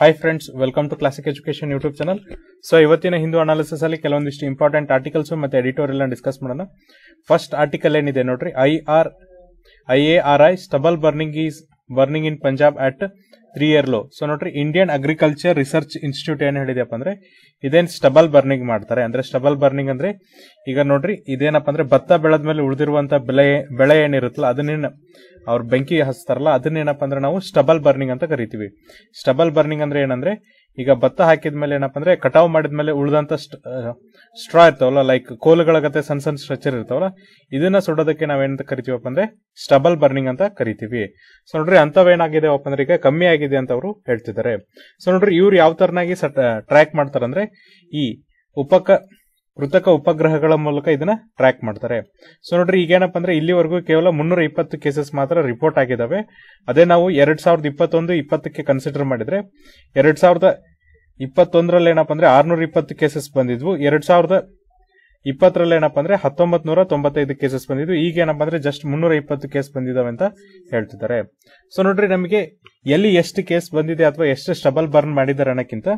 hi friends welcome to classic education YouTube channel so ಇವತ್ತಿನ Hindu analysis ಅಲ್ಲಿ ಕೆಲವೊಂದಿಷ್ಟು important articles ಮತ್ತೆ ಎಡಿಟೋರಿಯಲ್ ಡಿಸ್ಕಸ್ ಮಾಡೋಣ ಫಸ್ಟ್ ಆರ್ಟಿಕಲ್ ಏನಿದೆ ನೋಡ್ರಿ I R I A R I stubble burning is burning in Punjab at three year low so ನೋಡ್ರಿ Indian agriculture research institute ಏನು ಹೇಳಿದೆಪ್ಪ ಅಂದ್ರೆ ಇದೇನ್ ಸ್ಟಬಲ್ ಬರ್ನಿಂಗ್ ಮಾಡ್ತಾರೆ ಅಂದ್ರೆ ಸ್ಟಬಲ್ ಬರ್ನಿಂಗ್ ಅಂದ್ರೆ ಈಗ ನೋಡ್ರಿ ಇದೇನಪ್ಪ ಅಂದ್ರೆ ಭತ್ತ ಬೆಳೆದ ಮೇಲೆ ಉಳಿದಿರುವಂತ ಬೆಳೆ ಬೆಳೆ ಏನಿರುತ್ತಲ್ಲ ಅದನ್ನೇನು ಅವ್ರ ಬೆಂಕಿ ಹಸ್ತಾರಲ್ಲ ಅದನ್ನೇನಪ್ಪ ಅಂದ್ರೆ ನಾವು ಸ್ಟಬಲ್ ಬರ್ನಿಂಗ್ ಅಂತ ಕರಿತೀವಿ ಸ್ಟಬಲ್ ಬರ್ನಿಂಗ್ ಅಂದ್ರೆ ಏನಂದ್ರೆ ಈಗ ಭತ್ತ ಹಾಕಿದ ಮೇಲೆ ಏನಪ್ಪ ಅಂದ್ರೆ ಕಟಾವು ಮಾಡಿದ್ಮೇಲೆ ಉಳಿದಂತ ಸ್ಟ್ರಾ ಇರ್ತಾವಲ್ಲ ಲೈಕ್ ಕೋಲುಗಳ ಗತೆ ಸಣ್ಣ ಸಣ್ಣ ಸ್ಟ್ರಚರ್ ಇರ್ತಾವಲ್ಲ ಇದನ್ನ ಸುಡೋದಕ್ಕೆ ನಾವೇನಂತ ಕರಿತೀವಪ್ಪ ಅಂದ್ರೆ ಸ್ಟಬಲ್ ಬರ್ನಿಂಗ್ ಅಂತ ಕರಿತೀವಿ ಸೊ ನೋಡ್ರಿ ಅಂತವೇನಾಗಿದೆವಪ್ಪ ಅಂದ್ರೆ ಈಗ ಕಮ್ಮಿ ಆಗಿದೆ ಅಂತ ಅವರು ಹೇಳ್ತಿದ್ದಾರೆ ಸೊ ನೋಡ್ರಿ ಇವ್ರು ಯಾವ ತರನಾಗಿ ಟ್ರ್ಯಾಕ್ ಮಾಡ್ತಾರಂದ್ರೆ ಈ ಉಪಕ ಕೃತಕ ಉಪಗ್ರಹಗಳ ಮೂಲಕ ಇದನ್ನ ಟ್ರ್ಯಾಕ್ ಮಾಡ್ತಾರೆ ಸೊ ನೋಡ್ರಿ ಈಗ ಏನಪ್ಪ ಅಂದ್ರೆ ಇಲ್ಲಿವರೆಗೂ ಕೇವಲ ಮುನ್ನೂರ ಇಪ್ಪತ್ತು ಕೇಸಸ್ ಮಾತ್ರ ರಿಪೋರ್ಟ್ ಆಗಿದಾವೆ ಅದೇ ನಾವು ಎರಡ್ ಸಾವಿರದ ಇಪ್ಪತ್ತೊಂದು ಇಪ್ಪತ್ತಕ್ಕೆ ಕನ್ಸಿಡರ್ ಮಾಡಿದ್ರೆ ಎರಡ್ ಸಾವಿರದ ಇಪ್ಪತ್ತೊಂದರಲ್ಲಿ ಏನಪ್ಪ ಅಂದ್ರೆ ಆರ್ನೂರ ಇಪ್ಪತ್ತು ಕೇಸಸ್ ಬಂದಿದ್ವು ಎರಡ್ ಸಾವಿರದ ಇಪ್ಪತ್ತರಲ್ಲಿ ಏನಪ್ಪ ಅಂದ್ರೆ ಹತ್ತೊಂಬತ್ ನೂರ ತೊಂಬತ್ತೈದು ಕೇಸಸ್ ಬಂದಿದ್ವು ಈಗ ಏನಪ್ಪ ಅಂದ್ರೆ ಜಸ್ಟ್ ಮುನ್ನೂರ ಇಪ್ಪತ್ತು ಕೇಸ್ ಬಂದಿದಾವೆ ಅಂತ ಹೇಳ್ತಿದ್ದಾರೆ ಸೊ ನೋಡ್ರಿ ನಮಗೆ ಎಲ್ಲಿ ಎಷ್ಟು ಕೇಸ್ ಬಂದಿದೆ ಅಥವಾ ಎಷ್ಟು ಸ್ಟಬಲ್ ಬರ್ನ್ ಮಾಡಿದ್ದಾರೆ ಅನ್ನೋಕ್ಕಿಂತ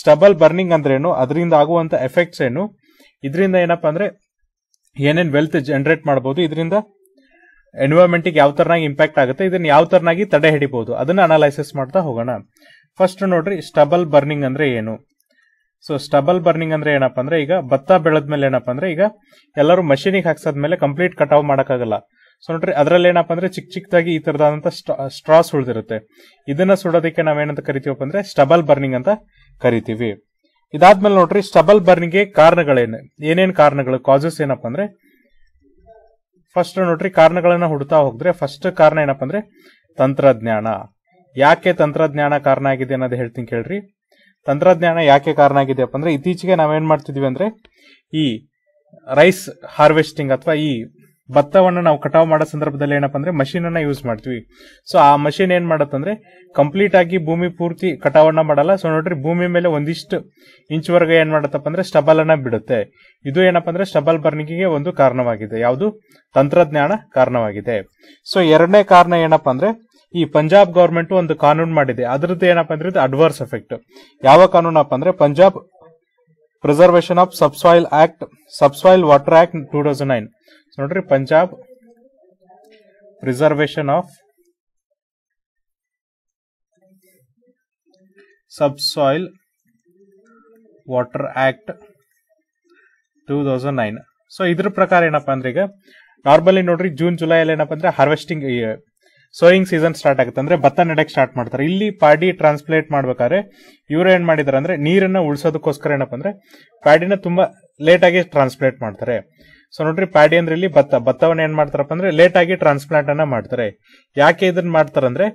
ಸ್ಟಬಲ್ ಬರ್ನಿಂಗ್ ಅಂದ್ರೆ ಏನು ಅದರಿಂದ ಆಗುವಂತ ಎಫೆಕ್ಟ್ಸ್ ಏನು ಇದರಿಂದ ಏನಪ್ಪ ಅಂದ್ರೆ ಏನೇನು ವೆಲ್ತ್ ಜನರೇಟ್ ಮಾಡಬಹುದು ಇದರಿಂದ ಎನ್ವೈರ್ಮೆಂಟಿಗೆ ಯಾವ ತರನಾಗಿ ಇಂಪ್ಯಾಕ್ಟ್ ಆಗುತ್ತೆ ಇದನ್ನ ಯಾವ ತರನಾಗಿ ತಡೆ ಹಿಡಿಬಹುದು ಅದನ್ನ ಅನಾಲೈಸಿಸ್ ಮಾಡ್ತಾ ಹೋಗೋಣ ಫಸ್ಟ್ ನೋಡ್ರಿ ಸ್ಟಬಲ್ ಬರ್ನಿಂಗ್ ಅಂದ್ರೆ ಏನು ಸೊ ಸ್ಟಬಲ್ ಬರ್ನಿಂಗ್ ಅಂದ್ರೆ ಏನಪ್ಪ ಅಂದ್ರೆ ಈಗ ಭತ್ತ ಮೇಲೆ ಏನಪ್ಪ ಅಂದ್ರೆ ಈಗ ಎಲ್ಲರೂ ಮಷೀನಿಗೆ ಮೇಲೆ ಕಂಪ್ಲೀಟ್ ಕಟಾವ್ ಮಾಡೋಕ್ಕಾಗಲ್ಲ ಸೊ ನೋಡ್ರಿ ಅದರಲ್ಲಿ ಏನಪ್ಪಾ ಅಂದ್ರೆ ಚಿಕ್ಕ ಚಿಕ್ಕದಾಗಿ ಈ ತರದಾದಂತ ಸ್ಟ್ರಾಸ್ ಉಳಿದಿರುತ್ತೆ ಇದನ್ನ ಸುಡೋದಕ್ಕೆ ನಾವೇನಂತ ಕರಿತೀವಪ್ಪ ಅಂದ್ರೆ ಸ್ಟಬಲ್ ಬರ್ನಿಂಗ್ ಅಂತ ಕರಿತೀವಿ ಇದಾದ್ಮೇಲೆ ನೋಡ್ರಿ ಸ್ಟಬಲ್ ಗೆ ಕಾರಣಗಳೇನು ಏನೇನು ಕಾರಣಗಳು ಕಾಸಸ್ ಏನಪ್ಪಾ ಅಂದ್ರೆ ಫಸ್ಟ್ ನೋಡ್ರಿ ಕಾರಣಗಳನ್ನ ಹುಡ್ತಾ ಹೋಗಿದ್ರೆ ಫಸ್ಟ್ ಕಾರಣ ಏನಪ್ಪಾ ಅಂದ್ರೆ ತಂತ್ರಜ್ಞಾನ ಯಾಕೆ ತಂತ್ರಜ್ಞಾನ ಕಾರಣ ಆಗಿದೆ ಅನ್ನೋದು ಹೇಳ್ತೀನಿ ಕೇಳ್ರಿ ತಂತ್ರಜ್ಞಾನ ಯಾಕೆ ಕಾರಣ ಆಗಿದೆ ಅಂದ್ರೆ ಇತ್ತೀಚೆಗೆ ನಾವೇನ್ ಮಾಡ್ತಿದ್ವಿ ಅಂದ್ರೆ ಈ ರೈಸ್ ಹಾರ್ವೆಸ್ಟಿಂಗ್ ಅಥವಾ ಈ ಭತ್ತವನ್ನು ನಾವು ಕಟಾವು ಮಾಡೋ ಸಂದರ್ಭದಲ್ಲಿ ಏನಪ್ಪ ಅಂದ್ರೆ ಮಷೀನ್ ಅನ್ನ ಯೂಸ್ ಮಾಡ್ತೀವಿ ಸೊ ಆ ಮಷೀನ್ ಏನ್ ಮಾಡತ್ತಂದ್ರೆ ಕಂಪ್ಲೀಟ್ ಆಗಿ ಭೂಮಿ ಪೂರ್ತಿ ಕಟಾವನ್ನ ಮಾಡಲ್ಲ ಸೊ ನೋಡ್ರಿ ಭೂಮಿ ಮೇಲೆ ಒಂದಿಷ್ಟು ವರ್ಗ ಏನ್ ಮಾಡತ್ತಪ್ಪ ಅಂದ್ರೆ ಸ್ಟಬಲ್ ಅನ್ನ ಬಿಡುತ್ತೆ ಇದು ಏನಪ್ಪ ಅಂದ್ರೆ ಸ್ಟಬಲ್ ಬರ್ನಿಂಗಿಗೆ ಒಂದು ಕಾರಣವಾಗಿದೆ ಯಾವುದು ತಂತ್ರಜ್ಞಾನ ಕಾರಣವಾಗಿದೆ ಸೊ ಎರಡನೇ ಕಾರಣ ಏನಪ್ಪ ಅಂದ್ರೆ ಈ ಪಂಜಾಬ್ ಗವರ್ಮೆಂಟ್ ಒಂದು ಕಾನೂನು ಮಾಡಿದೆ ಅದರದ್ದು ಏನಪ್ಪ ಅಂದ್ರೆ ಅಡ್ವರ್ಸ್ ಎಫೆಕ್ಟ್ ಯಾವ ಅಪ್ಪ ಅಂದ್ರೆ Punjab preservation of subsoil act subsoil water act two thousand nine ನೋಡ್ರಿ Punjab preservation of subsoil water act two thousand nine so ಇದ್ರ ಪ್ರಕಾರ ಏನಪ್ಪಾ ಅಂದ್ರೆ ಈಗ ನಾರ್ಮಲಿ ನೋಡ್ರಿ ಜೂನ್ ಜುಲೈಯಲ್ಲಿ ಏನಪ್ಪಾ ಅಂದ್ರೆ ಹಾರ್ವೆಸ್ಟಿಂಗ್ ಸೋಯಿಂಗ್ ಸೀಸನ್ ಸ್ಟಾರ್ಟ್ ಆಗುತ್ತೆ ಅಂದ್ರೆ ಭತ್ತ ನೆಡಕ್ಕೆ ಸ್ಟಾರ್ಟ್ ಮಾಡ್ತಾರೆ ಇಲ್ಲಿ ಪ್ಯಾಡಿ ಟ್ರಾನ್ಸ್ಪ್ಲೇಟ್ ಮಾಡ್ಬೇಕಾದ್ರೆ ಇವ್ರು ಏನ್ ಮಾಡಿದಾರೆ ಅಂದ್ರೆ ನೀರನ್ನ ಉಳಿಸೋದಕ್ಕೋಸ್ಕರ ಏನಪ್ಪ ಅಂದ್ರೆ ಪ್ಯಾಡಿನ ತುಂಬಾ ಲೇಟ್ ಆಗಿ ಟ್ರಾನ್ಸ್ಪ್ಲೇಟ್ ಮಾಡ್ತಾರೆ ಸೊ ನೋಡ್ರಿ ಪ್ಯಾಡಿ ಅಂದ್ರೆ ಇಲ್ಲಿ ಭತ್ತ ಭತ್ತವನ್ನ ಏನ್ ಮಾಡ್ತಾರಪ್ಪ ಅಂದ್ರೆ ಲೇಟ್ ಆಗಿ ಟ್ರಾನ್ಸ್ಪ್ಲಾಂಟ್ ಅನ್ನ ಮಾಡ್ತಾರೆ ಯಾಕೆ ಇದನ್ನ ಮಾಡ್ತಾರಂದ್ರೆ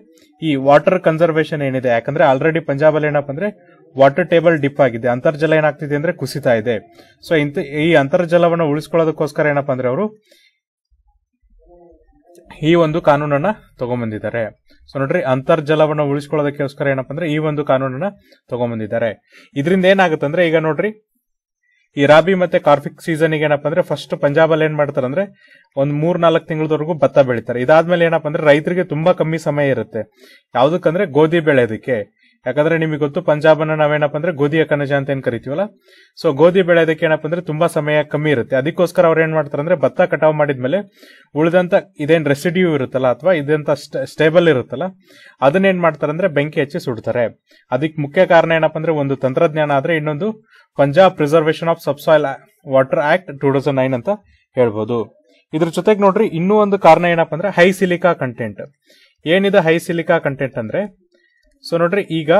ಈ ವಾಟರ್ ಕನ್ಸರ್ವೇಶನ್ ಏನಿದೆ ಯಾಕಂದ್ರೆ ಆಲ್ರೆಡಿ ಪಂಜಾಬ್ ಅಲ್ಲಿ ಏನಪ್ಪ ಅಂದ್ರೆ ವಾಟರ್ ಟೇಬಲ್ ಡಿಪ್ ಆಗಿದೆ ಅಂತರ್ಜಲ ಏನಾಗ್ತಿದೆ ಅಂದ್ರೆ ಕುಸಿತಾ ಇದೆ ಸೊ ಇಂತ ಈ ಅಂತರ್ಜಲವನ್ನು ಉಳಿಸ್ಕೊಳ್ಳೋದಕ್ಕೋಸ್ಕರ ಏನಪ್ಪ ಅಂದ್ರೆ ಅವರು ಈ ಒಂದು ಕಾನೂನನ್ನ ತಗೊಂಬಂದಿದ್ದಾರೆ ಸೊ ನೋಡ್ರಿ ಅಂತರ್ಜಲವನ್ನು ಉಳಿಸ್ಕೊಳ್ಳೋದಕ್ಕೋಸ್ಕರ ಏನಪ್ಪ ಅಂದ್ರೆ ಈ ಒಂದು ಕಾನೂನನ್ನ ತಗೊಂಬಂದಿದ್ದಾರೆ ಇದರಿಂದ ಏನಾಗುತ್ತೆ ಅಂದ್ರೆ ಈಗ ನೋಡ್ರಿ ಈ ರಾಬಿ ಮತ್ತೆ ಕಾರ್ಫಿಕ್ ಸೀಸನ್ ಏನಪ್ಪಾ ಅಂದ್ರೆ ಫಸ್ಟ್ ಪಂಜಾಬ್ ಅಲ್ಲಿ ಏನ್ ಮಾಡ್ತಾರೆ ಅಂದ್ರೆ ಒಂದ್ ಮೂರ್ ನಾಲ್ಕು ತಿಂಗಳವರೆಗೂ ಭತ್ತ ಬೆಳಿತಾರೆ ಇದಾದ್ಮೇಲೆ ಏನಪ್ಪಾ ಅಂದ್ರೆ ರೈತರಿಗೆ ತುಂಬಾ ಕಮ್ಮಿ ಸಮಯ ಇರುತ್ತೆ ಯಾವ್ದಕ್ಕಂದ್ರೆ ಗೋಧಿ ಬೆಳೆಯೋದಕ್ಕೆ ಯಾಕಂದ್ರೆ ನಿಮಗೆ ಗೊತ್ತು ಅನ್ನ ನಾವೇನಪ್ಪ ಅಂದ್ರೆ ಗೋಧಿಯ ಕಣಜ ಅಂತ ಏನ್ ಕರಿತೀವಲ್ಲ ಸೊ ಗೋಧಿ ಬೆಳೆಯೋದಕ್ಕೆ ಏನಪ್ಪ ಅಂದ್ರೆ ತುಂಬಾ ಸಮಯ ಕಮ್ಮಿ ಇರುತ್ತೆ ಅದಕ್ಕೋಸ್ಕರ ಅವ್ರು ಏನ್ ಮಾಡ್ತಾರೆ ಅಂದ್ರೆ ಭತ್ತ ಕಟಾವು ಮಾಡಿದ್ಮೇಲೆ ಉಳಿದಂತ ಇದೇನ್ ರೆಸಿಡ್ಯೂ ಇರುತ್ತಲ್ಲ ಅಥವಾ ಇದಂತ ಸ್ಟೇಬಲ್ ಇರುತ್ತಲ್ಲ ಅದನ್ನೇನ್ ಮಾಡ್ತಾರೆ ಅಂದ್ರೆ ಬೆಂಕಿ ಹಚ್ಚಿ ಸುಡ್ತಾರೆ ಅದಕ್ಕೆ ಮುಖ್ಯ ಕಾರಣ ಏನಪ್ಪ ಅಂದ್ರೆ ಒಂದು ತಂತ್ರಜ್ಞಾನ ಆದ್ರೆ ಇನ್ನೊಂದು Punjab preservation of subsoil water act two nine ಅಂತ ಹೇಳ್ಬೋದು ಇದ್ರ ಜೊತೆಗೆ ನೋಡ್ರಿ ಇನ್ನೂ ಒಂದು ಕಾರಣ ಏನಪ್ಪ ಅಂದ್ರೆ ಹೈ ಸಿಲಿಕಾ ಕಂಟೆಂಟ್ ಏನಿದೆ ಹೈ ಸಿಲಿಕಾ ಕಂಟೆಂಟ್ ಅಂದ್ರೆ ಸೊ ನೋಡ್ರಿ ಈಗ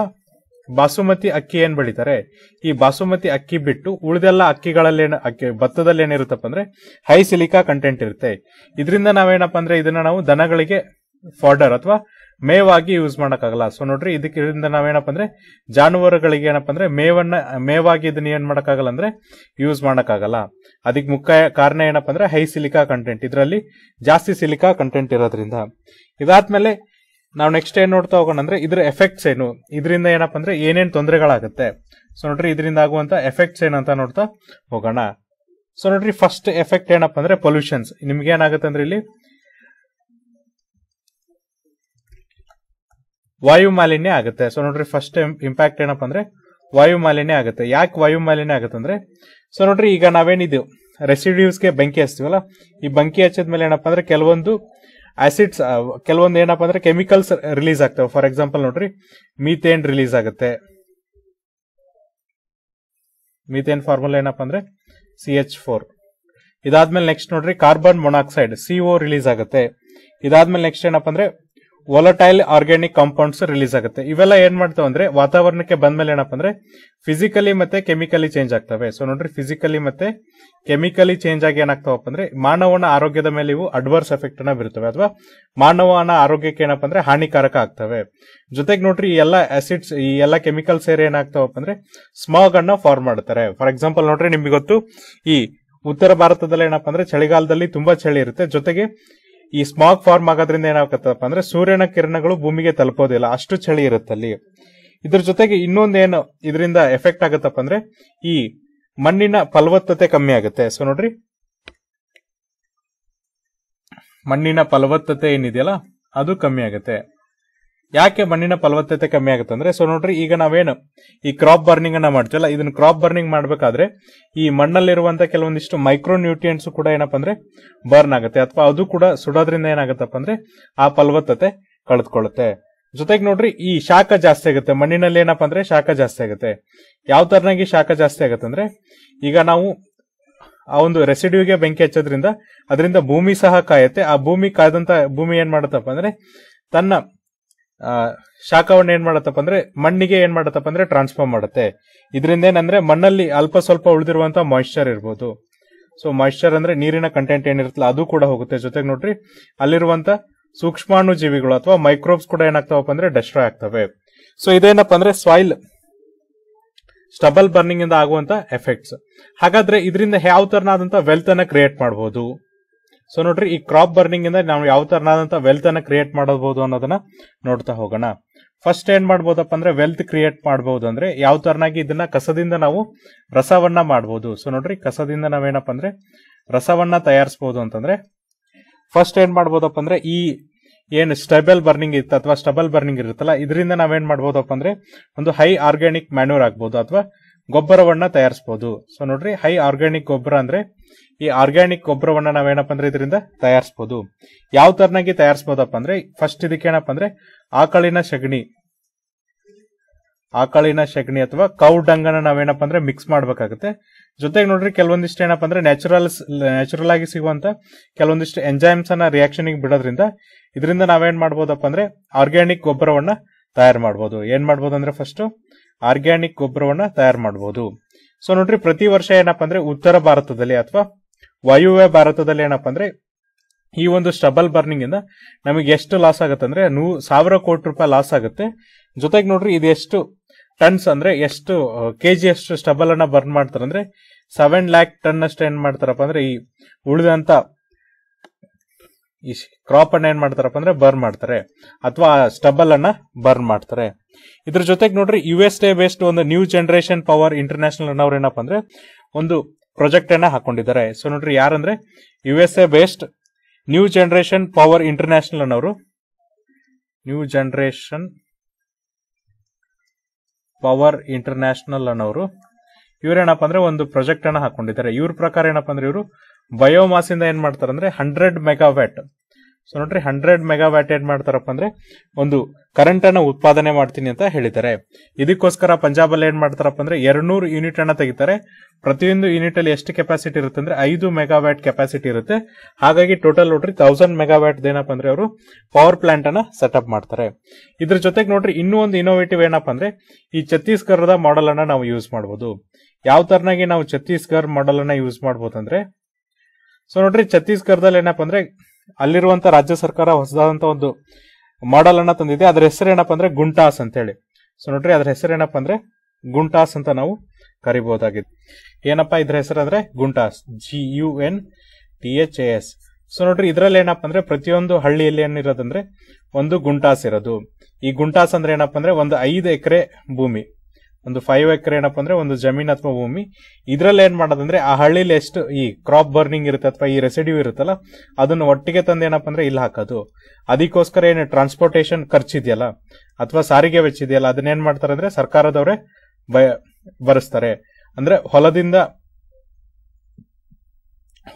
ಬಾಸುಮತಿ ಅಕ್ಕಿ ಏನ್ ಬೆಳಿತಾರೆ ಈ ಬಾಸುಮತಿ ಅಕ್ಕಿ ಬಿಟ್ಟು ಉಳಿದೆಲ್ಲ ಅಕ್ಕಿಗಳಲ್ಲಿ ಅಕ್ಕಿ ಭತ್ತದಲ್ಲಿ ಏನಿರುತ್ತಪ್ಪ ಅಂದ್ರೆ ಹೈ ಸಿಲಿಕಾ ಕಂಟೆಂಟ್ ಇರುತ್ತೆ ಇದರಿಂದ ನಾವೇನಪ್ಪ ಅಂದ್ರೆ ಇದನ್ನ ನಾವು ದನಗಳಿಗೆ ಫಾರ್ಡರ್ ಅಥವಾ ಮೇವಾಗಿ ಯೂಸ್ ಮಾಡೋಕ್ಕಾಗಲ್ಲ ಸೊ ನೋಡ್ರಿ ಇದಕ್ಕಿಂದ ನಾವೇನಪ್ಪ ಅಂದ್ರೆ ಜಾನುವಾರುಗಳಿಗೆ ಏನಪ್ಪ ಅಂದ್ರೆ ಮೇವನ್ನ ಮೇವಾಗಿ ಇದನ್ನ ಏನ್ ಮಾಡೋಕ್ಕಾಗಲ್ಲ ಅಂದ್ರೆ ಯೂಸ್ ಮಾಡೋಕ್ಕಾಗಲ್ಲ ಅದಕ್ಕೆ ಮುಖ್ಯ ಕಾರಣ ಏನಪ್ಪ ಅಂದ್ರೆ ಹೈ ಸಿಲಿಕಾ ಕಂಟೆಂಟ್ ಇದರಲ್ಲಿ ಜಾಸ್ತಿ ಸಿಲಿಕಾ ಕಂಟೆಂಟ್ ಇರೋದ್ರಿಂದ ಇದಾದ್ಮೇಲೆ ನಾವು ನೆಕ್ಸ್ಟ್ ಏನ್ ನೋಡ್ತಾ ಹೋಗೋಣ ಅಂದ್ರೆ ಇದ್ರ ಎಫೆಕ್ಟ್ಸ್ ಏನು ಇದರಿಂದ ಏನಪ್ಪ ಅಂದ್ರೆ ಏನೇನು ತೊಂದರೆಗಳಾಗುತ್ತೆ ಸೊ ನೋಡ್ರಿ ಇದರಿಂದ ಆಗುವಂತ ಎಫೆಕ್ಟ್ಸ್ ಏನಂತ ನೋಡ್ತಾ ಹೋಗೋಣ ಸೊ ನೋಡ್ರಿ ಫಸ್ಟ್ ಎಫೆಕ್ಟ್ ಏನಪ್ಪ ಅಂದ್ರೆ ಪೊಲ್ಯೂಷನ್ಸ್ ನಿಮ್ಗೆ ಏನಾಗುತ್ತೆ ಅಂದ್ರೆ ಇಲ್ಲಿ ವಾಯು ಮಾಲಿನ್ಯ ಆಗುತ್ತೆ ಸೊ ನೋಡ್ರಿ ಫಸ್ಟ್ ಇಂಪ್ಯಾಕ್ಟ್ ಏನಪ್ಪ ಅಂದ್ರೆ ವಾಯು ಮಾಲಿನ್ಯ ಆಗುತ್ತೆ ಯಾಕೆ ವಾಯು ಮಾಲಿನ್ಯ ಆಗುತ್ತೆ ಅಂದ್ರೆ ಸೊ ನೋಡ್ರಿ ಈಗ ನಾವೇನಿದ್ದೀವಿ ರೆಸಿಡ್ಯೂಸ್ಗೆ ಬೆಂಕಿ ಹಚ್ತೀವಲ್ಲ ಈ ಬಂಕಿ ಹಚ್ಚಿದ್ಮೇಲೆ ಮೇಲೆ ಏನಪ್ಪ ಅಂದ್ರೆ ಕೆಲವೊಂದು ಆಸಿಡ್ಸ್ uh, ಕೆಲವೊಂದು ಏನಪ್ಪ ಅಂದ್ರೆ ಕೆಮಿಕಲ್ಸ್ ರಿಲೀಸ್ ಆಗ್ತವೆ ಫಾರ್ ಎಕ್ಸಾಂಪಲ್ ನೋಡ್ರಿ ಮೀಥೇನ್ ರಿಲೀಸ್ ಆಗುತ್ತೆ ಮೀಥೇನ್ ಫಾರ್ಮುಲಾ ಏನಪ್ಪ ಅಂದ್ರೆ ಸಿ ಎಚ್ ಫೋರ್ ಇದಾದ್ಮೇಲೆ ನೆಕ್ಸ್ಟ್ ನೋಡ್ರಿ ಕಾರ್ಬನ್ ಮೊನಾಕ್ಸೈಡ್ ಓ ರಿಲೀಸ್ ಆಗುತ್ತೆ ಇದಾದ್ಮೇಲೆ ನೆಕ್ಸ್ಟ್ ಏನಪ್ಪ ಅಂದ್ರೆ ವೊಲಟೈಲ್ ಆರ್ಗ್ಯಾನಿಕ್ ಕಾಂಪೌಂಡ್ಸ್ ರಿಲೀಸ್ ಆಗುತ್ತೆ ಇವೆಲ್ಲ ಏನ್ ಮಾಡ್ತಾವ ಅಂದ್ರೆ ವಾತಾವರಣಕ್ಕೆ ಬಂದ್ಮೇಲೆ ಏನಪ್ಪ ಅಂದ್ರೆ ಫಿಸಿಕಲಿ ಮತ್ತೆ ಕೆಮಿಕಲಿ ಚೇಂಜ್ ಆಗ್ತವೆ ಸೊ ನೋಡ್ರಿ ಫಿಸಿಕಲಿ ಮತ್ತೆ ಕೆಮಿಕಲಿ ಚೇಂಜ್ ಆಗಿ ಏನಾಗ್ತಾವಪ್ಪ ಅಂದ್ರೆ ಮಾನವನ ಆರೋಗ್ಯದ ಮೇಲೆ ಇವು ಅಡ್ವರ್ಸ್ ಎಫೆಕ್ಟ್ ನ ಬೀರ್ತವೆ ಅಥವಾ ಮಾನವನ ಆರೋಗ್ಯಕ್ಕೆ ಏನಪ್ಪ ಅಂದ್ರೆ ಹಾನಿಕಾರಕ ಆಗ್ತವೆ ಜೊತೆಗೆ ನೋಡ್ರಿ ಈ ಎಲ್ಲ ಅಸಿಡ್ಸ್ ಈ ಎಲ್ಲ ಕೆಮಿಕಲ್ ಸೇರಿ ಏನಾಗ್ತಾವಪ್ಪ ಅಂದ್ರೆ ಸ್ಮಾಗ್ ಅನ್ನ ಫಾರ್ಮ್ ಮಾಡ್ತಾರೆ ಫಾರ್ ಎಕ್ಸಾಂಪಲ್ ನೋಡ್ರಿ ನಿಮ್ಗೆ ಗೊತ್ತು ಈ ಉತ್ತರ ಭಾರತದಲ್ಲಿ ಏನಪ್ಪ ಅಂದ್ರೆ ಚಳಿಗಾಲದಲ್ಲಿ ತುಂಬಾ ಚಳಿ ಇರುತ್ತೆ ಜೊತೆಗೆ ಈ ಸ್ಮಾಗ್ ಫಾರ್ಮ್ ಆಗೋದ್ರಿಂದ ಏನಾಗತ್ತಪ್ಪ ಅಂದ್ರೆ ಸೂರ್ಯನ ಕಿರಣಗಳು ಭೂಮಿಗೆ ತಲುಪೋದಿಲ್ಲ ಅಷ್ಟು ಚಳಿ ಇರುತ್ತಲ್ಲಿ ಇದ್ರ ಜೊತೆಗೆ ಇನ್ನೊಂದೇನು ಇದರಿಂದ ಎಫೆಕ್ಟ್ ಆಗುತ್ತಪ್ಪ ಅಂದ್ರೆ ಈ ಮಣ್ಣಿನ ಫಲವತ್ತತೆ ಕಮ್ಮಿ ಆಗುತ್ತೆ ಸೊ ನೋಡ್ರಿ ಮಣ್ಣಿನ ಫಲವತ್ತತೆ ಏನಿದೆಯಲ್ಲ ಅದು ಕಮ್ಮಿ ಆಗುತ್ತೆ ಯಾಕೆ ಮಣ್ಣಿನ ಫಲವತ್ತತೆ ಕಮ್ಮಿ ಆಗುತ್ತೆ ಅಂದ್ರೆ ಸೊ ನೋಡ್ರಿ ಈಗ ನಾವೇನು ಈ ಕ್ರಾಪ್ ಬರ್ನಿಂಗ್ ಅನ್ನ ಮಾಡ್ತೀವಲ್ಲ ಇದನ್ನ ಕ್ರಾಪ್ ಬರ್ನಿಂಗ್ ಮಾಡ್ಬೇಕಾದ್ರೆ ಈ ಮಣ್ಣಲ್ಲಿರುವಂತ ಕೆಲವೊಂದಿಷ್ಟು ಮೈಕ್ರೋ ನ್ಯೂಟ್ರಿಯೆಂಟ್ಸ್ ಕೂಡ ಏನಪ್ಪ ಅಂದ್ರೆ ಬರ್ನ್ ಆಗುತ್ತೆ ಅಥವಾ ಅದು ಕೂಡ ಸುಡೋದ್ರಿಂದ ಏನಾಗುತ್ತಪ್ಪ ಅಂದ್ರೆ ಆ ಫಲವತ್ತತೆ ಕಳೆದುಕೊಳ್ಳುತ್ತೆ ಜೊತೆಗೆ ನೋಡ್ರಿ ಈ ಶಾಖ ಜಾಸ್ತಿ ಆಗುತ್ತೆ ಮಣ್ಣಿನಲ್ಲಿ ಏನಪ್ಪ ಅಂದ್ರೆ ಶಾಖ ಜಾಸ್ತಿ ಆಗುತ್ತೆ ಯಾವ ತರನಾಗಿ ಶಾಖ ಜಾಸ್ತಿ ಆಗುತ್ತೆ ಅಂದ್ರೆ ಈಗ ನಾವು ಆ ಒಂದು ರೆಸಿಡ್ಯೂಗೆ ಬೆಂಕಿ ಹಚ್ಚೋದ್ರಿಂದ ಅದರಿಂದ ಭೂಮಿ ಸಹ ಕಾಯುತ್ತೆ ಆ ಭೂಮಿ ಕಾದಂತ ಭೂಮಿ ಏನ್ ಮಾಡುತ್ತಪ್ಪ ಅಂದ್ರೆ ತನ್ನ ಶಾಖವನ್ನು ಏನ್ ಮಾಡತ್ತಪ್ಪ ಅಂದ್ರೆ ಮಣ್ಣಿಗೆ ಏನ್ ಮಾಡತ್ತಪ್ಪ ಅಂದ್ರೆ ಟ್ರಾನ್ಸ್ಫಾರ್ಮ್ ಮಾಡುತ್ತೆ ಇದರಿಂದ ಏನಂದ್ರೆ ಮಣ್ಣಲ್ಲಿ ಅಲ್ಪ ಸ್ವಲ್ಪ ಉಳಿದಿರುವಂತಹ ಮಾಯಿಶ್ಚರ್ ಇರ್ಬೋದು ಸೊ ಮಾಯಿಶ್ಚರ್ ಅಂದ್ರೆ ನೀರಿನ ಕಂಟೆಂಟ್ ಏನಿರುತ್ತಲ್ಲ ಅದು ಕೂಡ ಹೋಗುತ್ತೆ ಜೊತೆಗೆ ನೋಡ್ರಿ ಅಲ್ಲಿರುವಂತ ಸೂಕ್ಷ್ಮಾಣು ಜೀವಿಗಳು ಅಥವಾ ಮೈಕ್ರೋಬ್ಸ್ ಕೂಡ ಏನಾಗ್ತಾವಪ್ಪ ಅಂದ್ರೆ ಡೆಸ್ಟ್ರಾಯ್ ಆಗ್ತವೆ ಸೊ ಇದೇನಪ್ಪ ಅಂದ್ರೆ ಸಾಯಿಲ್ ಸ್ಟಬಲ್ ಬರ್ನಿಂಗ್ ಇಂದ ಆಗುವಂತ ಎಫೆಕ್ಟ್ಸ್ ಹಾಗಾದ್ರೆ ಇದರಿಂದ ಯಾವ ತರನಾದಂತ ವೆಲ್ತ್ ಅನ್ನ ಕ್ರಿಯೇಟ್ ಮಾಡಬಹುದು ಸೊ ನೋಡ್ರಿ ಈ ಕ್ರಾಪ್ ಬರ್ನಿಂಗ್ ಇಂದ ನಾವು ಯಾವ ತರನಾದಂತ ವೆಲ್ತ್ ಅನ್ನ ಕ್ರಿಯೇಟ್ ಮಾಡಬಹುದು ಅನ್ನೋದನ್ನ ನೋಡ್ತಾ ಹೋಗೋಣ ಫಸ್ಟ್ ಏನ್ ಮಾಡ್ಬೋದಪ್ಪ ಅಂದ್ರೆ ವೆಲ್ತ್ ಕ್ರಿಯೇಟ್ ಮಾಡಬಹುದು ಅಂದ್ರೆ ಯಾವ ತರನಾಗಿ ಇದನ್ನ ಕಸದಿಂದ ನಾವು ರಸವನ್ನ ಮಾಡಬಹುದು ಸೊ ನೋಡ್ರಿ ಕಸದಿಂದ ನಾವೇನಪ್ಪ ಅಂದ್ರೆ ರಸವನ್ನ ತಯಾರಿಸಬಹುದು ಅಂತಂದ್ರೆ ಫಸ್ಟ್ ಏನ್ ಮಾಡ್ಬೋದಪ್ಪ ಅಂದ್ರೆ ಈ ಏನು ಸ್ಟಬಲ್ ಬರ್ನಿಂಗ್ ಇತ್ತು ಅಥವಾ ಸ್ಟಬಲ್ ಬರ್ನಿಂಗ್ ಇರುತ್ತಲ್ಲ ಇದರಿಂದ ನಾವೇನ್ ಮಾಡ್ಬೋದಪ್ಪ ಅಂದ್ರೆ ಒಂದು ಹೈ ಆರ್ಗ್ಯಾನಿಕ್ ಮ್ಯಾನ್ಯೂರ್ ಆಗ್ಬಹುದು ಅಥವಾ ಗೊಬ್ಬರವನ್ನ ತಯಾರಿಸಬಹುದು ಸೊ ನೋಡ್ರಿ ಹೈ ಆರ್ಗ್ಯಾನಿಕ್ ಗೊಬ್ಬರ ಅಂದ್ರೆ ಈ ಆರ್ಗ್ಯಾನಿಕ್ ಗೊಬ್ಬರವನ್ನ ನಾವೇನಪ್ಪ ಅಂದ್ರೆ ಇದರಿಂದ ತಯಾರಿಸಬಹುದು ಯಾವ ತರನಾಗಿ ತಯಾರಿಸಬಹುದಪ್ಪ ಅಂದ್ರೆ ಫಸ್ಟ್ ಇದಕ್ಕೆ ಏನಪ್ಪ ಅಂದ್ರೆ ಆಕಳಿನ ಸಗಣಿ ಆಕಳಿನ ಸಗಣಿ ಅಥವಾ ಕೌ ಡಂಗನ ನಾವೇನಪ್ಪ ಅಂದ್ರೆ ಮಿಕ್ಸ್ ಮಾಡ್ಬೇಕಾಗುತ್ತೆ ಜೊತೆಗೆ ನೋಡ್ರಿ ಕೆಲವೊಂದಿಷ್ಟು ಏನಪ್ಪ ಅಂದ್ರೆ ನ್ಯಾಚುರಲ್ ನ್ಯಾಚುರಲ್ ಆಗಿ ಸಿಗುವಂತ ಕೆಲವೊಂದಿಷ್ಟು ಎಂಜೈಮ್ಸ್ ಅನ್ನ ರಿಯಾಕ್ಷನ್ ಬಿಡೋದ್ರಿಂದ ಇದರಿಂದ ನಾವೇನ್ ಮಾಡ್ಬೋದಪ್ಪ ಅಂದ್ರೆ ಆರ್ಗ್ಯಾನಿಕ್ ಗೊಬ್ಬರವನ್ನ ತಯಾರು ಮಾಡ್ಬೋದು ಏನ್ ಮಾಡ್ಬೋದು ಅಂದ್ರೆ ಫಸ್ಟ್ ಆರ್ಗ್ಯಾನಿಕ್ ಗೊಬ್ಬರವನ್ನ ತಯಾರು ಮಾಡ್ಬೋದು ಸೊ ನೋಡ್ರಿ ಪ್ರತಿ ವರ್ಷ ಏನಪ್ಪ ಅಂದ್ರೆ ಉತ್ತರ ಭಾರತದಲ್ಲಿ ಅಥವಾ ವಾಯುವ್ಯ ಭಾರತದಲ್ಲಿ ಏನಪ್ಪಾ ಅಂದ್ರೆ ಈ ಒಂದು ಸ್ಟಬಲ್ ಬರ್ನಿಂಗ್ ಇಂದ ನಮಗೆ ಎಷ್ಟು ಲಾಸ್ ಆಗುತ್ತೆ ಅಂದ್ರೆ ನೂ ಸಾವಿರ ಕೋಟಿ ರೂಪಾಯಿ ಲಾಸ್ ಆಗುತ್ತೆ ಜೊತೆಗೆ ನೋಡ್ರಿ ಇದು ಎಷ್ಟು ಟನ್ಸ್ ಅಂದ್ರೆ ಎಷ್ಟು ಕೆಜಿ ಅಷ್ಟು ಸ್ಟಬಲ್ ಅನ್ನ ಬರ್ನ್ ಮಾಡ್ತಾರೆ ಅಂದ್ರೆ ಸೆವೆನ್ ಲ್ಯಾಕ್ ಟನ್ ಅಷ್ಟು ಏನ್ ಮಾಡ್ತಾರಪ್ಪ ಅಂದ್ರೆ ಈ ಉಳಿದಂತ ಈ ಕ್ರಾಪ್ ಅನ್ನ ಏನ್ ಮಾಡ್ತಾರಪ್ಪ ಅಂದ್ರೆ ಬರ್ನ್ ಮಾಡ್ತಾರೆ ಅಥವಾ ಸ್ಟಬಲ್ ಅನ್ನ ಬರ್ನ್ ಮಾಡ್ತಾರೆ ಇದ್ರ ಜೊತೆಗೆ ನೋಡ್ರಿ ಯು ಎಸ್ ಡೇ ಬೇಸ್ಡ್ ಒಂದು ನ್ಯೂ ಜನರೇಷನ್ ಪವರ್ ಇಂಟರ್ನ್ಯಾಷನಲ್ ಅನ್ನೋರು ಏನಪ್ಪ ಅಂದ್ರೆ ಒಂದು ಪ್ರೊಜೆಕ್ಟ್ ಅನ್ನ ಹಾಕೊಂಡಿದ್ದಾರೆ ಸೊ ನೋಡ್ರಿ ಯಾರಂದ್ರೆ U S A based new generation power international ಅನ್ನೋರು ನ್ಯೂ ಜನರೇಷನ್ ಪವರ್ ಇಂಟರ್ನ್ಯಾಷನಲ್ ಅನ್ನೋರು ಏನಪ್ಪಾ ಅಂದ್ರೆ ಒಂದು ಪ್ರೊಜೆಕ್ಟ್ ಅನ್ನ ಹಾಕೊಂಡಿದ್ದಾರೆ ಇವ್ರ ಪ್ರಕಾರ ಏನಪ್ಪ ಅಂದ್ರೆ ಇವರು ಬಯೋಮಾಸ್ ಇಂದ ಏನ್ ಮಾಡ್ತಾರೆ ಅಂದ್ರೆ ಹಂಡ್ರೆಡ್ ಮೆಗಾವ್ಯಾಟ್ ಸೊ ನೋಡ್ರಿ ಹಂಡ್ರೆಡ್ ಮೆಗಾವ್ಯಾಟ್ ಏನ್ ಮಾಡ್ತಾರಪ್ಪ ಅಂದ್ರೆ ಒಂದು ಕರೆಂಟ್ ಅನ್ನ ಉತ್ಪಾದನೆ ಮಾಡ್ತೀನಿ ಅಂತ ಹೇಳಿದ್ದಾರೆ ಇದಕ್ಕೋಸ್ಕರ ಪಂಜಾಬ್ ಅಲ್ಲಿ ಏನ್ ಮಾಡ್ತಾರಪ್ಪ ಅಂದ್ರೆ ಎರಡ್ನೂರು ಯೂನಿಟ್ ಅನ್ನ ತೆಗಿತಾರೆ ಪ್ರತಿಯೊಂದು ಯೂನಿಟ್ ಅಲ್ಲಿ ಎಷ್ಟು ಕೆಪಾಸಿಟಿ ಇರುತ್ತೆ ಅಂದ್ರೆ ಐದು ಮೆಗಾವ್ಯಾಟ್ ಕೆಪಾಸಿಟಿ ಇರುತ್ತೆ ಹಾಗಾಗಿ ಟೋಟಲ್ ನೋಡ್ರಿ ತೌಸಂಡ್ ಮೆಗಾವ್ಯಾಟ್ ಏನಪ್ಪ ಅಂದ್ರೆ ಅವರು ಪವರ್ ಪ್ಲಾಂಟ್ ಅನ್ನ ಸೆಟಪ್ ಮಾಡ್ತಾರೆ ಇದ್ರ ಜೊತೆಗೆ ನೋಡ್ರಿ ಇನ್ನೂ ಒಂದು ಇನೋವೇಟಿವ್ ಏನಪ್ಪ ಅಂದ್ರೆ ಈ ಛತ್ತೀಸ್ಗಢದ ಮಾಡೆಲ್ ಅನ್ನ ನಾವು ಯೂಸ್ ಮಾಡಬಹುದು ಯಾವ ತರನಾಗಿ ನಾವು ಛತ್ತೀಸ್ಗಢ ಮಾಡೆಲ್ ಅನ್ನ ಯೂಸ್ ಮಾಡಬಹುದು ಅಂದ್ರೆ ಸೊ ನೋಡ್ರಿ ಛತ್ತೀಸ್ಗಢದಲ್ಲಿ ಏನಪ್ಪ ಅಂದ್ರೆ ಅಲ್ಲಿರುವಂತ ರಾಜ್ಯ ಸರ್ಕಾರ ಹೊಸದಾದಂತ ಒಂದು ಮಾಡೆಲ್ ಅನ್ನ ತಂದಿದೆ ಅದರ ಹೆಸರು ಏನಪ್ಪ ಅಂದ್ರೆ ಗುಂಟಾಸ್ ಅಂತ ಹೇಳಿ ಸೊ ನೋಡ್ರಿ ಅದ್ರ ಹೆಸರು ಏನಪ್ಪ ಅಂದ್ರೆ ಗುಂಟಾಸ್ ಅಂತ ನಾವು ಕರಿಬಹುದಾಗಿದೆ ಏನಪ್ಪಾ ಇದ್ರ ಹೆಸರು ಅಂದ್ರೆ ಗುಂಟಾಸ್ G U N T H A S so ನೋಡ್ರಿ ಇದ್ರಲ್ಲಿ ಏನಪ್ಪ ಅಂದ್ರೆ ಪ್ರತಿಯೊಂದು ಹಳ್ಳಿಯಲ್ಲಿ ಏನಿರೋದಂದ್ರೆ ಒಂದು ಗುಂಟಾಸ್ ಇರೋದು ಈ ಗುಂಟಾಸ್ ಅಂದ್ರೆ ಏನಪ್ಪ ಅಂದ್ರೆ ಒಂದು ಐದು ಎಕರೆ ಭೂಮಿ ಒಂದು ಫೈವ್ ಎಕರೆ ಏನಪ್ಪ ಅಂದ್ರೆ ಒಂದು ಜಮೀನ್ ಅಥವಾ ಭೂಮಿ ಇದ್ರಲ್ಲಿ ಏನ್ ಮಾಡೋದಂದ್ರೆ ಆ ಹಳ್ಳಿಲಿ ಎಷ್ಟು ಈ ಕ್ರಾಪ್ ಬರ್ನಿಂಗ್ ಇರುತ್ತೆ ಅಥವಾ ಈ ರೆಸಿಡ್ಯೂ ಇರುತ್ತಲ್ಲ ಅದನ್ನು ಒಟ್ಟಿಗೆ ತಂದು ಏನಪ್ಪ ಅಂದ್ರೆ ಇಲ್ಲಿ ಹಾಕೋದು ಅದಕ್ಕೋಸ್ಕರ ಏನು ಟ್ರಾನ್ಸ್ಪೋರ್ಟೇಷನ್ ಖರ್ಚಿದೆಯಲ್ಲ ಅಥವಾ ಸಾರಿಗೆ ವೆಚ್ಚ ಇದೆಯಲ್ಲ ಅದನ್ನೇನ್ ಮಾಡ್ತಾರೆ ಅಂದ್ರೆ ಸರ್ಕಾರದವರೇ ಬಯ ಬರೆಸ್ತಾರೆ ಅಂದ್ರೆ ಹೊಲದಿಂದ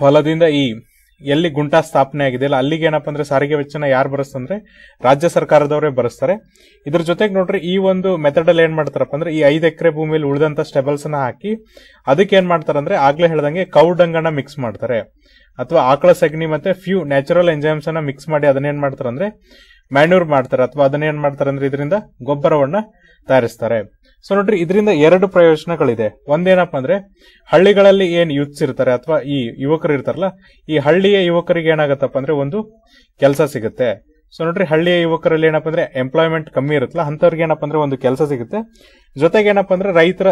ಹೊಲದಿಂದ ಈ ಎಲ್ಲಿ ಗುಂಟಾ ಸ್ಥಾಪನೆ ಆಗಿದೆಯಲ್ಲ ಅಲ್ಲಿಗೆ ಏನಪ್ಪ ಅಂದ್ರೆ ಸಾರಿಗೆ ವೆಚ್ಚನ ಯಾರು ಬರೆಸ್ತಂದ್ರೆ ರಾಜ್ಯ ಸರ್ಕಾರದವರೇ ಬರೆಸ್ತಾರೆ ಇದ್ರ ಜೊತೆಗೆ ನೋಡ್ರಿ ಈ ಒಂದು ಮೆಥಡ್ ಅಲ್ಲಿ ಏನ್ ಮಾಡ್ತಾರಪ್ಪ ಅಂದ್ರೆ ಈ ಐದು ಎಕರೆ ಭೂಮಿಯಲ್ಲಿ ಉಳಿದಂತ ಸ್ಟೆಬಲ್ಸ್ ನ ಹಾಕಿ ಅದಕ್ಕೆ ಏನ್ ಅಂದ್ರೆ ಆಗ್ಲೇ ಹೇಳ್ದಂಗೆ ಕೌ ಡಂಗನ ಮಿಕ್ಸ್ ಮಾಡ್ತಾರೆ ಅಥವಾ ಆಕಳ ಸಗಣಿ ಮತ್ತೆ ಫ್ಯೂ ನ್ಯಾಚುರಲ್ ಎಂಜೈಮ್ಸ್ ಅನ್ನ ಮಿಕ್ಸ್ ಮಾಡಿ ಅದನ್ನೇನ್ ಮಾಡ್ತಾರಂದ್ರೆ ಮ್ಯಾನ್ಯೂರ್ ಮಾಡ್ತಾರೆ ಅಥವಾ ಅದನ್ನೇನ್ ಮಾಡ್ತಾರೆ ಅಂದ್ರೆ ಇದರಿಂದ ಗೊಬ್ಬರವನ್ನ ತಯಾರಿಸ್ತಾರೆ ಸೊ ನೋಡ್ರಿ ಇದರಿಂದ ಎರಡು ಪ್ರಯೋಜನಗಳಿದೆ ಒಂದೇನಪ್ಪ ಅಂದ್ರೆ ಹಳ್ಳಿಗಳಲ್ಲಿ ಏನ್ ಯೂತ್ಸ್ ಇರ್ತಾರೆ ಅಥವಾ ಈ ಯುವಕರು ಇರ್ತಾರಲ್ಲ ಈ ಹಳ್ಳಿಯ ಯುವಕರಿಗೆ ಏನಾಗತ್ತಪ್ಪ ಅಂದ್ರೆ ಒಂದು ಕೆಲಸ ಸಿಗುತ್ತೆ ಸೊ ನೋಡ್ರಿ ಹಳ್ಳಿಯ ಯುವಕರಲ್ಲಿ ಏನಪ್ಪ ಅಂದ್ರೆ ಎಂಪ್ಲಾಯ್ಮೆಂಟ್ ಕಮ್ಮಿ ಇರುತ್ತಲ್ಲ ಅಂತವ್ರಿಗೆ ಏನಪ್ಪ ಅಂದ್ರೆ ಒಂದು ಕೆಲಸ ಸಿಗುತ್ತೆ ಜೊತೆಗೆ ಏನಪ್ಪ ಅಂದ್ರೆ ರೈತರ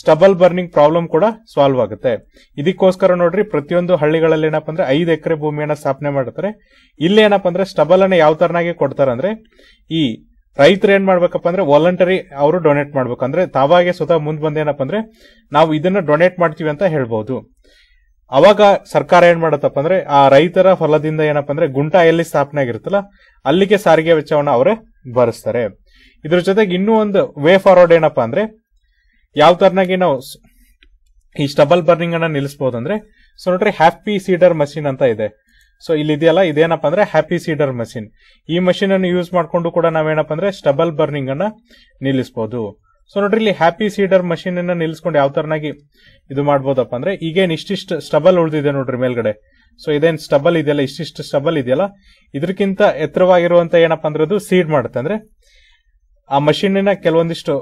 ಸ್ಟಬಲ್ ಬರ್ನಿಂಗ್ ಪ್ರಾಬ್ಲಮ್ ಕೂಡ ಸಾಲ್ವ್ ಆಗುತ್ತೆ ಇದಕ್ಕೋಸ್ಕರ ನೋಡ್ರಿ ಪ್ರತಿಯೊಂದು ಹಳ್ಳಿಗಳಲ್ಲಿ ಏನಪ್ಪ ಅಂದ್ರೆ ಐದು ಎಕರೆ ಭೂಮಿಯನ್ನ ಸ್ಥಾಪನೆ ಮಾಡ್ತಾರೆ ಇಲ್ಲಿ ಏನಪ್ಪ ಅಂದ್ರೆ ಸ್ಟಬಲ್ ಅನ್ನ ಯಾವ ತರನಾಗಿ ಕೊಡ್ತಾರಂದ್ರೆ ಈ ರೈತರು ಏನ್ ಮಾಡ್ಬೇಕಪ್ಪ ಅಂದ್ರೆ ವಾಲಂಟರಿ ಅವರು ಡೊನೇಟ್ ಮಾಡ್ಬೇಕಂದ್ರೆ ತಾವಾಗೆ ಸ್ವತಃ ಮುಂದೆ ಬಂದೇನಪ್ಪ ಅಂದ್ರೆ ನಾವು ಇದನ್ನ ಡೊನೇಟ್ ಮಾಡ್ತೀವಿ ಅಂತ ಹೇಳ್ಬಹುದು ಅವಾಗ ಸರ್ಕಾರ ಏನ್ ಮಾಡತ್ತಪ್ಪ ಅಂದ್ರೆ ಆ ರೈತರ ಫಲದಿಂದ ಏನಪ್ಪ ಅಂದ್ರೆ ಗುಂಟ ಎಲ್ಲಿ ಸ್ಥಾಪನೆ ಆಗಿರುತ್ತಲ್ಲ ಅಲ್ಲಿಗೆ ಸಾರಿಗೆ ವೆಚ್ಚವನ್ನ ಅವರೇ ಭರಿಸ್ತಾರೆ ಇದ್ರ ಜೊತೆಗೆ ಇನ್ನೂ ಒಂದು ವೇ ಫಾರ್ವರ್ಡ್ ಏನಪ್ಪಾ ಅಂದ್ರೆ ಯಾವ ತರನಾಗಿ ನಾವು ಈ ಸ್ಟಬಲ್ ಬರ್ನಿಂಗ್ ಅನ್ನ ನಿಲ್ಲಿಸಬಹುದು ಅಂದ್ರೆ ಸೊ ನೋಡ್ರಿ ಹ್ಯಾಪಿ ಸೀಡರ್ ಮಷಿನ್ ಅಂತ ಇದೆ ಸೊ ಇಲ್ಲಿ ಇದೆಯಲ್ಲ ಇದೇನಪ್ಪ ಅಂದ್ರೆ ಹ್ಯಾಪಿ ಸೀಡರ್ ಮಷಿನ್ ಈ ಮಷೀನ್ ಅನ್ನು ಯೂಸ್ ಮಾಡಿಕೊಂಡು ಕೂಡ ನಾವೇನಪ್ಪ ಅಂದ್ರೆ ಸ್ಟಬಲ್ ಬರ್ನಿಂಗ್ ಅನ್ನ ನಿಲ್ಲಿಸಬಹುದು ಸೊ ನೋಡ್ರಿ ಇಲ್ಲಿ ಹ್ಯಾಪಿ ಸೀಡರ್ ಮಷೀನ್ ಅನ್ನ ನಿಲ್ಸ್ಕೊಂಡು ಯಾವ ತರನಾಗಿ ಇದು ಮಾಡಬಹುದಪ್ಪ ಅಂದ್ರೆ ಈಗೇನ್ ಇಷ್ಟಿಷ್ಟು ಸ್ಟಬಲ್ ಉಳಿದಿದೆ ನೋಡ್ರಿ ಮೇಲ್ಗಡೆ ಸೊ ಇದೇನ್ ಸ್ಟಬಲ್ ಇದೆಯಲ್ಲ ಇಷ್ಟಿಷ್ಟು ಸ್ಟಬಲ್ ಇದೆಯಲ್ಲ ಇದಕ್ಕಿಂತ ಎತ್ತರವಾಗಿರುವಂತ ಏನಪ್ಪ ಅಂದ್ರೆ ಅದು ಸೀಡ್ ಮಾಡುತ್ತೆ ಅಂದ್ರೆ ಆ ಮಷಿನ್ನ ಕೆಲವೊಂದಿಷ್ಟು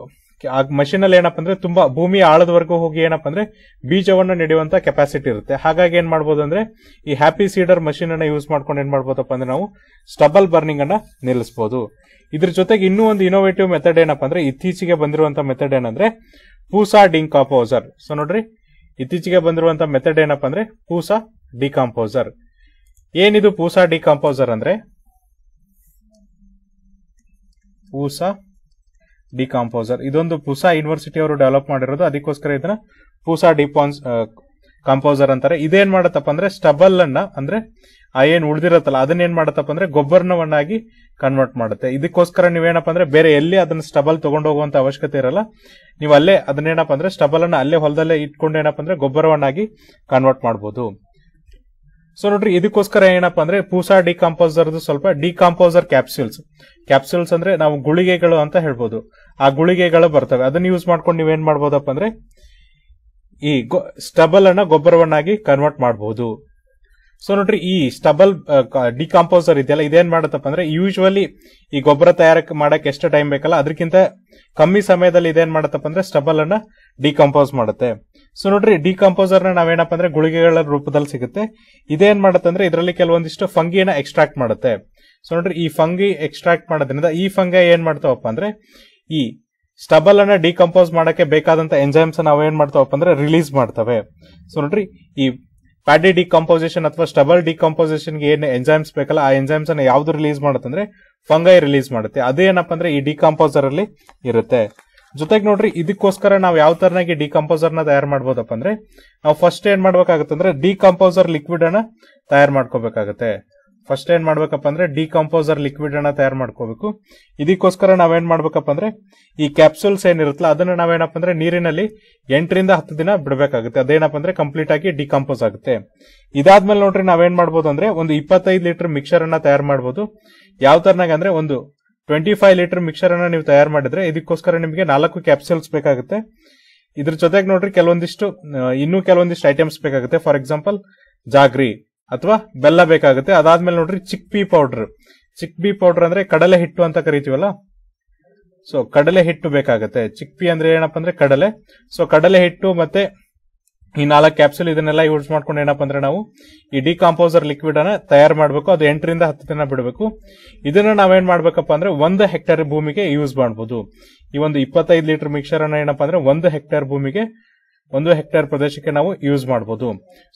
ಆ ಮಷಿನ್ ಅಲ್ಲಿ ಏನಪ್ಪ ಅಂದ್ರೆ ತುಂಬಾ ಭೂಮಿ ಆಳದವರೆಗೂ ಹೋಗಿ ಏನಪ್ಪ ಅಂದ್ರೆ ಬೀಜವನ್ನು ನೆಡೆಯುವಂತ ಕೆಪಾಸಿಟಿ ಇರುತ್ತೆ ಹಾಗಾಗಿ ಏನ್ ಮಾಡಬಹುದು ಅಂದ್ರೆ ಈ ಹ್ಯಾಪಿ ಸೀಡರ್ ಮಷಿನ್ ಅನ್ನ ಯೂಸ್ ಮಾಡ್ಕೊಂಡು ಏನ್ ಮಾಡಬಹುದಪ್ಪ ಅಂದ್ರೆ ನಾವು ಸ್ಟಬಲ್ ಬರ್ನಿಂಗ್ ಅನ್ನ ನಿಲ್ಲಿಸಬಹುದು ಇದ್ರ ಜೊತೆಗೆ ಇನ್ನೂ ಒಂದು ಇನೋವೇಟಿವ್ ಮೆಥಡ್ ಏನಪ್ಪ ಅಂದ್ರೆ ಇತ್ತೀಚೆಗೆ ಬಂದಿರುವಂತ ಮೆಥಡ್ ಏನಂದ್ರೆ ಪೂಸಾ ಕಾಂಪೋಸರ್ ಸೊ ನೋಡ್ರಿ ಇತ್ತೀಚೆಗೆ ಬಂದಿರುವಂತ ಮೆಥಡ್ ಏನಪ್ಪ ಅಂದ್ರೆ ಪೂಸಾ ಡಿಕಾಂಪೋಸರ್ ಏನಿದು ಪೂಸಾ ಡಿಕಾಂಪೋಸರ್ ಅಂದ್ರೆ ಪೂಸಾ ಡಿಕಾಂಪೋಸರ್ ಇದೊಂದು ಪುಸಾ ಯೂನಿವರ್ಸಿಟಿ ಅವರು ಡೆವಲಪ್ ಮಾಡಿರೋದು ಅದಕ್ಕೋಸ್ಕರ ಇದನ್ನ ಪುಸಾ ಡಿಪಾನ್ಸ್ ಕಾಂಪೋಸರ್ ಅಂತಾರೆ ಇದೇನ್ ಮಾಡತ್ತಪ್ಪ ಅಂದ್ರೆ ಸ್ಟಬಲ್ ಅನ್ನ ಅಂದ್ರೆ ಆ ಏನ್ ಉಳಿದಿರತ್ತಲ್ಲ ಅದನ್ನ ಏನ್ ಮಾಡತ್ತಪ್ಪ ಅಂದ್ರೆ ಗೊಬ್ಬರನವನ್ನಾಗಿ ಕನ್ವರ್ಟ್ ಮಾಡುತ್ತೆ ಇದಕ್ಕೋಸ್ಕರ ನೀವೇನಪ್ಪ ಅಂದ್ರೆ ಬೇರೆ ಎಲ್ಲಿ ಅದನ್ನ ಸ್ಟಬಲ್ ಹೋಗುವಂತ ಅವಶ್ಯಕತೆ ಇರಲ್ಲ ನೀವು ಅಲ್ಲೇ ಅದನ್ನೇನಪ್ಪ ಅಂದ್ರೆ ಸ್ಟಬಲ್ ಅನ್ನ ಅಲ್ಲೇ ಹೊಲದಲ್ಲೇ ಇಟ್ಕೊಂಡು ಏನಪ್ಪ ಅಂದ್ರೆ ಗೊಬ್ಬರವನ್ನಾಗಿ ಕನ್ವರ್ಟ್ ಮಾಡಬಹುದು ಸೊ ನೋಡ್ರಿ ಇದಕ್ಕೋಸ್ಕರ ಏನಪ್ಪಾ ಅಂದ್ರೆ ಪೂಸಾ ಡಿಕಾಂಪೋಸರ್ದು ಸ್ವಲ್ಪ ಡಿಕಾಂಪೋಸರ್ ಕ್ಯಾಪ್ಸ್ಯೂಲ್ಸ್ ಕ್ಯಾಪ್ಸ್ಯೂಲ್ಸ್ ಅಂದ್ರೆ ನಾವು ಗುಳಿಗೆಗಳು ಅಂತ ಹೇಳ್ಬೋದು ಆ ಗುಳಿಗೆಗಳು ಬರ್ತವೆ ಅದನ್ನ ಯೂಸ್ ಮಾಡ್ಕೊಂಡು ನೀವೇನ್ ಮಾಡ್ಬೋದಪ್ಪ ಅಂದ್ರೆ ಈ ಸ್ಟಬಲ್ ಅನ್ನ ಗೊಬ್ಬರವನ್ನಾಗಿ ಕನ್ವರ್ಟ್ ಮಾಡಬಹುದು ಸೊ ನೋಡ್ರಿ ಈ ಸ್ಟಬಲ್ ಡಿಕಾಂಪೋಸರ್ ಇದೆಯಲ್ಲ ಇದೇನ್ ಮಾಡುತ್ತಪ್ಪ ಅಂದ್ರೆ ಯೂಶುವಲಿ ಈ ಗೊಬ್ಬರ ತಯಾರ ಮಾಡಕ್ಕೆ ಎಷ್ಟು ಟೈಮ್ ಬೇಕಲ್ಲ ಅದಕ್ಕಿಂತ ಕಮ್ಮಿ ಸಮಯದಲ್ಲಿ ಇದೇನ್ ಮಾಡುತ್ತಪ್ಪ ಅಂದ್ರೆ ಸ್ಟಬಲ್ ಅನ್ನ ಡಿಕಂಪೋಸ್ ಮಾಡುತ್ತೆ ಸೊ ನೋಡ್ರಿ ಡಿಕಂಪೋಸರ್ ನ ನಾವೇನಪ್ಪ ಅಂದ್ರೆ ಗುಳಿಗೆಗಳ ರೂಪದಲ್ಲಿ ಸಿಗುತ್ತೆ ಇದೇನ್ ಮಾಡುತ್ತೆ ಅಂದ್ರೆ ಇದರಲ್ಲಿ ಕೆಲವೊಂದಿಷ್ಟು ಫಂಗಿಯನ್ನ ಎಕ್ಸ್ಟ್ರಾಕ್ಟ್ ಮಾಡುತ್ತೆ ಸೊ ನೋಡ್ರಿ ಈ ಫಂಗಿ ಎಕ್ಸ್ಟ್ರಾಕ್ಟ್ ಮಾಡೋದ್ರಿಂದ ಈ ಫಂಗ ಏನ್ ಮಾಡ್ತಾವಪ್ಪ ಅಂದ್ರೆ ಈ ಸ್ಟಬಲ್ ಅನ್ನ ಡಿಕಂಪೋಸ್ ಮಾಡಕ್ಕೆ ಬೇಕಾದಂತ ಎಂಜೈಮ್ಸ್ ಏನ್ ಮಾಡ್ತಾವಪ್ಪ ಅಂದ್ರೆ ರಿಲೀಸ್ ಮಾಡ್ತವೆ ಸೊ ನೋಡ್ರಿ ಈ ಪ್ಯಾಡಿ ಡಿಕಂಪೋಸಿಷನ್ ಅಥವಾ ಸ್ಟಬಲ್ ಡಿಕಂಪೋಸಿಷನ್ ಗೆ ಏನು ಎಂಜೈಮ್ಸ್ ಬೇಕಲ್ಲ ಆ ಎಂಜೈಮ್ಸ್ ಅನ್ನ ಯಾವ್ದು ರಿಲೀಸ್ ಮಾಡುತ್ತಂದ್ರೆ ಫಂಗೈ ರಿಲೀಸ್ ಮಾಡುತ್ತೆ ಅದೇನಪ್ಪ ಅಂದ್ರೆ ಈ ಡಿಕಂಪೋಸರ್ ಅಲ್ಲಿ ಇರುತ್ತೆ ಜೊತೆಗೆ ನೋಡ್ರಿ ಇದಕ್ಕೋಸ್ಕರ ನಾವು ಯಾವ ತರನಾಗಿ ಡಿಕಂಪೋಸರ್ ನ ತಯಾರು ಮಾಡ್ಬೋದಪ್ಪ ಅಂದ್ರೆ ನಾವು ಫಸ್ಟ್ ಏನ್ ಮಾಡ್ಬೇಕಾಗತ್ತಂದ್ರೆ ಡಿಕಂಪೋಸರ್ ಲಿಕ್ವಿಡ್ ಅನ್ನ ತಯಾರು ಮಾಡ್ಕೋಬೇಕಾಗತ್ತೆ ಫಸ್ಟ್ ಏನ್ ಮಾಡ್ಬೇಕಪ್ಪ ಅಂದ್ರೆ ಡಿಕಂಪೋಸರ್ ಲಿಕ್ವಿಡ್ ಅನ್ನ ತಯಾರು ಮಾಡ್ಕೋಬೇಕು ಇದಕ್ಕೋಸ್ಕರ ನಾವೇನ್ ಮಾಡ್ಬೇಕಪ್ಪ ಅಂದ್ರೆ ಈ ಕ್ಯಾಪ್ಸೂಲ್ಸ್ ಏನಿರುತ್ತಲ್ಲ ಅದನ್ನ ನಾವೇನಪ್ಪ ಅಂದ್ರೆ ನೀರಿನಲ್ಲಿ ಎಂಟರಿಂದ ಹತ್ತು ದಿನ ಬಿಡಬೇಕಾಗುತ್ತೆ ಅದೇನಪ್ಪ ಅಂದ್ರೆ ಕಂಪ್ಲೀಟ್ ಆಗಿ ಡಿಕಂಪೋಸ್ ಆಗುತ್ತೆ ಇದಾದ್ಮೇಲೆ ನೋಡ್ರಿ ನಾವೇನ್ ಮಾಡ್ಬೋದು ಅಂದ್ರೆ ಒಂದು ಇಪ್ಪತ್ತೈದು ಲೀಟರ್ ಮಿಕ್ಸರ್ ಅನ್ನ ತಯಾರು ಮಾಡ್ಬೋದು ಯಾವ ತರನಾಗ ಅಂದ್ರೆ ಒಂದು ಟ್ವೆಂಟಿ ಫೈವ್ ಲೀಟರ್ ಮಿಕ್ಸರ್ ಅನ್ನ ನೀವು ತಯಾರು ಮಾಡಿದ್ರೆ ಇದಕ್ಕೋಸ್ಕರ ನಿಮಗೆ ನಾಲ್ಕು ಕ್ಯಾಪ್ಸೂಲ್ಸ್ ಬೇಕಾಗುತ್ತೆ ಇದ್ರ ಜೊತೆಗೆ ನೋಡ್ರಿ ಕೆಲವೊಂದಿಷ್ಟು ಇನ್ನೂ ಕೆಲವೊಂದಿಷ್ಟು ಐಟಮ್ಸ್ ಬೇಕಾಗುತ್ತೆ ಫಾರ್ ಎಕ್ಸಾಂಪಲ್ ಜಾಗ್ರಿ ಅಥವಾ ಬೆಲ್ಲ ಬೇಕಾಗುತ್ತೆ ಅದಾದ್ಮೇಲೆ ನೋಡ್ರಿ chickpea powder chickpea powder ಅಂದ್ರೆ ಕಡಲೆ ಹಿಟ್ಟು ಅಂತ ಕರಿತೀವಲ್ಲ ಸೊ ಕಡಲೆ ಹಿಟ್ಟು ಬೇಕಾಗುತ್ತೆ ಚಿಕ್ ಪಿ ಅಂದ್ರೆ ಏನಪ್ಪ ಅಂದ್ರೆ ಕಡಲೆ ಸೊ ಕಡಲೆ ಹಿಟ್ಟು ಮತ್ತೆ ಈ ನಾಲ್ಕು ಕ್ಯಾಪ್ಸುಲ್ ಇದನ್ನೆಲ್ಲ ಯೂಸ್ ಮಾಡ್ಕೊಂಡು ಏನಪ್ಪ ಅಂದ್ರೆ ನಾವು ಈ ಡಿಕಾಂಪೋಸರ್ ಲಿಕ್ವಿಡ್ ಅನ್ನ ತಯಾರು ಮಾಡಬೇಕು ಅದು ಎಂಟರಿಂದ ಹತ್ತು ದಿನ ಬಿಡಬೇಕು ಇದನ್ನ ನಾವೇನ್ ಮಾಡ್ಬೇಕಪ್ಪ ಅಂದ್ರೆ ಒಂದು ಹೆಕ್ಟೇರ್ ಭೂಮಿಗೆ ಯೂಸ್ ಮಾಡಬಹುದು ಈ ಒಂದು ಇಪ್ಪತ್ತೈದು ಲೀಟರ್ ಮಿಕ್ಸರ್ ಅನ್ನ ಏನಪ್ಪ ಅಂದ್ರೆ ಒಂದು ಹೆಕ್ಟೇರ್ ಭೂಮಿಗೆ ಒಂದು ಹೆಕ್ಟೇರ್ ಪ್ರದೇಶಕ್ಕೆ ನಾವು ಯೂಸ್ ಮಾಡಬಹುದು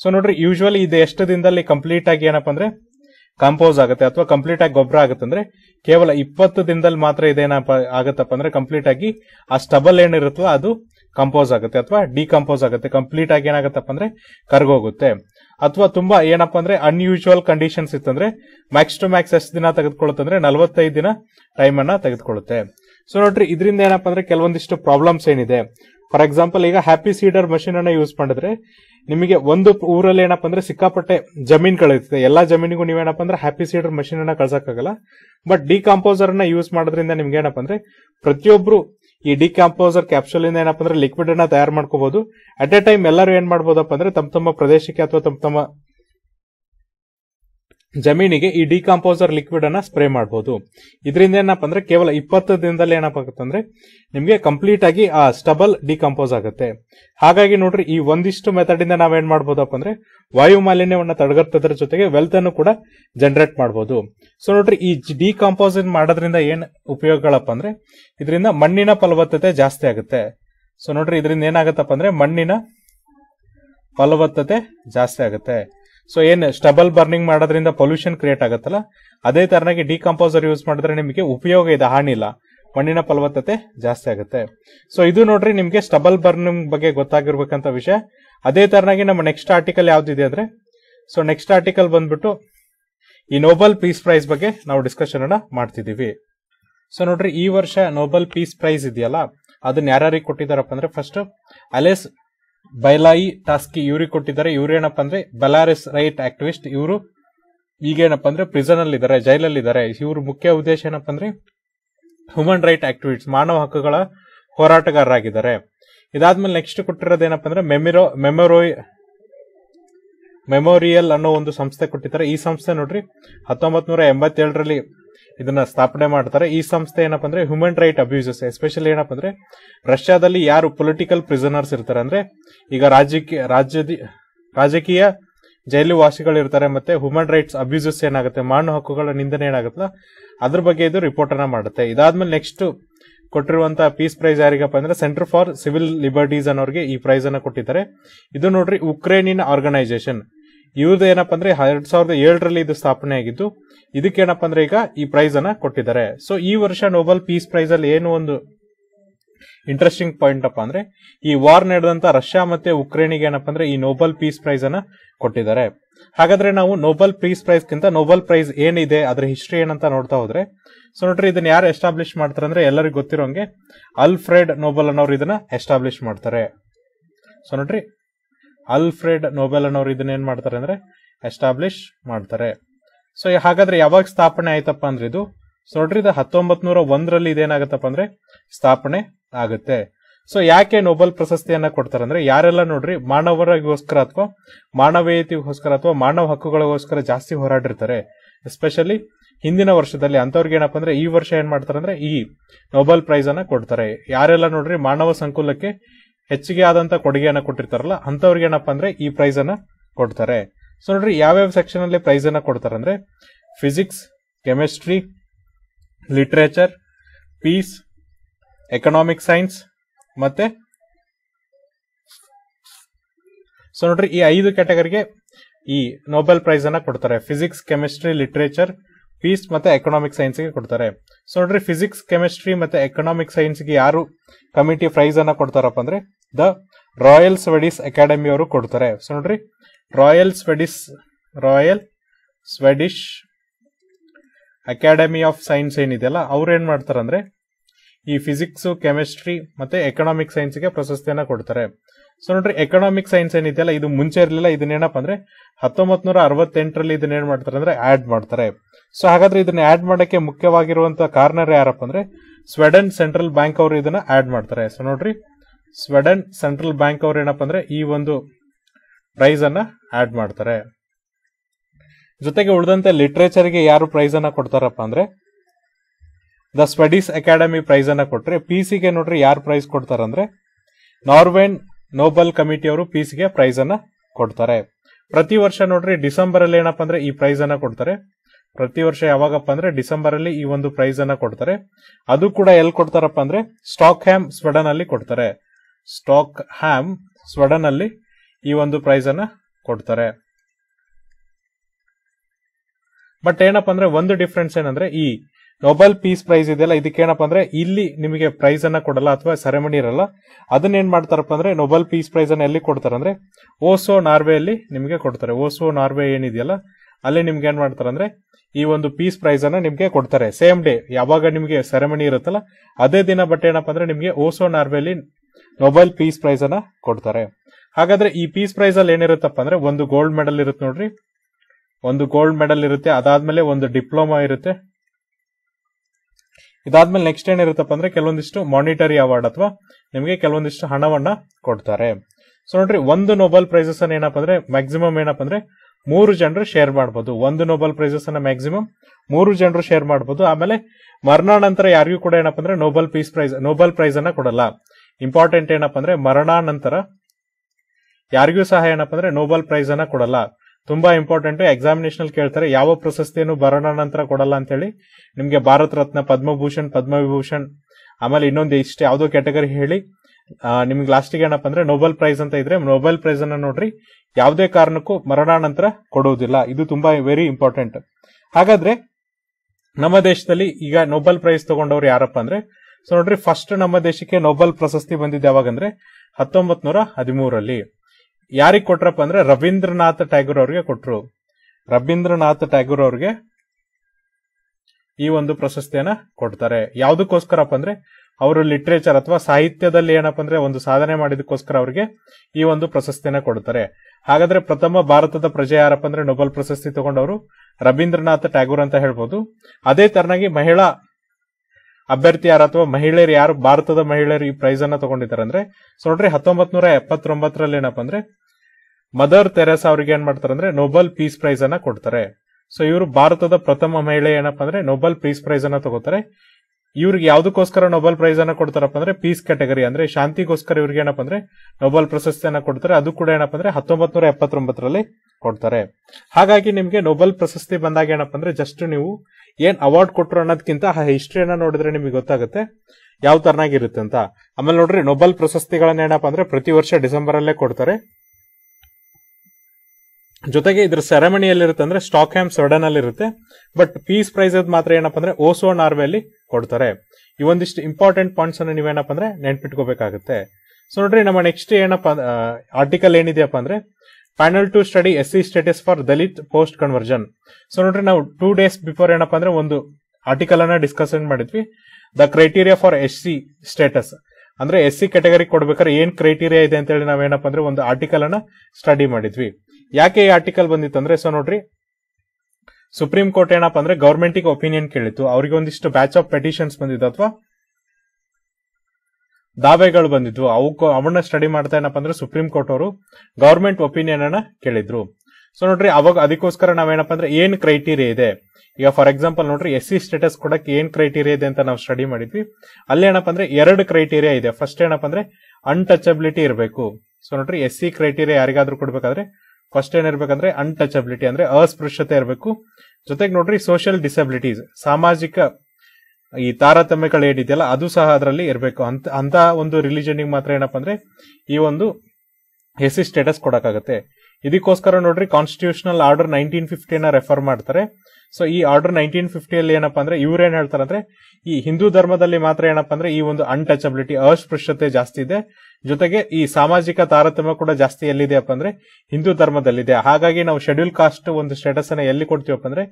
ಸೊ ನೋಡ್ರಿ ಯೂಶುವಲಿ ಇದು ಎಷ್ಟು ದಿನದಲ್ಲಿ ಕಂಪ್ಲೀಟ್ ಆಗಿ ಏನಪ್ಪ ಅಂದ್ರೆ ಕಂಪೋಸ್ ಆಗುತ್ತೆ ಅಥವಾ ಕಂಪ್ಲೀಟ್ ಆಗಿ ಗೊಬ್ಬರ ಆಗುತ್ತೆ ಅಂದ್ರೆ ಕೇವಲ ಇಪ್ಪತ್ತು ದಿನದಲ್ಲಿ ಮಾತ್ರ ಇದೇನಪ್ಪ ಆಗತ್ತಪ್ಪ ಅಂದ್ರೆ ಕಂಪ್ಲೀಟ್ ಆಗಿ ಆ ಸ್ಟಬಲ್ ಏನಿರುತ್ತೋ ಅದು ಕಂಪೋಸ್ ಆಗುತ್ತೆ ಅಥವಾ ಡಿಕಂಪೋಸ್ ಆಗುತ್ತೆ ಕಂಪ್ಲೀಟ್ ಆಗಿ ಏನಾಗತ್ತಪ್ಪ ಅಂದ್ರೆ ಕರ್ಗೋಗುತ್ತೆ ಅಥವಾ ತುಂಬಾ ಏನಪ್ಪ ಅಂದ್ರೆ ಅನ್ಯೂಶುವಲ್ ಕಂಡೀಷನ್ಸ್ ಇತ್ತಂದ್ರೆ ಮ್ಯಾಕ್ಸ್ ಟು ಮ್ಯಾಕ್ಸ್ ಎಷ್ಟು ದಿನ ಅಂದ್ರೆ ನಲವತ್ತೈದು ದಿನ ಟೈಮ್ ಅನ್ನ ತೆಗೆದುಕೊಳ್ಳುತ್ತೆ ಸೊ ನೋಡ್ರಿ ಇದರಿಂದ ಏನಪ್ಪ ಅಂದ್ರೆ ಕೆಲವೊಂದಿಷ್ಟು ಪ್ರಾಬ್ಲಮ್ಸ್ ಏನಿದೆ ಫಾರ್ ಎಕ್ಸಾಂಪಲ್ ಈಗ ಹ್ಯಾಪಿ ಸೀಡರ್ ಮಷೀನ್ ಅನ್ನ ಯೂಸ್ ಮಾಡಿದ್ರೆ ನಿಮಗೆ ಒಂದು ಊರಲ್ಲಿ ಏನಪ್ಪ ಅಂದ್ರೆ ಸಿಕ್ಕಾಪಟ್ಟೆ ಜಮೀನ್ ಕಳಿಸುತ್ತೆ ಎಲ್ಲಾ ಜಮೀನಿಗೂ ನೀವೇನಪ್ಪ ಅಂದ್ರೆ ಹ್ಯಾಪಿ ಸೀಡರ್ ಮಷೀನ್ ಅನ್ನ ಕಳ್ಸಕ್ಕಾಗಲ್ಲ ಬಟ್ ಡಿಕಾಂಪೋಸರ್ ಅನ್ನ ಯೂಸ್ ಮಾಡೋದ್ರಿಂದ ನಿಮ್ಗೆ ಏನಪ್ಪ ಅಂದ್ರೆ ಪ್ರತಿಯೊಬ್ರು ಈ ಡಿಕಾಂಪೋಸರ್ ಕ್ಯಾಪ್ಸೂಲ್ ಇಂದ ಏನಪ್ಪ ಅಂದ್ರೆ ಲಿಕ್ವಿಡ್ ಅನ್ನ ತಯಾರು ಮಾಡ್ಕೋಬಹುದು ಅಟ್ ಎ ಟೈಮ್ ಎಲ್ಲರೂ ಏನ್ ಮಾಡಬಹುದಪ್ಪ ಅಂದ್ರೆ ತಮ್ಮ ತಮ್ಮ ಪ್ರದೇಶಕ್ಕೆ ಅಥವಾ ತಮ್ಮ ತಮ್ಮ ಜಮೀನಿಗೆ ಈ ಡಿಕಾಂಪೋಸರ್ ಲಿಕ್ವಿಡ್ ಅನ್ನ ಸ್ಪ್ರೇ ಮಾಡಬಹುದು ಇದರಿಂದ ಏನಪ್ಪ ಅಂದ್ರೆ ಕೇವಲ ಇಪ್ಪತ್ತು ದಿನದಲ್ಲಿ ಅಂದ್ರೆ ನಿಮಗೆ ಕಂಪ್ಲೀಟ್ ಆಗಿ ಆ ಸ್ಟಬಲ್ ಡಿಕಂಪೋಸ್ ಆಗುತ್ತೆ ಹಾಗಾಗಿ ನೋಡ್ರಿ ಈ ಒಂದಿಷ್ಟು ಮೆಥಡ್ ಇಂದ ನಾವೇನ್ ಮಾಡಬಹುದಪ್ಪ ಅಂದ್ರೆ ವಾಯು ಮಾಲಿನ್ಯವನ್ನು ತಡೆಗಟ್ಟೋದ್ರ ಜೊತೆಗೆ ವೆಲ್ತ್ ಅನ್ನು ಕೂಡ ಜನರೇಟ್ ಮಾಡಬಹುದು ಸೊ ನೋಡ್ರಿ ಈ ಡಿಕಾಂಪೋಸ್ ಮಾಡೋದ್ರಿಂದ ಏನ್ ಉಪಯೋಗಗಳಪ್ಪ ಅಂದ್ರೆ ಇದರಿಂದ ಮಣ್ಣಿನ ಫಲವತ್ತತೆ ಜಾಸ್ತಿ ಆಗುತ್ತೆ ಸೊ ನೋಡ್ರಿ ಇದರಿಂದ ಏನಾಗತ್ತಪ್ಪ ಅಂದ್ರೆ ಮಣ್ಣಿನ ಫಲವತ್ತತೆ ಜಾಸ್ತಿ ಆಗುತ್ತೆ ಸೊ ಏನ್ ಸ್ಟಬಲ್ ಬರ್ನಿಂಗ್ ಮಾಡೋದ್ರಿಂದ ಪೊಲ್ಯೂಷನ್ ಕ್ರಿಯೇಟ್ ಆಗುತ್ತಲ್ಲ ಅದೇ ತರನಾಗಿ ಡಿಕಂಪೋಸರ್ ಯೂಸ್ ಮಾಡಿದ್ರೆ ನಿಮಗೆ ಉಪಯೋಗ ಇದೆ ಹಾನಿಲ್ಲ ಮಣ್ಣಿನ ಫಲವತ್ತತೆ ಜಾಸ್ತಿ ಆಗುತ್ತೆ ಸೊ ಇದು ನೋಡ್ರಿ ನಿಮಗೆ ಸ್ಟಬಲ್ ಬರ್ನಿಂಗ್ ಬಗ್ಗೆ ಗೊತ್ತಾಗಿರ್ಬೇಕಂತ ವಿಷಯ ಅದೇ ತರನಾಗಿ ನಮ್ಮ ನೆಕ್ಸ್ಟ್ ಆರ್ಟಿಕಲ್ ಯಾವ್ದಿದೆ ಅಂದ್ರೆ ಸೊ ನೆಕ್ಸ್ಟ್ ಆರ್ಟಿಕಲ್ ಬಂದ್ಬಿಟ್ಟು ಈ ನೋಬಲ್ ಪೀಸ್ ಪ್ರೈಸ್ ಬಗ್ಗೆ ನಾವು ಡಿಸ್ಕಶನ್ ಅನ್ನ ಮಾಡ್ತಿದೀವಿ ಸೊ ನೋಡ್ರಿ ಈ ವರ್ಷ ನೋಬಲ್ ಪೀಸ್ ಪ್ರೈಸ್ ಇದೆಯಲ್ಲ ಅದನ್ನ ಯಾರ್ಯಾರಿಗೆ ಕೊಟ್ಟಿದಾರಪ್ಪ ಅಂದ್ರೆ ಫಸ್ಟ್ ಅಲೆಸ್ ಬೈಲಾಯಿ ಟಾಸ್ಕಿ ಇವ್ರಿಗೆ ಕೊಟ್ಟಿದ್ದಾರೆ ಇವ್ರೇನಪ್ಪ ಅಂದ್ರೆ ಬಲಾರಿಸ್ ರೈಟ್ ಆಕ್ಟಿವಿಸ್ಟ್ ಇವರು ಈಗೇನಪ್ಪ ಅಂದ್ರೆ ಪ್ರಿಸನ್ ಅಲ್ಲಿ ಇದಾರೆ ಜೈಲಲ್ಲಿ ಇದ್ದಾರೆ ಇವ್ರ ಮುಖ್ಯ ಉದ್ದೇಶ ಏನಪ್ಪ ಅಂದ್ರೆ ಹ್ಯೂಮನ್ ರೈಟ್ ಆಕ್ಟಿವಿಸ್ಟ್ ಮಾನವ ಹಕ್ಕುಗಳ ಹೋರಾಟಗಾರರಾಗಿದ್ದಾರೆ ಇದಾದ್ಮೇಲೆ ನೆಕ್ಸ್ಟ್ ಏನಪ್ಪ ಅಂದ್ರೆ ಮೆಮಿರೋ ಮೆಮೊರೋ ಮೆಮೋರಿಯಲ್ ಅನ್ನೋ ಒಂದು ಸಂಸ್ಥೆ ಕೊಟ್ಟಿದ್ದಾರೆ ಈ ಸಂಸ್ಥೆ ನೋಡ್ರಿ ಹತ್ತೊಂಬತ್ ನೂರ ಎಂಬತ್ತೇಳರಲ್ಲಿ ಇದನ್ನ ಸ್ಥಾಪನೆ ಮಾಡ್ತಾರೆ ಈ ಸಂಸ್ಥೆ ಏನಪ್ಪ ಅಂದ್ರೆ ಹ್ಯೂಮನ್ ರೈಟ್ ಅಬ್ಯೂಸಸ್ ಎಸ್ಪೆಷಲಿ ಏನಪ್ಪ ಅಂದ್ರೆ ರಷ್ಯಾದಲ್ಲಿ ಯಾರು ಪೊಲಿಟಿಕಲ್ ಪ್ರಿಸನರ್ಸ್ ಇರ್ತಾರೆ ಅಂದ್ರೆ ಈಗ ರಾಜಕೀಯ ರಾಜ್ಯದ ರಾಜಕೀಯ ಜೈಲು ಇರ್ತಾರೆ ಮತ್ತೆ ಹ್ಯೂಮನ್ ರೈಟ್ಸ್ ಅಬ್ಯೂಸಸ್ ಏನಾಗುತ್ತೆ ಮಾನವ ಹಕ್ಕುಗಳ ನಿಂದನೆ ಏನಾಗುತ್ತಲ್ಲ ಅದ್ರ ಬಗ್ಗೆ ಇದು ರಿಪೋರ್ಟ್ ಅನ್ನ ಮಾಡುತ್ತೆ ಇದಾದ್ಮೇಲೆ ನೆಕ್ಸ್ಟ್ ಕೊಟ್ಟಿರುವಂತಹ ಪೀಸ್ ಪ್ರೈಸ್ ಯಾರಿಗಪ್ಪ ಅಂದ್ರೆ ಸೆಂಟರ್ ಫಾರ್ ಸಿವಿಲ್ ಲಿಬರ್ಟೀಸ್ ಅನ್ನೋರಿಗೆ ಈ ಪ್ರೈಸ್ ಅನ್ನ ಕೊಟ್ಟಿದ್ದಾರೆ ಇದು ನೋಡ್ರಿ ಉಕ್ರೇನಿನ ಆರ್ಗನೈಸೇಷನ್ ಇವ್ರದ್ದು ಏನಪ್ಪ ಅಂದ್ರೆ ಎರಡ್ ಸಾವಿರದ ಏಳರಲ್ಲಿ ಇದು ಸ್ಥಾಪನೆ ಆಗಿದ್ದು ಇದಕ್ಕೆ ಏನಪ್ಪ ಅಂದ್ರೆ ಈಗ ಈ ಪ್ರೈಸ್ ಅನ್ನ ಕೊಟ್ಟಿದ್ದಾರೆ ಸೊ ಈ ವರ್ಷ ನೋಬಲ್ ಪೀಸ್ ಪ್ರೈಸ್ ಅಲ್ಲಿ ಏನು ಒಂದು ಇಂಟ್ರೆಸ್ಟಿಂಗ್ ಪಾಯಿಂಟ್ ಅಪ್ಪ ಅಂದ್ರೆ ಈ ವಾರ್ ನಡೆದಂತ ರಷ್ಯಾ ಮತ್ತೆ ಉಕ್ರೇನಿಗೆ ಏನಪ್ಪ ಅಂದ್ರೆ ಈ ನೋಬಲ್ ಪೀಸ್ ಪ್ರೈಸ್ ಅನ್ನ ಕೊಟ್ಟಿದ್ದಾರೆ ಹಾಗಾದ್ರೆ ನಾವು ನೋಬಲ್ ಪೀಸ್ ಪ್ರೈಸ್ ಕಿಂತ ನೋಬೆಲ್ ಪ್ರೈಸ್ ಏನಿದೆ ಅದರ ಹಿಸ್ಟ್ರಿ ಏನಂತ ನೋಡ್ತಾ ಹೋದ್ರೆ ಸೊ ನೋಡ್ರಿ ಇದನ್ನ ಯಾರು ಎಸ್ಟಾಬ್ಲಿಷ್ ಮಾಡ್ತಾರೆ ಅಂದ್ರೆ ಎಲ್ಲರಿಗೂ ಗೊತ್ತಿರೋಂಗೆ ಅಲ್ಫ್ರೆಡ್ ನೋಬಲ್ ಅನ್ನೋರು ಇದನ್ನ ಎಸ್ಟಾಬ್ಲಿಷ್ ಮಾಡ್ತಾರೆ ಸೊ ನೋಡ್ರಿ ಅಲ್ಫ್ರೆಡ್ ನೋಬೆಲ್ ಅನ್ನೋರು ಏನ್ ಮಾಡ್ತಾರೆ ಅಂದ್ರೆ ಎಸ್ಟಾಬ್ಲಿಷ್ ಮಾಡ್ತಾರೆ ಸೊ ಹಾಗಾದ್ರೆ ಯಾವಾಗ ಸ್ಥಾಪನೆ ಆಯ್ತಪ್ಪ ಅಂದ್ರೆ ಇದು ಸೊ ನೋಡ್ರಿ ಹತ್ತೊಂಬತ್ ನೂರ ಒಂದರಲ್ಲಿ ಇದೇನಾಗತ್ತಪ್ಪ ಅಂದ್ರೆ ಸ್ಥಾಪನೆ ಆಗುತ್ತೆ ಸೊ ಯಾಕೆ ನೋಬೆಲ್ ಪ್ರಶಸ್ತಿಯನ್ನ ಕೊಡ್ತಾರೆ ಅಂದ್ರೆ ಯಾರೆಲ್ಲ ನೋಡ್ರಿ ಮಾನವರಿಗೋಸ್ಕರ ಅಥವಾ ಮಾನವೀಯತೆಗೋಸ್ಕರ ಅಥವಾ ಮಾನವ ಹಕ್ಕುಗಳಿಗೋಸ್ಕರ ಜಾಸ್ತಿ ಹೋರಾಡಿರ್ತಾರೆ ಎಸ್ಪೆಷಲಿ ಹಿಂದಿನ ವರ್ಷದಲ್ಲಿ ಅಂತವ್ರಿಗೆ ಏನಪ್ಪ ಅಂದ್ರೆ ಈ ವರ್ಷ ಏನ್ ಮಾಡ್ತಾರೆ ಅಂದ್ರೆ ಈ ನೊಬೆಲ್ ಪ್ರೈಸ್ ಅನ್ನ ಕೊಡ್ತಾರೆ ಯಾರೆಲ್ಲ ನೋಡ್ರಿ ಮಾನವ ಸಂಕುಲಕ್ಕೆ ಹೆಚ್ಚಿಗೆ ಆದಂತ ಕೊಡುಗೆಯನ್ನು ಕೊಟ್ಟಿರ್ತಾರಲ್ಲ ಅಂತವ್ರಿಗೆ ಏನಪ್ಪಾ ಅಂದ್ರೆ ಈ ಪ್ರೈಸ್ ಅನ್ನ ಕೊಡ್ತಾರೆ ಸೊ ನೋಡ್ರಿ ಯಾವ್ಯಾವ ಸೆಕ್ಷನ್ ಸೆಕ್ಷನಲ್ಲಿ ಪ್ರೈಸನ್ನು ಕೊಡ್ತಾರೆ ಅಂದರೆ physics chemistry literature peace economic science ಮತ್ತೆ ಸೊ ನೋಡ್ರಿ ಈ ಐದು ಕ್ಯಾಟಗರಿಗೆ ಈ ನೊಬೆಲ್ ಅನ್ನ ಕೊಡ್ತಾರೆ ಫಿಸಿಕ್ಸ್ ಕೆಮಿಸ್ಟ್ರಿ ಲಿಟ್ರೇಚರ್ ಪೀಸ್ ಮತ್ತೆ ಎಕನಾಮಿಕ್ ಸೈನ್ಸ್ಗೆ ಕೊಡ್ತಾರೆ ಸೊ ನೋಡ್ರಿ ಫಿಸಿಕ್ಸ್ ಕೆಮಿಸ್ಟ್ರಿ ಮತ್ತೆ ಎಕನಾಮಿಕ್ ಸೈನ್ಸ್ಗೆ ಯಾರು ಕಮಿಟಿ ಪ್ರೈಸ್ ಅನ್ನ ಕೊಡ್ತಾರಪ್ಪ ಅಂದ್ರೆ ದ ರಾಯಲ್ ಸ್ವೆಡಿಸ್ ಅಕಾಡೆಮಿ ಅವರು ಕೊಡ್ತಾರೆ ಸೊ ನೋಡ್ರಿ royal Swedish royal Swedish academy of science ಏನಿದೆಯಲ್ಲ ಅವ್ರು ಏನ್ ಮಾಡ್ತಾರೆ ಅಂದ್ರೆ ಈ ಫಿಸಿಕ್ಸ್ ಕೆಮಿಸ್ಟ್ರಿ ಮತ್ತೆ ಎಕನಾಮಿಕ್ ಸೈನ್ಸ್ಗೆ ಪ್ರಶಸ್ತಿಯನ್ನ ಕೊಡ್ತಾರೆ ಸೊ ನೋಡ್ರಿ ಎಕನಾಮಿಕ್ ಸೈನ್ಸ್ ಏನಿದೆಯಲ್ಲ ಇದು ಮುಂಚೆ ಇರಲಿಲ್ಲ ಇದನ್ನೇನಪ್ಪ ಅಂದ್ರೆ ಹತ್ತೊಂಬತ್ ನೂರ ಅರವತ್ತೆಂಟರಲ್ಲಿ ಏನ್ ಮಾಡ್ತಾರೆ ಅಂದ್ರೆ ಆಡ್ ಮಾಡ್ತಾರೆ ಸೊ ಹಾಗಾದ್ರೆ ಇದನ್ನ ಆಡ್ ಮಾಡೋಕ್ಕೆ ಮುಖ್ಯವಾಗಿರುವಂಥ ಕಾರ್ನರ್ ಯಾರಪ್ಪ ಅಂದ್ರೆ ಸ್ವೆಡನ್ ಸೆಂಟ್ರಲ್ ಬ್ಯಾಂಕ್ ಅವರು ಇದನ್ನ ಆಡ್ ಮಾಡ್ತಾರೆ ಸೊ ನೋಡ್ರಿ ಸ್ವೆಡನ್ ಸೆಂಟ್ರಲ್ ಬ್ಯಾಂಕ್ ಅವ್ರು ಏನಪ್ಪ ಅಂದ್ರೆ ಈ ಒಂದು ಪ್ರೈಸನ್ನು ಆಡ್ ಮಾಡ್ತಾರೆ ಜೊತೆಗೆ ಉಳಿದಂತೆ ಲಿಟ್ರೇಚರ್ಗೆ ಯಾರು ಅನ್ನ ಕೊಡ್ತಾರಪ್ಪ ಅಂದ್ರೆ ದ ಸ್ವೆಡಿಸ್ ಅಕಾಡೆಮಿ ಪ್ರೈಸ್ ಪ್ರೈಸನ್ನು ಕೊಟ್ಟರೆ ಪೀಸಿಗೆ ನೋಡ್ರಿ ಯಾರು ಪ್ರೈಸ್ ಕೊಡ್ತಾರಂದ್ರೆ ನಾರ್ವೆನ್ ನೋಬಲ್ ಅವರು ಕಮಿಟಿಯವರು ಪ್ರೈಸ್ ಅನ್ನ ಕೊಡ್ತಾರೆ ಪ್ರತಿ ವರ್ಷ ನೋಡ್ರಿ ಅಲ್ಲಿ ಏನಪ್ಪ ಅಂದ್ರೆ ಈ ಪ್ರೈಸ್ ಅನ್ನ ಕೊಡ್ತಾರೆ ಪ್ರತಿ ವರ್ಷ ಯಾವಾಗಪ್ಪ ಡಿಸೆಂಬರ್ ಅಲ್ಲಿ ಈ ಒಂದು ಅನ್ನ ಕೊಡ್ತಾರೆ ಅದು ಕೂಡ ಎಲ್ಲಿ ಕೊಡ್ತಾರಪ್ಪ ಅಂದ್ರೆ ಸ್ಟಾಕ್ ಹ್ಯಾಮ್ ಸ್ವೆಡನ್ ಅಲ್ಲಿ ಕೊಡ್ತಾರೆ ಸ್ಟಾಕ್ ಹ್ಯಾಮ್ ಸ್ವಡನ್ ಅಲ್ಲಿ ಈ ಒಂದು ಪ್ರೈಸ್ ಅನ್ನ ಕೊಡ್ತಾರೆ ಬಟ್ ಏನಪ್ಪ ಅಂದ್ರೆ ಒಂದು ಡಿಫ್ರೆನ್ಸ್ ಏನಂದ್ರೆ ಈ ನೊಬೆಲ್ ಪೀಸ್ ಪ್ರೈಸ್ ಇದೆಯಲ್ಲ ಇದಕ್ಕೆ ಏನಪ್ಪ ಅಂದ್ರೆ ಇಲ್ಲಿ ನಿಮಗೆ ಪ್ರೈಸ್ ಅನ್ನ ಕೊಡಲ್ಲ ಅಥವಾ ಸೆರೆಮನಿ ಇರಲ್ಲ ಅದನ್ನ ಏನ್ ಮಾಡ್ತಾರಪ್ಪ ಅಂದ್ರೆ ನೊಬೆಲ್ ಪೀಸ್ ಪ್ರೈಸ್ ಅನ್ನ ಎಲ್ಲಿ ಕೊಡ್ತಾರಂದ್ರೆ ಓಸೋ ನಾರ್ವೆ ಅಲ್ಲಿ ನಿಮಗೆ ಕೊಡ್ತಾರೆ ಓಸೋ ನಾರ್ವೆ ಏನಿದೆಯಲ್ಲ ಅಲ್ಲಿ ನಿಮ್ಗೆ ಏನ್ ಮಾಡ್ತಾರೆ ಅಂದ್ರೆ ಈ ಒಂದು ಪೀಸ್ ಪ್ರೈಸ್ ಅನ್ನ ನಿಮ್ಗೆ ಕೊಡ್ತಾರೆ ಸೇಮ್ ಡೇ ಯಾವಾಗ ನಿಮ್ಗೆ ಸೆರೆಮನಿ ಇರುತ್ತಲ್ಲ ಅದೇ ದಿನ ಬಟ್ ಏನಪ್ಪ ಅಂದ್ರೆ ನಿಮ್ಗೆ ಓಸೋ ಅಲ್ಲಿ ನೊಬೆಲ್ ಪೀಸ್ ಪ್ರೈಸ್ ಅನ್ನ ಕೊಡ್ತಾರೆ ಹಾಗಾದ್ರೆ ಈ ಪೀಸ್ ಪ್ರೈಸ್ ಅಲ್ಲಿ ಏನಿರುತ್ತಪ್ಪ ಅಂದ್ರೆ ಒಂದು ಗೋಲ್ಡ್ ಮೆಡಲ್ ಇರುತ್ತೆ ನೋಡ್ರಿ ಒಂದು ಗೋಲ್ಡ್ ಮೆಡಲ್ ಇರುತ್ತೆ ಅದಾದ್ಮೇಲೆ ಒಂದು ಡಿಪ್ಲೊಮಾ ಇರುತ್ತೆ ಇದಾದ್ಮೇಲೆ ನೆಕ್ಸ್ಟ್ ಏನಿರುತ್ತಪ್ಪ ಅಂದ್ರೆ ಕೆಲವೊಂದಿಷ್ಟು ಮಾನಿಟರಿ ಅವಾರ್ಡ್ ಅಥವಾ ನಿಮಗೆ ಕೆಲವೊಂದಿಷ್ಟು ಹಣವನ್ನ ಕೊಡ್ತಾರೆ ಸೊ ನೋಡ್ರಿ ಒಂದು ನೊಬೆಲ್ ಪ್ರೈಸಸ್ ಅನ್ನ ಏನಪ್ಪ ಅಂದ್ರೆ ಮ್ಯಾಕ್ಸಿಮಮ್ ಏನಪ್ಪ ಅಂದ್ರೆ ಮೂರು ಜನರು ಶೇರ್ ಮಾಡಬಹುದು ಒಂದು ನೊಬೆಲ್ ಪ್ರೈಸಸ್ ಅನ್ನ ಮ್ಯಾಕ್ಸಿಮಮ್ ಮೂರು ಜನರು ಶೇರ್ ಮಾಡಬಹುದು ಆಮೇಲೆ ನಂತರ ಯಾರಿಗೂ ಕೂಡ ಏನಪ್ಪ ಅಂದ್ರೆ Nobel peace prize Nobel prize ಅನ್ನ ಕೊಡಲ್ಲ ಇಂಪಾರ್ಟೆಂಟ್ ಏನಪ್ಪ ಅಂದ್ರೆ ಮರಣಾನಂತರ ಯಾರಿಗೂ ಸಹ ಏನಪ್ಪ ಅಂದ್ರೆ ನೋಬೆಲ್ ಪ್ರೈಸ್ ಅನ್ನ ಕೊಡಲ್ಲ ತುಂಬಾ ಇಂಪಾರ್ಟೆಂಟ್ ಎಕ್ಸಾಮಿನೇಷನ್ ಕೇಳ್ತಾರೆ ಯಾವ ಪ್ರಶಸ್ತಿಯನ್ನು ಮರಣಾನಂತರ ಕೊಡಲ್ಲ ಅಂತ ಹೇಳಿ ನಿಮ್ಗೆ ಭಾರತ ರತ್ನ ಪದ್ಮಭೂಷಣ್ ಪದ್ಮವಿಭೂಷಣ್ ಆಮೇಲೆ ಇನ್ನೊಂದು ಇಷ್ಟ ಯಾವುದೋ ಕ್ಯಾಟಗರಿ ಹೇಳಿ ನಿಮ್ಗೆ ಲಾಸ್ಟಿಗೆ ಏನಪ್ಪ ಅಂದ್ರೆ ನೋಬಲ್ ಪ್ರೈಸ್ ಅಂತ ಇದ್ರೆ ನೋಬೆಲ್ ಪ್ರೈಸ್ ಅನ್ನ ನೋಡ್ರಿ ಯಾವುದೇ ಕಾರಣಕ್ಕೂ ಮರಣಾನಂತರ ಕೊಡೋದಿಲ್ಲ ಇದು ತುಂಬಾ ವೆರಿ ಇಂಪಾರ್ಟೆಂಟ್ ಹಾಗಾದ್ರೆ ನಮ್ಮ ದೇಶದಲ್ಲಿ ಈಗ ನೋಬಲ್ ಪ್ರೈಸ್ ತಗೊಂಡವ್ರು ಯಾರಪ್ಪ ಅಂದ್ರೆ ಸೊ ನೋಡ್ರಿ ಫಸ್ಟ್ ನಮ್ಮ ದೇಶಕ್ಕೆ ನೊಬೆಲ್ ಪ್ರಶಸ್ತಿ ಬಂದಿದ್ದು ಯಾವಾಗಂದ್ರೆ ಹತ್ತೊಂಬತ್ ನೂರ ಹದಿಮೂರಲ್ಲಿ ಯಾರಿಗೆ ಕೊಟ್ರಪ್ಪ ಅಂದ್ರೆ ರವೀಂದ್ರನಾಥ್ ಟ್ಯಾಗೂರ್ ಅವ್ರಿಗೆ ಕೊಟ್ರು ರವೀಂದ್ರನಾಥ್ ಟ್ಯಾಗೂರ್ ಅವ್ರಿಗೆ ಈ ಒಂದು ಪ್ರಶಸ್ತಿಯನ್ನ ಕೊಡ್ತಾರೆ ಯಾವುದಕ್ಕೋಸ್ಕರಪ್ಪ ಅಂದ್ರೆ ಅವರು ಲಿಟ್ರೇಚರ್ ಅಥವಾ ಸಾಹಿತ್ಯದಲ್ಲಿ ಏನಪ್ಪ ಅಂದ್ರೆ ಒಂದು ಸಾಧನೆ ಮಾಡಿದಕ್ಕೋಸ್ಕರ ಅವರಿಗೆ ಈ ಒಂದು ಪ್ರಶಸ್ತಿಯನ್ನ ಕೊಡ್ತಾರೆ ಹಾಗಾದ್ರೆ ಪ್ರಥಮ ಭಾರತದ ಪ್ರಜೆ ಯಾರಪ್ಪ ಅಂದ್ರೆ ನೊಬೆಲ್ ಪ್ರಶಸ್ತಿ ತಗೊಂಡವರು ರವೀಂದ್ರನಾಥ್ ಟ್ಯಾಗೂರ್ ಅಂತ ಹೇಳ್ಬೋದು ಅದೇ ತರನಾಗಿ ಮಹಿಳಾ ಅಭ್ಯರ್ಥಿ ಯಾರು ಅಥವಾ ಮಹಿಳೆಯರು ಯಾರು ಭಾರತದ ಮಹಿಳೆಯರು ಈ ಪ್ರೈಸ್ ಅನ್ನ ತಗೊಂಡಿದ್ದಾರೆ ಅಂದ್ರೆ ಸೊ ನೋಡ್ರಿ ಹತ್ತೊಂಬತ್ ನೂರ ಎಪ್ಪತ್ತೊಂಬತ್ತರಲ್ಲಿ ಏನಪ್ಪಾ ಅಂದ್ರೆ ಮದರ್ ತೆರೆಸ ಅವ್ರಿಗೆ ಏನ್ ಮಾಡ್ತಾರೆ ಅಂದ್ರೆ ನೋಬೆಲ್ ಪೀಸ್ ಪ್ರೈಸ್ ಅನ್ನ ಕೊಡ್ತಾರೆ ಸೊ ಇವರು ಭಾರತದ ಪ್ರಥಮ ಮಹಿಳೆ ಏನಪ್ಪ ಅಂದ್ರೆ ನೋಬಲ್ ಪೀಸ್ ಪ್ರೈಸ್ ಅನ್ನ ತಗೋತಾರೆ ಇವ್ರಿಗೆ ಯಾವ್ದಕ್ಕೋಸ್ಕರ ನೊಬೆಲ್ ಪ್ರೈಸ್ ಅನ್ನ ಕೊಡ್ತಾರಪ್ಪ ಅಂದ್ರೆ ಪೀಸ್ ಕ್ಯಾಟಗರಿ ಅಂದ್ರೆ ಶಾಂತಿಗೋಸ್ಕರ ಇವ್ರಿಗೆ ಏನಪ್ಪ ಅಂದ್ರೆ ನೊಬೆಲ್ ಪ್ರಶಸ್ತಿಯನ್ನ ಕೊಡ್ತಾರೆ ಅದು ಕೂಡ ಏನಪ್ಪ ಅಂದ್ರೆ ಹತ್ತೊಂಬತ್ ನೂರ ಎಪ್ಪತ್ತೊಂಬತ್ತರಲ್ಲಿ ಕೊಡ್ತಾರೆ ಹಾಗಾಗಿ ನಿಮ್ಗೆ ನೊಬೆಲ್ ಪ್ರಶಸ್ತಿ ಬಂದಾಗ ಏನಪ್ಪ ಅಂದ್ರೆ ಜಸ್ಟ್ ನೀವು ಏನ್ ಅವಾರ್ಡ್ ಕೊಟ್ರು ಅನ್ನೋದಕ್ಕಿಂತ ಆ ಹಿಸ್ಟ್ರಿಯನ್ನ ನೋಡಿದ್ರೆ ನಿಮಗೆ ಗೊತ್ತಾಗುತ್ತೆ ಯಾವ ತರನಾಗಿರುತ್ತೆ ಅಂತ ಆಮೇಲೆ ನೋಡ್ರಿ ನೊಬೆಲ್ ಪ್ರಶಸ್ತಿಗಳನ್ನ ಏನಪ್ಪ ಅಂದ್ರೆ ಪ್ರತಿ ವರ್ಷ ಡಿಸೆಂಬರ್ ಅಲ್ಲೇ ಕೊಡ್ತಾರೆ ಜೊತೆಗೆ ಇದ್ರ ಇರುತ್ತೆ ಅಂದ್ರೆ ಸ್ಟಾಕ್ ಹ್ಯಾಮ್ ಸ್ವೆಡನ್ ಅಲ್ಲಿ ಇರುತ್ತೆ ಬಟ್ ಪೀಸ್ ಪ್ರೈಸ್ ಮಾತ್ರ ಏನಪ್ಪಾ ಅಂದ್ರೆ ಓಸೋ ನಾರ್ವೆ ಅಲ್ಲಿ ಕೊಡ್ತಾರೆ ಈ ಒಂದಿಷ್ಟು ಇಂಪಾರ್ಟೆಂಟ್ ಪಾಯಿಂಟ್ಸ್ ಅನ್ನು ನೀವೇನಪ್ಪ ಅಂದ್ರೆ ನೆನ್ಪಿಟ್ಕೋಬೇಕಾಗುತ್ತೆ ಸೊ ನೋಡ್ರಿ ನಮ್ಮ ನೆಕ್ಸ್ಟ್ ಏನಪ್ಪ ಆರ್ಟಿಕಲ್ ಏನಿದೆಯಪ್ಪ ಅಂದ್ರೆ panel to study S C status for Dalit post conversion so ನೋಡ್ರಿ ನಾವು ಟೂ ಡೇಸ್ ಬಿಫೋರ್ ಏನಪ್ಪ ಅಂದ್ರೆ ಒಂದು ಆರ್ಟಿಕಲ್ ಅನ್ನ ಡಿಸ್ಕಸನ್ ಮಾಡಿದ್ವಿ the criteria for S C status ಅಂದ್ರೆ ಎಸ್ ಸಿ ಕ್ಯಾಟಗರಿ ಕೊಡ್ಬೇಕಾದ್ರೆ ಏನ್ ಕ್ರೈಟೀರಿಯಾ ಇದೆ ಅಂತ ಹೇಳಿ ನಾವೇನಪ್ಪ ಅಂದ್ರೆ ಒಂದು ಆರ್ಟಿಕಲ್ ಅನ್ನ ಸ್ಟಡಿ ಮಾಡಿದ್ವಿ ಯಾಕೆ ಈ ಆರ್ಟಿಕಲ್ ಅಂದ್ರೆ ಸೊ ನೋಡ್ರಿ ಸುಪ್ರೀಂ ಕೋರ್ಟ್ ಏನಪ್ಪ ಅಂದ್ರೆ ಗೆ ಒಪಿನಿಯನ್ ಕೇಳಿತ್ತು ಅವರಿಗೆ ಒಂದಿಷ್ಟು ಬ್ಯಾಚ್ ಆಫ್ ಪೆಟಿಷನ್ಸ್ ಬಂದಿದ್ದು ಅಥವಾ ದಾವೆಗಳು ಬಂದಿದ್ವು ಅವಕ್ಕೂ ಅವನ್ನ ಸ್ಟಡಿ ಮಾಡ್ತಾ ಏನಪ್ಪ ಅಂದ್ರೆ ಸುಪ್ರೀಂ ಕೋರ್ಟ್ ಅವರು ಗೌರ್ಮೆಂಟ್ ಒಪಿನಿಯನ್ ಅನ್ನ ಕೇಳಿದ್ರು ಸೊ ನೋಡ್ರಿ ಅವಾಗ ಅದಕ್ಕೋಸ್ಕರ ನಾವೇನಪ್ಪ ಅಂದ್ರೆ ಏನ್ ಕ್ರೈಟೀರಿಯಾ ಇದೆ ಈಗ ಫಾರ್ ಎಕ್ಸಾಂಪಲ್ ನೋಡ್ರಿ ಎಸ್ ಸಿ ಸ್ಟೇಟಸ್ ಕೊಡಕ್ಕೆ ಏನ್ ಕ್ರೈಟೀರಿಯಾ ಇದೆ ಅಂತ ನಾವು ಸ್ಟಡಿ ಮಾಡಿದ್ವಿ ಅಲ್ಲಿ ಏನಪ್ಪ ಅಂದ್ರೆ ಎರಡು ಕ್ರೈಟೀರಿಯಾ ಇದೆ ಫಸ್ಟ್ ಏನಪ್ಪ ಅಂದ್ರೆ ಅನ್ಟಚಬಿಲಿಟಿ ಇರಬೇಕು ಸೊ ನೋಡ್ರಿ ಎಸ್ ಸಿ ಕ್ರೈಟೀರಿಯಾ ಯಾರಿಗಾದ್ರೂ ಕೊಡ್ಬೇಕಾದ್ರೆ ಫಸ್ಟ್ ಏನಿರ್ಬೇಕಂದ್ರೆ ಅನ್ಟಚಬಿಲಿಟಿ ಅಂದ್ರೆ ಅಸ್ಪೃಶ್ಯತೆ ಇರಬೇಕು ಜೊತೆಗೆ ನೋಡ್ರಿ ಸೋಷಿಯಲ್ ಡಿಸಬಿಲಿಟೀಸ್ ಸಾಮಾಜಿಕ ಈ ತಾರತಮ್ಯಗಳು ಏನಿದೆಯಲ್ಲ ಅದು ಸಹ ಅದರಲ್ಲಿ ಇರಬೇಕು ಅಂತ ಅಂತ ಒಂದು ರಿಲಿಜನ್ಗೆ ಮಾತ್ರ ಏನಪ್ಪ ಅಂದ್ರೆ ಈ ಒಂದು ಎಸ್ ಸ್ಟೇಟಸ್ ಕೊಡಕ್ಕಾಗತ್ತೆ ಇದಕ್ಕೋಸ್ಕರ ನೋಡ್ರಿ ಕಾನ್ಸ್ಟಿಟ್ಯೂಷನಲ್ ಆರ್ಡರ್ ನೈನ್ಟೀನ್ ಫಿಫ್ಟಿನ ರೆಫರ್ ಮಾಡ್ತಾರೆ ಸೊ ಈ ಆರ್ಡರ್ ನೈನ್ಟೀನ್ ಫಿಫ್ಟಿಯಲ್ಲಿ ಏನಪ್ಪ ಅಂದ್ರೆ ಇವ್ರೇನ್ ಹೇಳ್ತಾರೆ ಅಂದ್ರೆ ಈ ಹಿಂದೂ ಧರ್ಮದಲ್ಲಿ ಮಾತ್ರ ಏನಪ್ಪ ಅಂದ್ರೆ ಈ ಒಂದು ಅನ್ಟಚಬಿಲಿಟಿ ಅಸ್ಪೃಶ್ಯತೆ ಜಾಸ್ತಿ ಇದೆ ಜೊತೆಗೆ ಈ ಸಾಮಾಜಿಕ ತಾರತಮ್ಯ ಕೂಡ ಜಾಸ್ತಿ ಅಪ್ಪ ಅಂದ್ರೆ ಹಿಂದೂ ಧರ್ಮದಲ್ಲಿದೆ ಹಾಗಾಗಿ ನಾವು ಶೆಡ್ಯೂಲ್ ಕಾಸ್ಟ್ ಒಂದು ಸ್ಟೇಟಸ್ ಅನ್ನ ಎಲ್ಲಿ ಕೊಡ್ತೀವಪ್ಪ ಅಂದ್ರೆ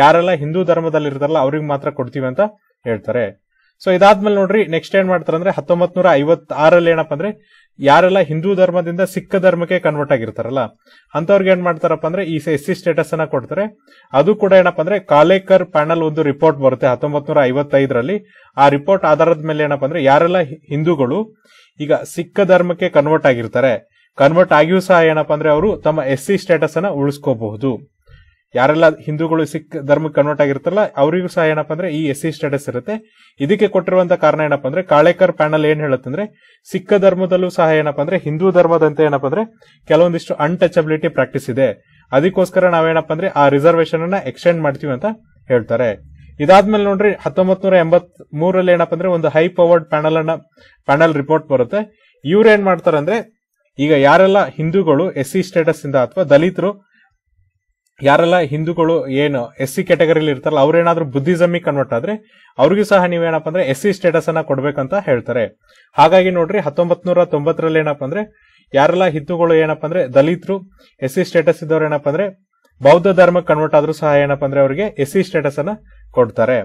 ಯಾರೆಲ್ಲ ಹಿಂದೂ ಧರ್ಮದಲ್ಲಿ ಇರ್ತಾರಲ್ಲ ಅವ್ರಿಗೆ ಮಾತ್ರ ಕೊಡ್ತೀವಿ ಅಂತ ಹೇಳ್ತಾರೆ ಸೊ ಇದಾದ್ಮೇಲೆ ನೋಡ್ರಿ ನೆಕ್ಸ್ಟ್ ಏನ್ ಮಾಡ್ತಾರೆ ಅಂದ್ರೆ ಹತ್ತೊಂಬತ್ ನೂರ ಐವತ್ ಆರಲ್ಲಿ ಏನಪ್ಪ ಅಂದ್ರೆ ಯಾರೆಲ್ಲ ಹಿಂದೂ ಧರ್ಮದಿಂದ ಸಿಖ್ ಧರ್ಮಕ್ಕೆ ಕನ್ವರ್ಟ್ ಆಗಿರ್ತಾರಲ್ಲ ಅಂತವ್ರಿಗೆ ಏನ್ ಮಾಡ್ತಾರಪ್ಪ ಅಂದ್ರೆ ಈ ಎಸ್ ಸಿ ಸ್ಟೇಟಸ್ ಅನ್ನ ಕೊಡ್ತಾರೆ ಅದು ಕೂಡ ಏನಪ್ಪ ಅಂದ್ರೆ ಕಾಲೇಕರ್ ಪ್ಯಾನಲ್ ಒಂದು ರಿಪೋರ್ಟ್ ಬರುತ್ತೆ ಹತ್ತೊಂಬತ್ ನೂರ ಐವತ್ತೈದರಲ್ಲಿ ಆ ರಿಪೋರ್ಟ್ ಆಧಾರದ ಮೇಲೆ ಏನಪ್ಪ ಅಂದ್ರೆ ಯಾರೆಲ್ಲ ಹಿಂದೂಗಳು ಈಗ ಸಿಖ್ ಧರ್ಮಕ್ಕೆ ಕನ್ವರ್ಟ್ ಆಗಿರ್ತಾರೆ ಕನ್ವರ್ಟ್ ಆಗಿಯೂ ಸಹ ಏನಪ್ಪ ಅಂದ್ರೆ ಅವರು ತಮ್ಮ ಎಸ್ ಸಿ ಸ್ಟೇಟಸ್ ಅನ್ನ ಉಳಿಸ್ಕೋಬಹುದು ಯಾರೆಲ್ಲ ಹಿಂದೂಗಳು ಸಿಖ್ ಧರ್ಮಕ್ಕೆ ಕನ್ವರ್ಟ್ ಆಗಿರ್ತಾರಲ್ಲ ಅವರಿಗೂ ಸಹ ಏನಪ್ಪಾ ಅಂದ್ರೆ ಈ ಎಸ್ ಸಿ ಸ್ಟೇಟಸ್ ಇರುತ್ತೆ ಇದಕ್ಕೆ ಕೊಟ್ಟಿರುವಂತ ಕಾರಣ ಏನಪ್ಪಾ ಅಂದ್ರೆ ಕಾಳೇಕರ್ ಪ್ಯಾನಲ್ ಏನ್ ಹೇಳುತ್ತಂದ್ರೆ ಸಿಖ್ ಧರ್ಮದಲ್ಲೂ ಸಹ ಏನಪ್ಪಾ ಅಂದ್ರೆ ಹಿಂದೂ ಧರ್ಮದಂತೆ ಏನಪ್ಪಾ ಅಂದ್ರೆ ಕೆಲವೊಂದಿಷ್ಟು ಅನ್ಟಚಬಿಲಿಟಿ ಪ್ರಾಕ್ಟೀಸ್ ಇದೆ ಅದಕ್ಕೋಸ್ಕರ ನಾವೇನಪ್ಪ ಅಂದ್ರೆ ಆ ರಿಸರ್ವೇಶನ್ ಅನ್ನ ಎಕ್ಸ್ಟೆಂಡ್ ಮಾಡ್ತೀವಿ ಅಂತ ಹೇಳ್ತಾರೆ ಇದಾದ್ಮೇಲೆ ನೋಡ್ರಿ ಹತ್ತೊಂಬತ್ ನೂರ ಎಂಬತ್ ಮೂರಲ್ಲಿ ಏನಪ್ಪ ಅಂದ್ರೆ ಒಂದು ಹೈ ಪವರ್ಡ್ ಪ್ಯಾನಲ್ ಅನ್ನ ಪ್ಯಾನಲ್ ರಿಪೋರ್ಟ್ ಬರುತ್ತೆ ಇವ್ರು ಏನ್ ಮಾಡ್ತಾರಂದ್ರೆ ಈಗ ಯಾರೆಲ್ಲ ಹಿಂದೂಗಳು ಎಸ್ ಸಿ ಸ್ಟೇಟಸ್ ಇಂದ ಅಥವಾ ದಲಿತರು ಯಾರೆಲ್ಲ ಹಿಂದೂಗಳು ಏನು ಎಸ್ ಸಿ ಕ್ಯಾಟಗರಿಲಿ ಇರ್ತಾರಲ್ಲ ಅವ್ರೇನಾದ್ರೂ ಬುದ್ಧಿಸಮಿಗೆ ಕನ್ವರ್ಟ್ ಆದ್ರೆ ಅವ್ರಿಗೂ ಸಹ ನೀವೇನಪ್ಪ ಅಂದ್ರೆ ಎಸ್ ಸಿ ಸ್ಟೇಟಸ್ ಅನ್ನ ಕೊಡ್ಬೇಕಂತ ಹೇಳ್ತಾರೆ ಹಾಗಾಗಿ ನೋಡ್ರಿ ಹತ್ತೊಂಬತ್ ನೂರ ತೊಂಬತ್ತರಲ್ಲಿ ಏನಪ್ಪ ಅಂದ್ರೆ ಯಾರೆಲ್ಲ ಹಿಂದೂಗಳು ಏನಪ್ಪ ಅಂದ್ರೆ ದಲಿತರು ಎಸ್ ಸಿ ಸ್ಟೇಟಸ್ ಇದ್ದವ್ರು ಏನಪ್ಪ ಅಂದ್ರೆ ಬೌದ್ಧ ಧರ್ಮಕ್ಕೆ ಕನ್ವರ್ಟ್ ಆದ್ರೂ ಸಹ ಏನಪ್ಪ ಅಂದ್ರೆ ಅವರಿಗೆ ಎಸ್ ಸಿ ಸ್ಟೇಟಸ್ ಅನ್ನ ಕೊಡ್ತಾರೆ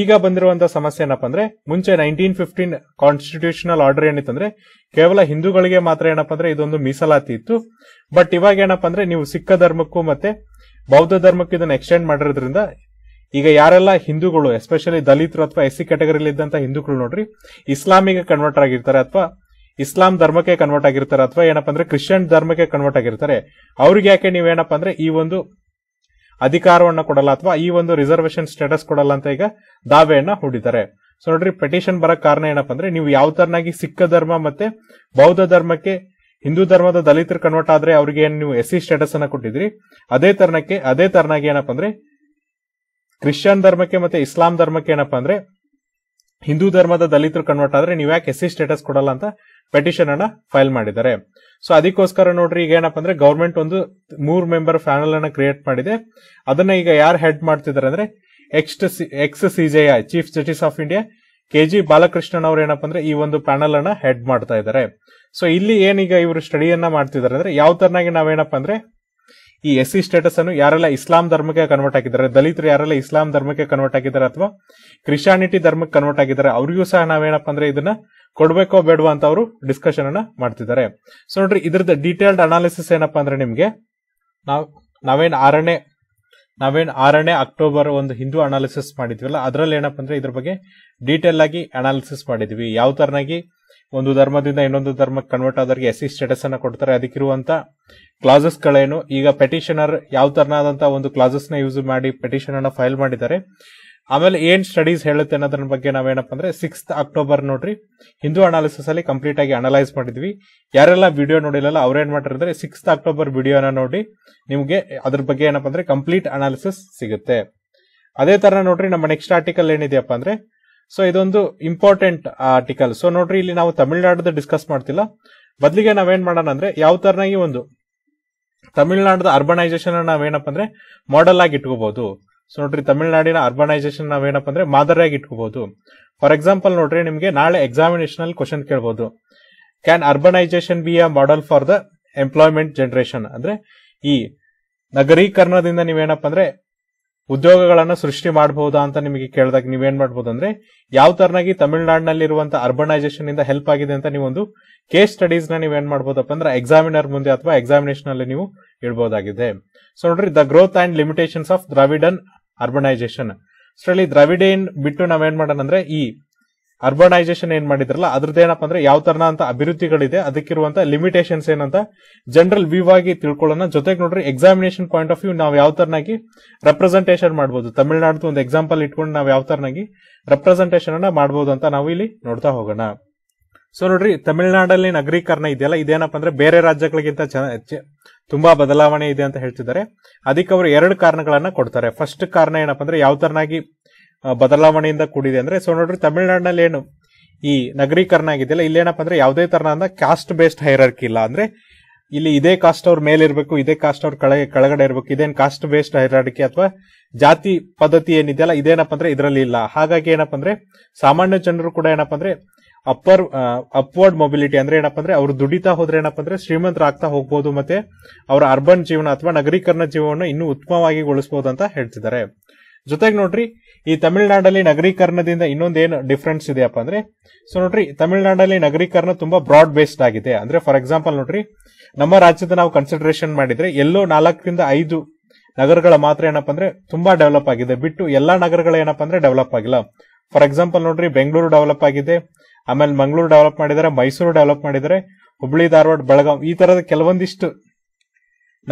ಈಗ ಬಂದಿರುವಂತಹ ಸಮಸ್ಯೆ ಏನಪ್ಪ ಅಂದ್ರೆ ಮುಂಚೆ ನೈನ್ಟೀನ್ ಫಿಫ್ಟೀನ್ ಕಾನ್ಸ್ಟಿಟ್ಯೂಷನಲ್ ಆರ್ಡರ್ ಏನಿತ್ತಂದ್ರೆ ಕೇವಲ ಹಿಂದೂಗಳಿಗೆ ಮಾತ್ರ ಏನಪ್ಪ ಅಂದ್ರೆ ಇದೊಂದು ಮೀಸಲಾತಿ ಇತ್ತು ಬಟ್ ಇವಾಗ ಏನಪ್ಪ ಅಂದ್ರೆ ನೀವು ಸಿಕ್ಕ ಧರ್ಮಕ್ಕೂ ಮತ್ತೆ ಬೌದ್ಧ ಧರ್ಮಕ್ಕೆ ಇದನ್ನು ಎಕ್ಸ್ಟೆಂಡ್ ಮಾಡಿರೋದ್ರಿಂದ ಈಗ ಯಾರೆಲ್ಲ ಹಿಂದೂಗಳು ಎಸ್ಪೆಷಲಿ ದಲಿತರು ಅಥವಾ ಎಸ್ ಸಿ ಇದ್ದಂಥ ಹಿಂದೂಗಳು ನೋಡ್ರಿ ಇಸ್ಲಾಮಿಗೆ ಕನ್ವರ್ಟ್ ಆಗಿರ್ತಾರೆ ಅಥವಾ ಇಸ್ಲಾಂ ಧರ್ಮಕ್ಕೆ ಕನ್ವರ್ಟ್ ಆಗಿರ್ತಾರೆ ಅಥವಾ ಏನಪ್ಪ ಅಂದ್ರೆ ಕ್ರಿಶ್ಚಿಯನ್ ಧರ್ಮಕ್ಕೆ ಕನ್ವರ್ಟ್ ಆಗಿರ್ತಾರೆ ಅವ್ರಿಗೆ ಯಾಕೆ ನೀವೇನಪ್ಪ ಅಂದ್ರೆ ಈ ಒಂದು ಅಧಿಕಾರವನ್ನು ಕೊಡಲ್ಲ ಅಥವಾ ಈ ಒಂದು ರಿಸರ್ವೇಶನ್ ಸ್ಟೇಟಸ್ ಕೊಡಲ್ಲ ಅಂತ ಈಗ ದಾವೆಯನ್ನ ಹೂಡಿದ್ದಾರೆ ಸೊ ನೋಡ್ರಿ ಪೆಟಿಷನ್ ಬರಕ್ ಕಾರಣ ಏನಪ್ಪ ಅಂದ್ರೆ ನೀವು ಯಾವ ತರನಾಗಿ ಸಿಕ್ಕ ಧರ್ಮ ಮತ್ತೆ ಬೌದ್ಧ ಧರ್ಮಕ್ಕೆ ಹಿಂದೂ ಧರ್ಮದ ದಲಿತರು ಕನ್ವರ್ಟ್ ಆದ್ರೆ ಅವ್ರಿಗೆ ನೀವು ಎಸ್ ಸಿ ಸ್ಟೇಟಸ್ ಅನ್ನ ಕೊಟ್ಟಿದ್ರಿ ಅದೇ ತರನಕ್ಕೆ ಅದೇ ತರನಾಗಿ ಏನಪ್ಪ ಅಂದ್ರೆ ಕ್ರಿಶ್ಚಿಯನ್ ಧರ್ಮಕ್ಕೆ ಮತ್ತೆ ಇಸ್ಲಾಂ ಧರ್ಮಕ್ಕೆ ಏನಪ್ಪಾ ಅಂದ್ರೆ ಹಿಂದೂ ಧರ್ಮದ ದಲಿತರು ಕನ್ವರ್ಟ್ ಆದ್ರೆ ನೀವು ಯಾಕೆ ಎಸ್ ಸಿ ಸ್ಟೇಟಸ್ ಕೊಡಲ್ಲ ಅಂತ ಪೆಟಿಷನ್ ಅನ್ನ ಫೈಲ್ ಮಾಡಿದ್ದಾರೆ ಸೊ ಅದಕ್ಕೋಸ್ಕರ ನೋಡ್ರಿ ಈಗ ಏನಪ್ಪಾ ಅಂದ್ರೆ ಗವರ್ಮೆಂಟ್ ಒಂದು ಮೂರ್ ಮೆಂಬರ್ ಪ್ಯಾನಲ್ ಅನ್ನ ಕ್ರಿಯೇಟ್ ಮಾಡಿದೆ ಅದನ್ನ ಈಗ ಯಾರು ಹೆಡ್ ಮಾಡ್ತಿದ್ದಾರೆ ಅಂದ್ರೆ ಎಕ್ಸ್ಟ್ ex CJI chief justice of India K G Balakrishnan ಅವ್ರು ಏನಪ್ಪಾ ಅಂದ್ರೆ ಈ ಒಂದು ಪ್ಯಾನಲ್ ಅನ್ನ ಹೆಡ್ ಮಾಡ್ತಾ ಇದ್ದಾರೆ ಸೊ ಇಲ್ಲಿ ಏನೀಗ ಇವರು ಸ್ಟಡಿಯನ್ನ ಮಾಡ್ತಿದ್ದಾರೆ ಅಂದ್ರೆ ಯಾವ ತರನಾಗಿ ನಾವೇನಪ್ಪ ಅಂದ್ರೆ ಈ ಎಸ್ ಸಿ ಸ್ಟೇಟಸ್ ಅನ್ನು ಯಾರೆಲ್ಲ ಇಸ್ಲಾಂ ಧರ್ಮಕ್ಕೆ ಕನ್ವರ್ಟ್ ಆಗಿದ್ದಾರೆ ದಲಿತರು ಯಾರೆಲ್ಲ ಇಸ್ಲಾಂ ಧರ್ಮಕ್ಕೆ ಕನ್ವರ್ಟ್ ಆಗಿದ್ದಾರೆ ಅಥವಾ ಕ್ರಿಶ್ಚಾನಿಟಿ ಧರ್ಮಕ್ಕೆ ಕನ್ವರ್ಟ್ ಆಗಿದ್ದಾರೆ ಅವ್ರಿಗೂ ಸಹ ನಾವೇನಪ್ಪ ಅಂದ್ರೆ ಇದನ್ನ ಕೊಡ್ಬೇಕೋ ಬೇಡವಾ ಅಂತ ಅವರು ಡಿಸ್ಕಶನ್ ಅನ್ನ ಮಾಡ್ತಿದ್ದಾರೆ ಸೊ ನೋಡ್ರಿ ಇದ್ರದ್ದು ಡೀಟೇಲ್ಡ್ ಅನಾಲಿಸಿಸ್ ಏನಪ್ಪಾ ಅಂದ್ರೆ ನಿಮ್ಗೆ ನಾವ್ ನಾವೇನ್ ಆರನೇ ನಾವೇನು ಆರನೇ ಅಕ್ಟೋಬರ್ ಒಂದು ಹಿಂದೂ ಅನಾಲಿಸಿಸ್ ಮಾಡಿದ್ವಲ್ಲ ಅದರಲ್ಲಿ ಏನಪ್ಪ ಅಂದ್ರೆ ಇದ್ರ ಬಗ್ಗೆ ಡೀಟೇಲ್ ಆಗಿ ಅನಾಲಿಸಿಸ್ ಮಾಡಿದ್ವಿ ಯಾವ ತರನಾಗಿ ಒಂದು ಧರ್ಮದಿಂದ ಇನ್ನೊಂದು ಧರ್ಮಕ್ಕೆ ಕನ್ವರ್ಟ್ ಆದವರಿಗೆ ಎಸ್ ಸಿ ಸ್ಟೇಟಸ್ ಅನ್ನ ಕೊಡ್ತಾರೆ ಅದಕ್ಕಿರುವಂತ ಕ್ಲಾಸಸ್ ಗಳೇನು ಈಗ ಪೆಟಿಷನರ್ ಯಾವ ತರನಾದಂತಹ ಒಂದು ಕ್ಲಾಸಸ್ ನ ಯೂಸ್ ಮಾಡಿ ಪೆಟಿಷನ್ ಅನ್ನ ಫೈಲ್ ಮಾಡಿದ್ದಾರೆ ಆಮೇಲೆ ಏನ್ ಸ್ಟಡೀಸ್ ಹೇಳುತ್ತೆ ಅನ್ನೋದ್ರ ಬಗ್ಗೆ ನಾವೇನಪ್ಪ ಅಂದ್ರೆ ಸಿಕ್ಸ್ ಅಕ್ಟೋಬರ್ ನೋಡ್ರಿ ಹಿಂದೂ ಅನಾಲಿಸಿಸ್ ಅಲ್ಲಿ ಕಂಪ್ಲೀಟ್ ಆಗಿ ಅನಲೈಸ್ ಮಾಡಿದ್ವಿ ಯಾರೆಲ್ಲ ವಿಡಿಯೋ ನೋಡಿಲ್ಲಲ್ಲ ಅವ್ರೇನ್ ಮಾಡಿರಂದ್ರೆ ಸಿಕ್ಸ್ ಅಕ್ಟೋಬರ್ ವಿಡಿಯೋನ ನೋಡಿ ನಿಮಗೆ ಅದ್ರ ಬಗ್ಗೆ ಏನಪ್ಪ ಅಂದ್ರೆ ಕಂಪ್ಲೀಟ್ ಅನಾಲಿಸಿಸ್ ಸಿಗುತ್ತೆ ಅದೇ ತರ ನೋಡ್ರಿ ನಮ್ಮ ನೆಕ್ಸ್ಟ್ ಆರ್ಟಿಕಲ್ ಏನಿದೆಯಪ್ಪ ಅಂದ್ರೆ ಸೊ ಇದೊಂದು ಇಂಪಾರ್ಟೆಂಟ್ ಆರ್ಟಿಕಲ್ ಸೊ ನೋಡ್ರಿ ಇಲ್ಲಿ ನಾವು ತಮಿಳ್ನಾಡದ ಡಿಸ್ಕಸ್ ಮಾಡ್ತಿಲ್ಲ ಬದಲಿಗೆ ನಾವೇನ್ ಮಾಡೋಣ ಅಂದ್ರೆ ಯಾವ ತರನಾಗಿ ಒಂದು ತಮಿಳ್ನಾಡದ ಅರ್ಬನೈಸೇಷನ್ ನಾವೇನಪ್ಪ ಅಂದ್ರೆ ಮಾಡಲ್ ಆಗಿ ಇಟ್ಕೋಬಹುದು ಸೊ ನೋಡ್ರಿ ತಮಿಳುನಾಡಿನ ಅರ್ಬನೈಸೇಷನ್ ನಾವೇನಪ್ಪ ಅಂದ್ರೆ ಮಾದರಿಯಾಗಿ ಇಟ್ಕೋಬಹುದು ಫಾರ್ ಎಕ್ಸಾಂಪಲ್ ನೋಡ್ರಿ ನಿಮಗೆ ನಾಳೆ ಎಕ್ಸಾಮಿನೇಷನ್ ಅಲ್ಲಿ ಕ್ವಶನ್ ಕೇಳಬಹುದು can urbanisation be a model for the employment generation ಅಂದ್ರೆ ಈ ನಗರೀಕರಣದಿಂದ ನೀವೇನಪ್ಪ ಅಂದ್ರೆ ಉದ್ಯೋಗಗಳನ್ನ ಸೃಷ್ಟಿ ಮಾಡಬಹುದಾ ಅಂತ ನಿಮಗೆ ಕೇಳಿದಾಗ ನೀವೇನ್ ಮಾಡಬಹುದು ಅಂದ್ರೆ ಯಾವ ತರನಾಗಿ ತಮಿಳುನಾಡಿನಲ್ಲಿರುವಂತಹ ಅರ್ಬನೈಸೇಷನ್ ಇಂದ ಹೆಲ್ಪ್ ಆಗಿದೆ ಅಂತ ನೀವೊಂದು ಕೇಸ್ ಸ್ಟಡೀಸ್ ನ ನೀವೇನ್ ಮಾಡಬಹುದಪ್ಪ ಅಂದ್ರೆ ಎಕ್ಸಾಮಿನರ್ ಮುಂದೆ ಅಥವಾ ಎಕ್ಸಾಮಿನೇಷನ್ ಅಲ್ಲಿ ನೀವು ಇಡಬಹುದಾಗಿದೆ ಸೊ ನೋಡ್ರಿ the growth and limitations of Dravidian urbanisation ಅಷ್ಟರಲ್ಲಿ ದ್ರವಿಡೇನ್ ಬಿಟ್ಟು ನಾವೇನ್ ಮಾಡೋಣ ಅಂದ್ರೆ ಈ ಅರ್ಬನೈಸೇಷನ್ ಏನ್ ಮಾಡಿದ್ರಲ್ಲ ಅದ್ರದ್ದೇನಪ್ಪ ಅಂದ್ರೆ ಯಾವ ತರ ಅಂತ ಅಭಿವೃದ್ಧಿಗಳಿದೆ ಅದಕ್ಕಿರುವಂತ ಲಿಮಿಟೇಷನ್ಸ್ ಏನಂತ ಜನರಲ್ ವ್ಯೂ ಆಗಿ ತಿಳ್ಕೊಳ್ಳೋಣ ಜೊತೆಗೆ ನೋಡ್ರಿ ಎಕ್ಸಾಮಿನೇಷನ್ ಪಾಯಿಂಟ್ ಆಫ್ ವ್ಯೂ ನಾವು ಯಾವ ತರನಾಗಿ ರೆಪ್ರೆಸೆಂಟೇಷನ್ ಮಾಡಬಹುದು ತಮಿಳ್ನಾಡ್ದು ಒಂದು ಎಕ್ಸಾಂಪಲ್ ಇಟ್ಕೊಂಡು ನಾವು ಯಾವ ತರನಾಗಿ ರೆಪ್ರೆಸೆಂಟೇಷನ್ ಅನ್ನ ಮಾಡಬಹುದು ಅಂತ ನಾವು ಇಲ್ಲಿ ನೋಡ್ತಾ ಹೋಗೋಣ ಸೊ ನೋಡ್ರಿ ತಮಿಳ್ನಾಡಲ್ಲಿ ನಗರೀಕರಣ ಇದೆಯಲ್ಲ ಇದೇನಪ್ಪ ಅಂದ್ರೆ ಬೇರೆ ರಾಜ್ಯಗಳಿಗಿಂತ ತುಂಬಾ ಬದಲಾವಣೆ ಇದೆ ಅಂತ ಹೇಳ್ತಿದ್ದಾರೆ ಅದಕ್ಕೆ ಅವರು ಎರಡು ಕಾರಣಗಳನ್ನ ಕೊಡ್ತಾರೆ ಫಸ್ಟ್ ಕಾರಣ ಏನಪ್ಪ ಅಂದ್ರೆ ಯಾವ ತರನಾಗಿ ಬದಲಾವಣೆಯಿಂದ ಕೂಡಿದೆ ಅಂದ್ರೆ ಸೊ ನೋಡ್ರಿ ತಮಿಳ್ನಾಡಿನಲ್ಲಿ ಏನು ಈ ನಗರೀಕರಣ ಆಗಿದೆಯಲ್ಲ ಇಲ್ಲೇನಪ್ಪ ಅಂದ್ರೆ ಯಾವುದೇ ತರನಾದ ಕಾಸ್ಟ್ ಬೇಸ್ಡ್ ಹೈರಾರ್ಕಿ ಇಲ್ಲ ಅಂದ್ರೆ ಇಲ್ಲಿ ಇದೇ ಕಾಸ್ಟ್ ಅವ್ರ ಮೇಲೆ ಇರಬೇಕು ಇದೇ ಕಾಸ್ಟ್ ಅವ್ರ ಕೆಳಗೆ ಕೆಳಗಡೆ ಇರಬೇಕು ಇದೇನು ಕಾಸ್ಟ್ ಬೇಸ್ಡ್ ಹೈರಾಡಿಕೆ ಅಥವಾ ಜಾತಿ ಪದ್ಧತಿ ಏನಿದೆಯಲ್ಲ ಇದೇನಪ್ಪ ಅಂದ್ರೆ ಇದರಲ್ಲಿ ಇಲ್ಲ ಹಾಗಾಗಿ ಏನಪ್ಪ ಅಂದ್ರೆ ಸಾಮಾನ್ಯ ಜನರು ಕೂಡ ಏನಪ್ಪ ಅಂದ್ರೆ ಅಪ್ಪರ್ ಅಪ್ವರ್ಡ್ ಮೊಬಿಲಿಟಿ ಅಂದ್ರೆ ಏನಪ್ಪ ಅಂದ್ರೆ ಅವ್ರು ದುಡಿತಾ ಹೋದ್ರೆ ಏನಪ್ಪ ಅಂದ್ರೆ ಶ್ರೀಮಂತರಾಗ್ತಾ ಹೋಗ್ಬೋದು ಮತ್ತೆ ಅವರ ಅರ್ಬನ್ ಜೀವನ ಅಥವಾ ನಗರೀಕರಣ ಜೀವನವನ್ನು ಇನ್ನೂ ಉತ್ತಮವಾಗಿ ಗೊಳಿಸಬಹುದು ಅಂತ ಹೇಳ್ತಿದ್ದಾರೆ ಜೊತೆಗೆ ನೋಡ್ರಿ ಈ ತಮಿಳುನಾಡಲ್ಲಿ ನಗರೀಕರಣದಿಂದ ಇನ್ನೊಂದೇನು ಡಿಫ್ರೆನ್ಸ್ ಇದೆಯಪ್ಪ ಅಂದ್ರೆ ಸೊ ನೋಡ್ರಿ ತಮಿಳುನಾಡಲ್ಲಿ ನಗರೀಕರಣ ತುಂಬಾ ಬ್ರಾಡ್ ಬೇಸ್ಡ್ ಆಗಿದೆ ಅಂದ್ರೆ ಫಾರ್ ಎಕ್ಸಾಂಪಲ್ ನೋಡ್ರಿ ನಮ್ಮ ರಾಜ್ಯದ ನಾವು ಕನ್ಸಿಡರೇಷನ್ ಮಾಡಿದ್ರೆ ಎಲ್ಲೋ ನಾಲ್ಕರಿಂದ ಐದು ನಗರಗಳ ಮಾತ್ರ ಏನಪ್ಪಾ ಅಂದ್ರೆ ತುಂಬಾ ಡೆವಲಪ್ ಆಗಿದೆ ಬಿಟ್ಟು ಎಲ್ಲಾ ನಗರಗಳ ಏನಪ್ಪಾ ಅಂದ್ರೆ ಡೆವಲಪ್ ಆಗಿಲ್ಲ ಫಾರ್ ಎಕ್ಸಾಂಪಲ್ ನೋಡ್ರಿ ಬೆಂಗಳೂರು ಡೆವಲಪ್ ಆಗಿದೆ ಆಮೇಲೆ ಮಂಗಳೂರು ಡೆವಲಪ್ ಮಾಡಿದರೆ ಮೈಸೂರು ಡೆವಲಪ್ ಮಾಡಿದರೆ ಹುಬ್ಳಿ ಧಾರವಾಡ ಬೆಳಗಾಂ ಈ ತರದ ಕೆಲವೊಂದಿಷ್ಟು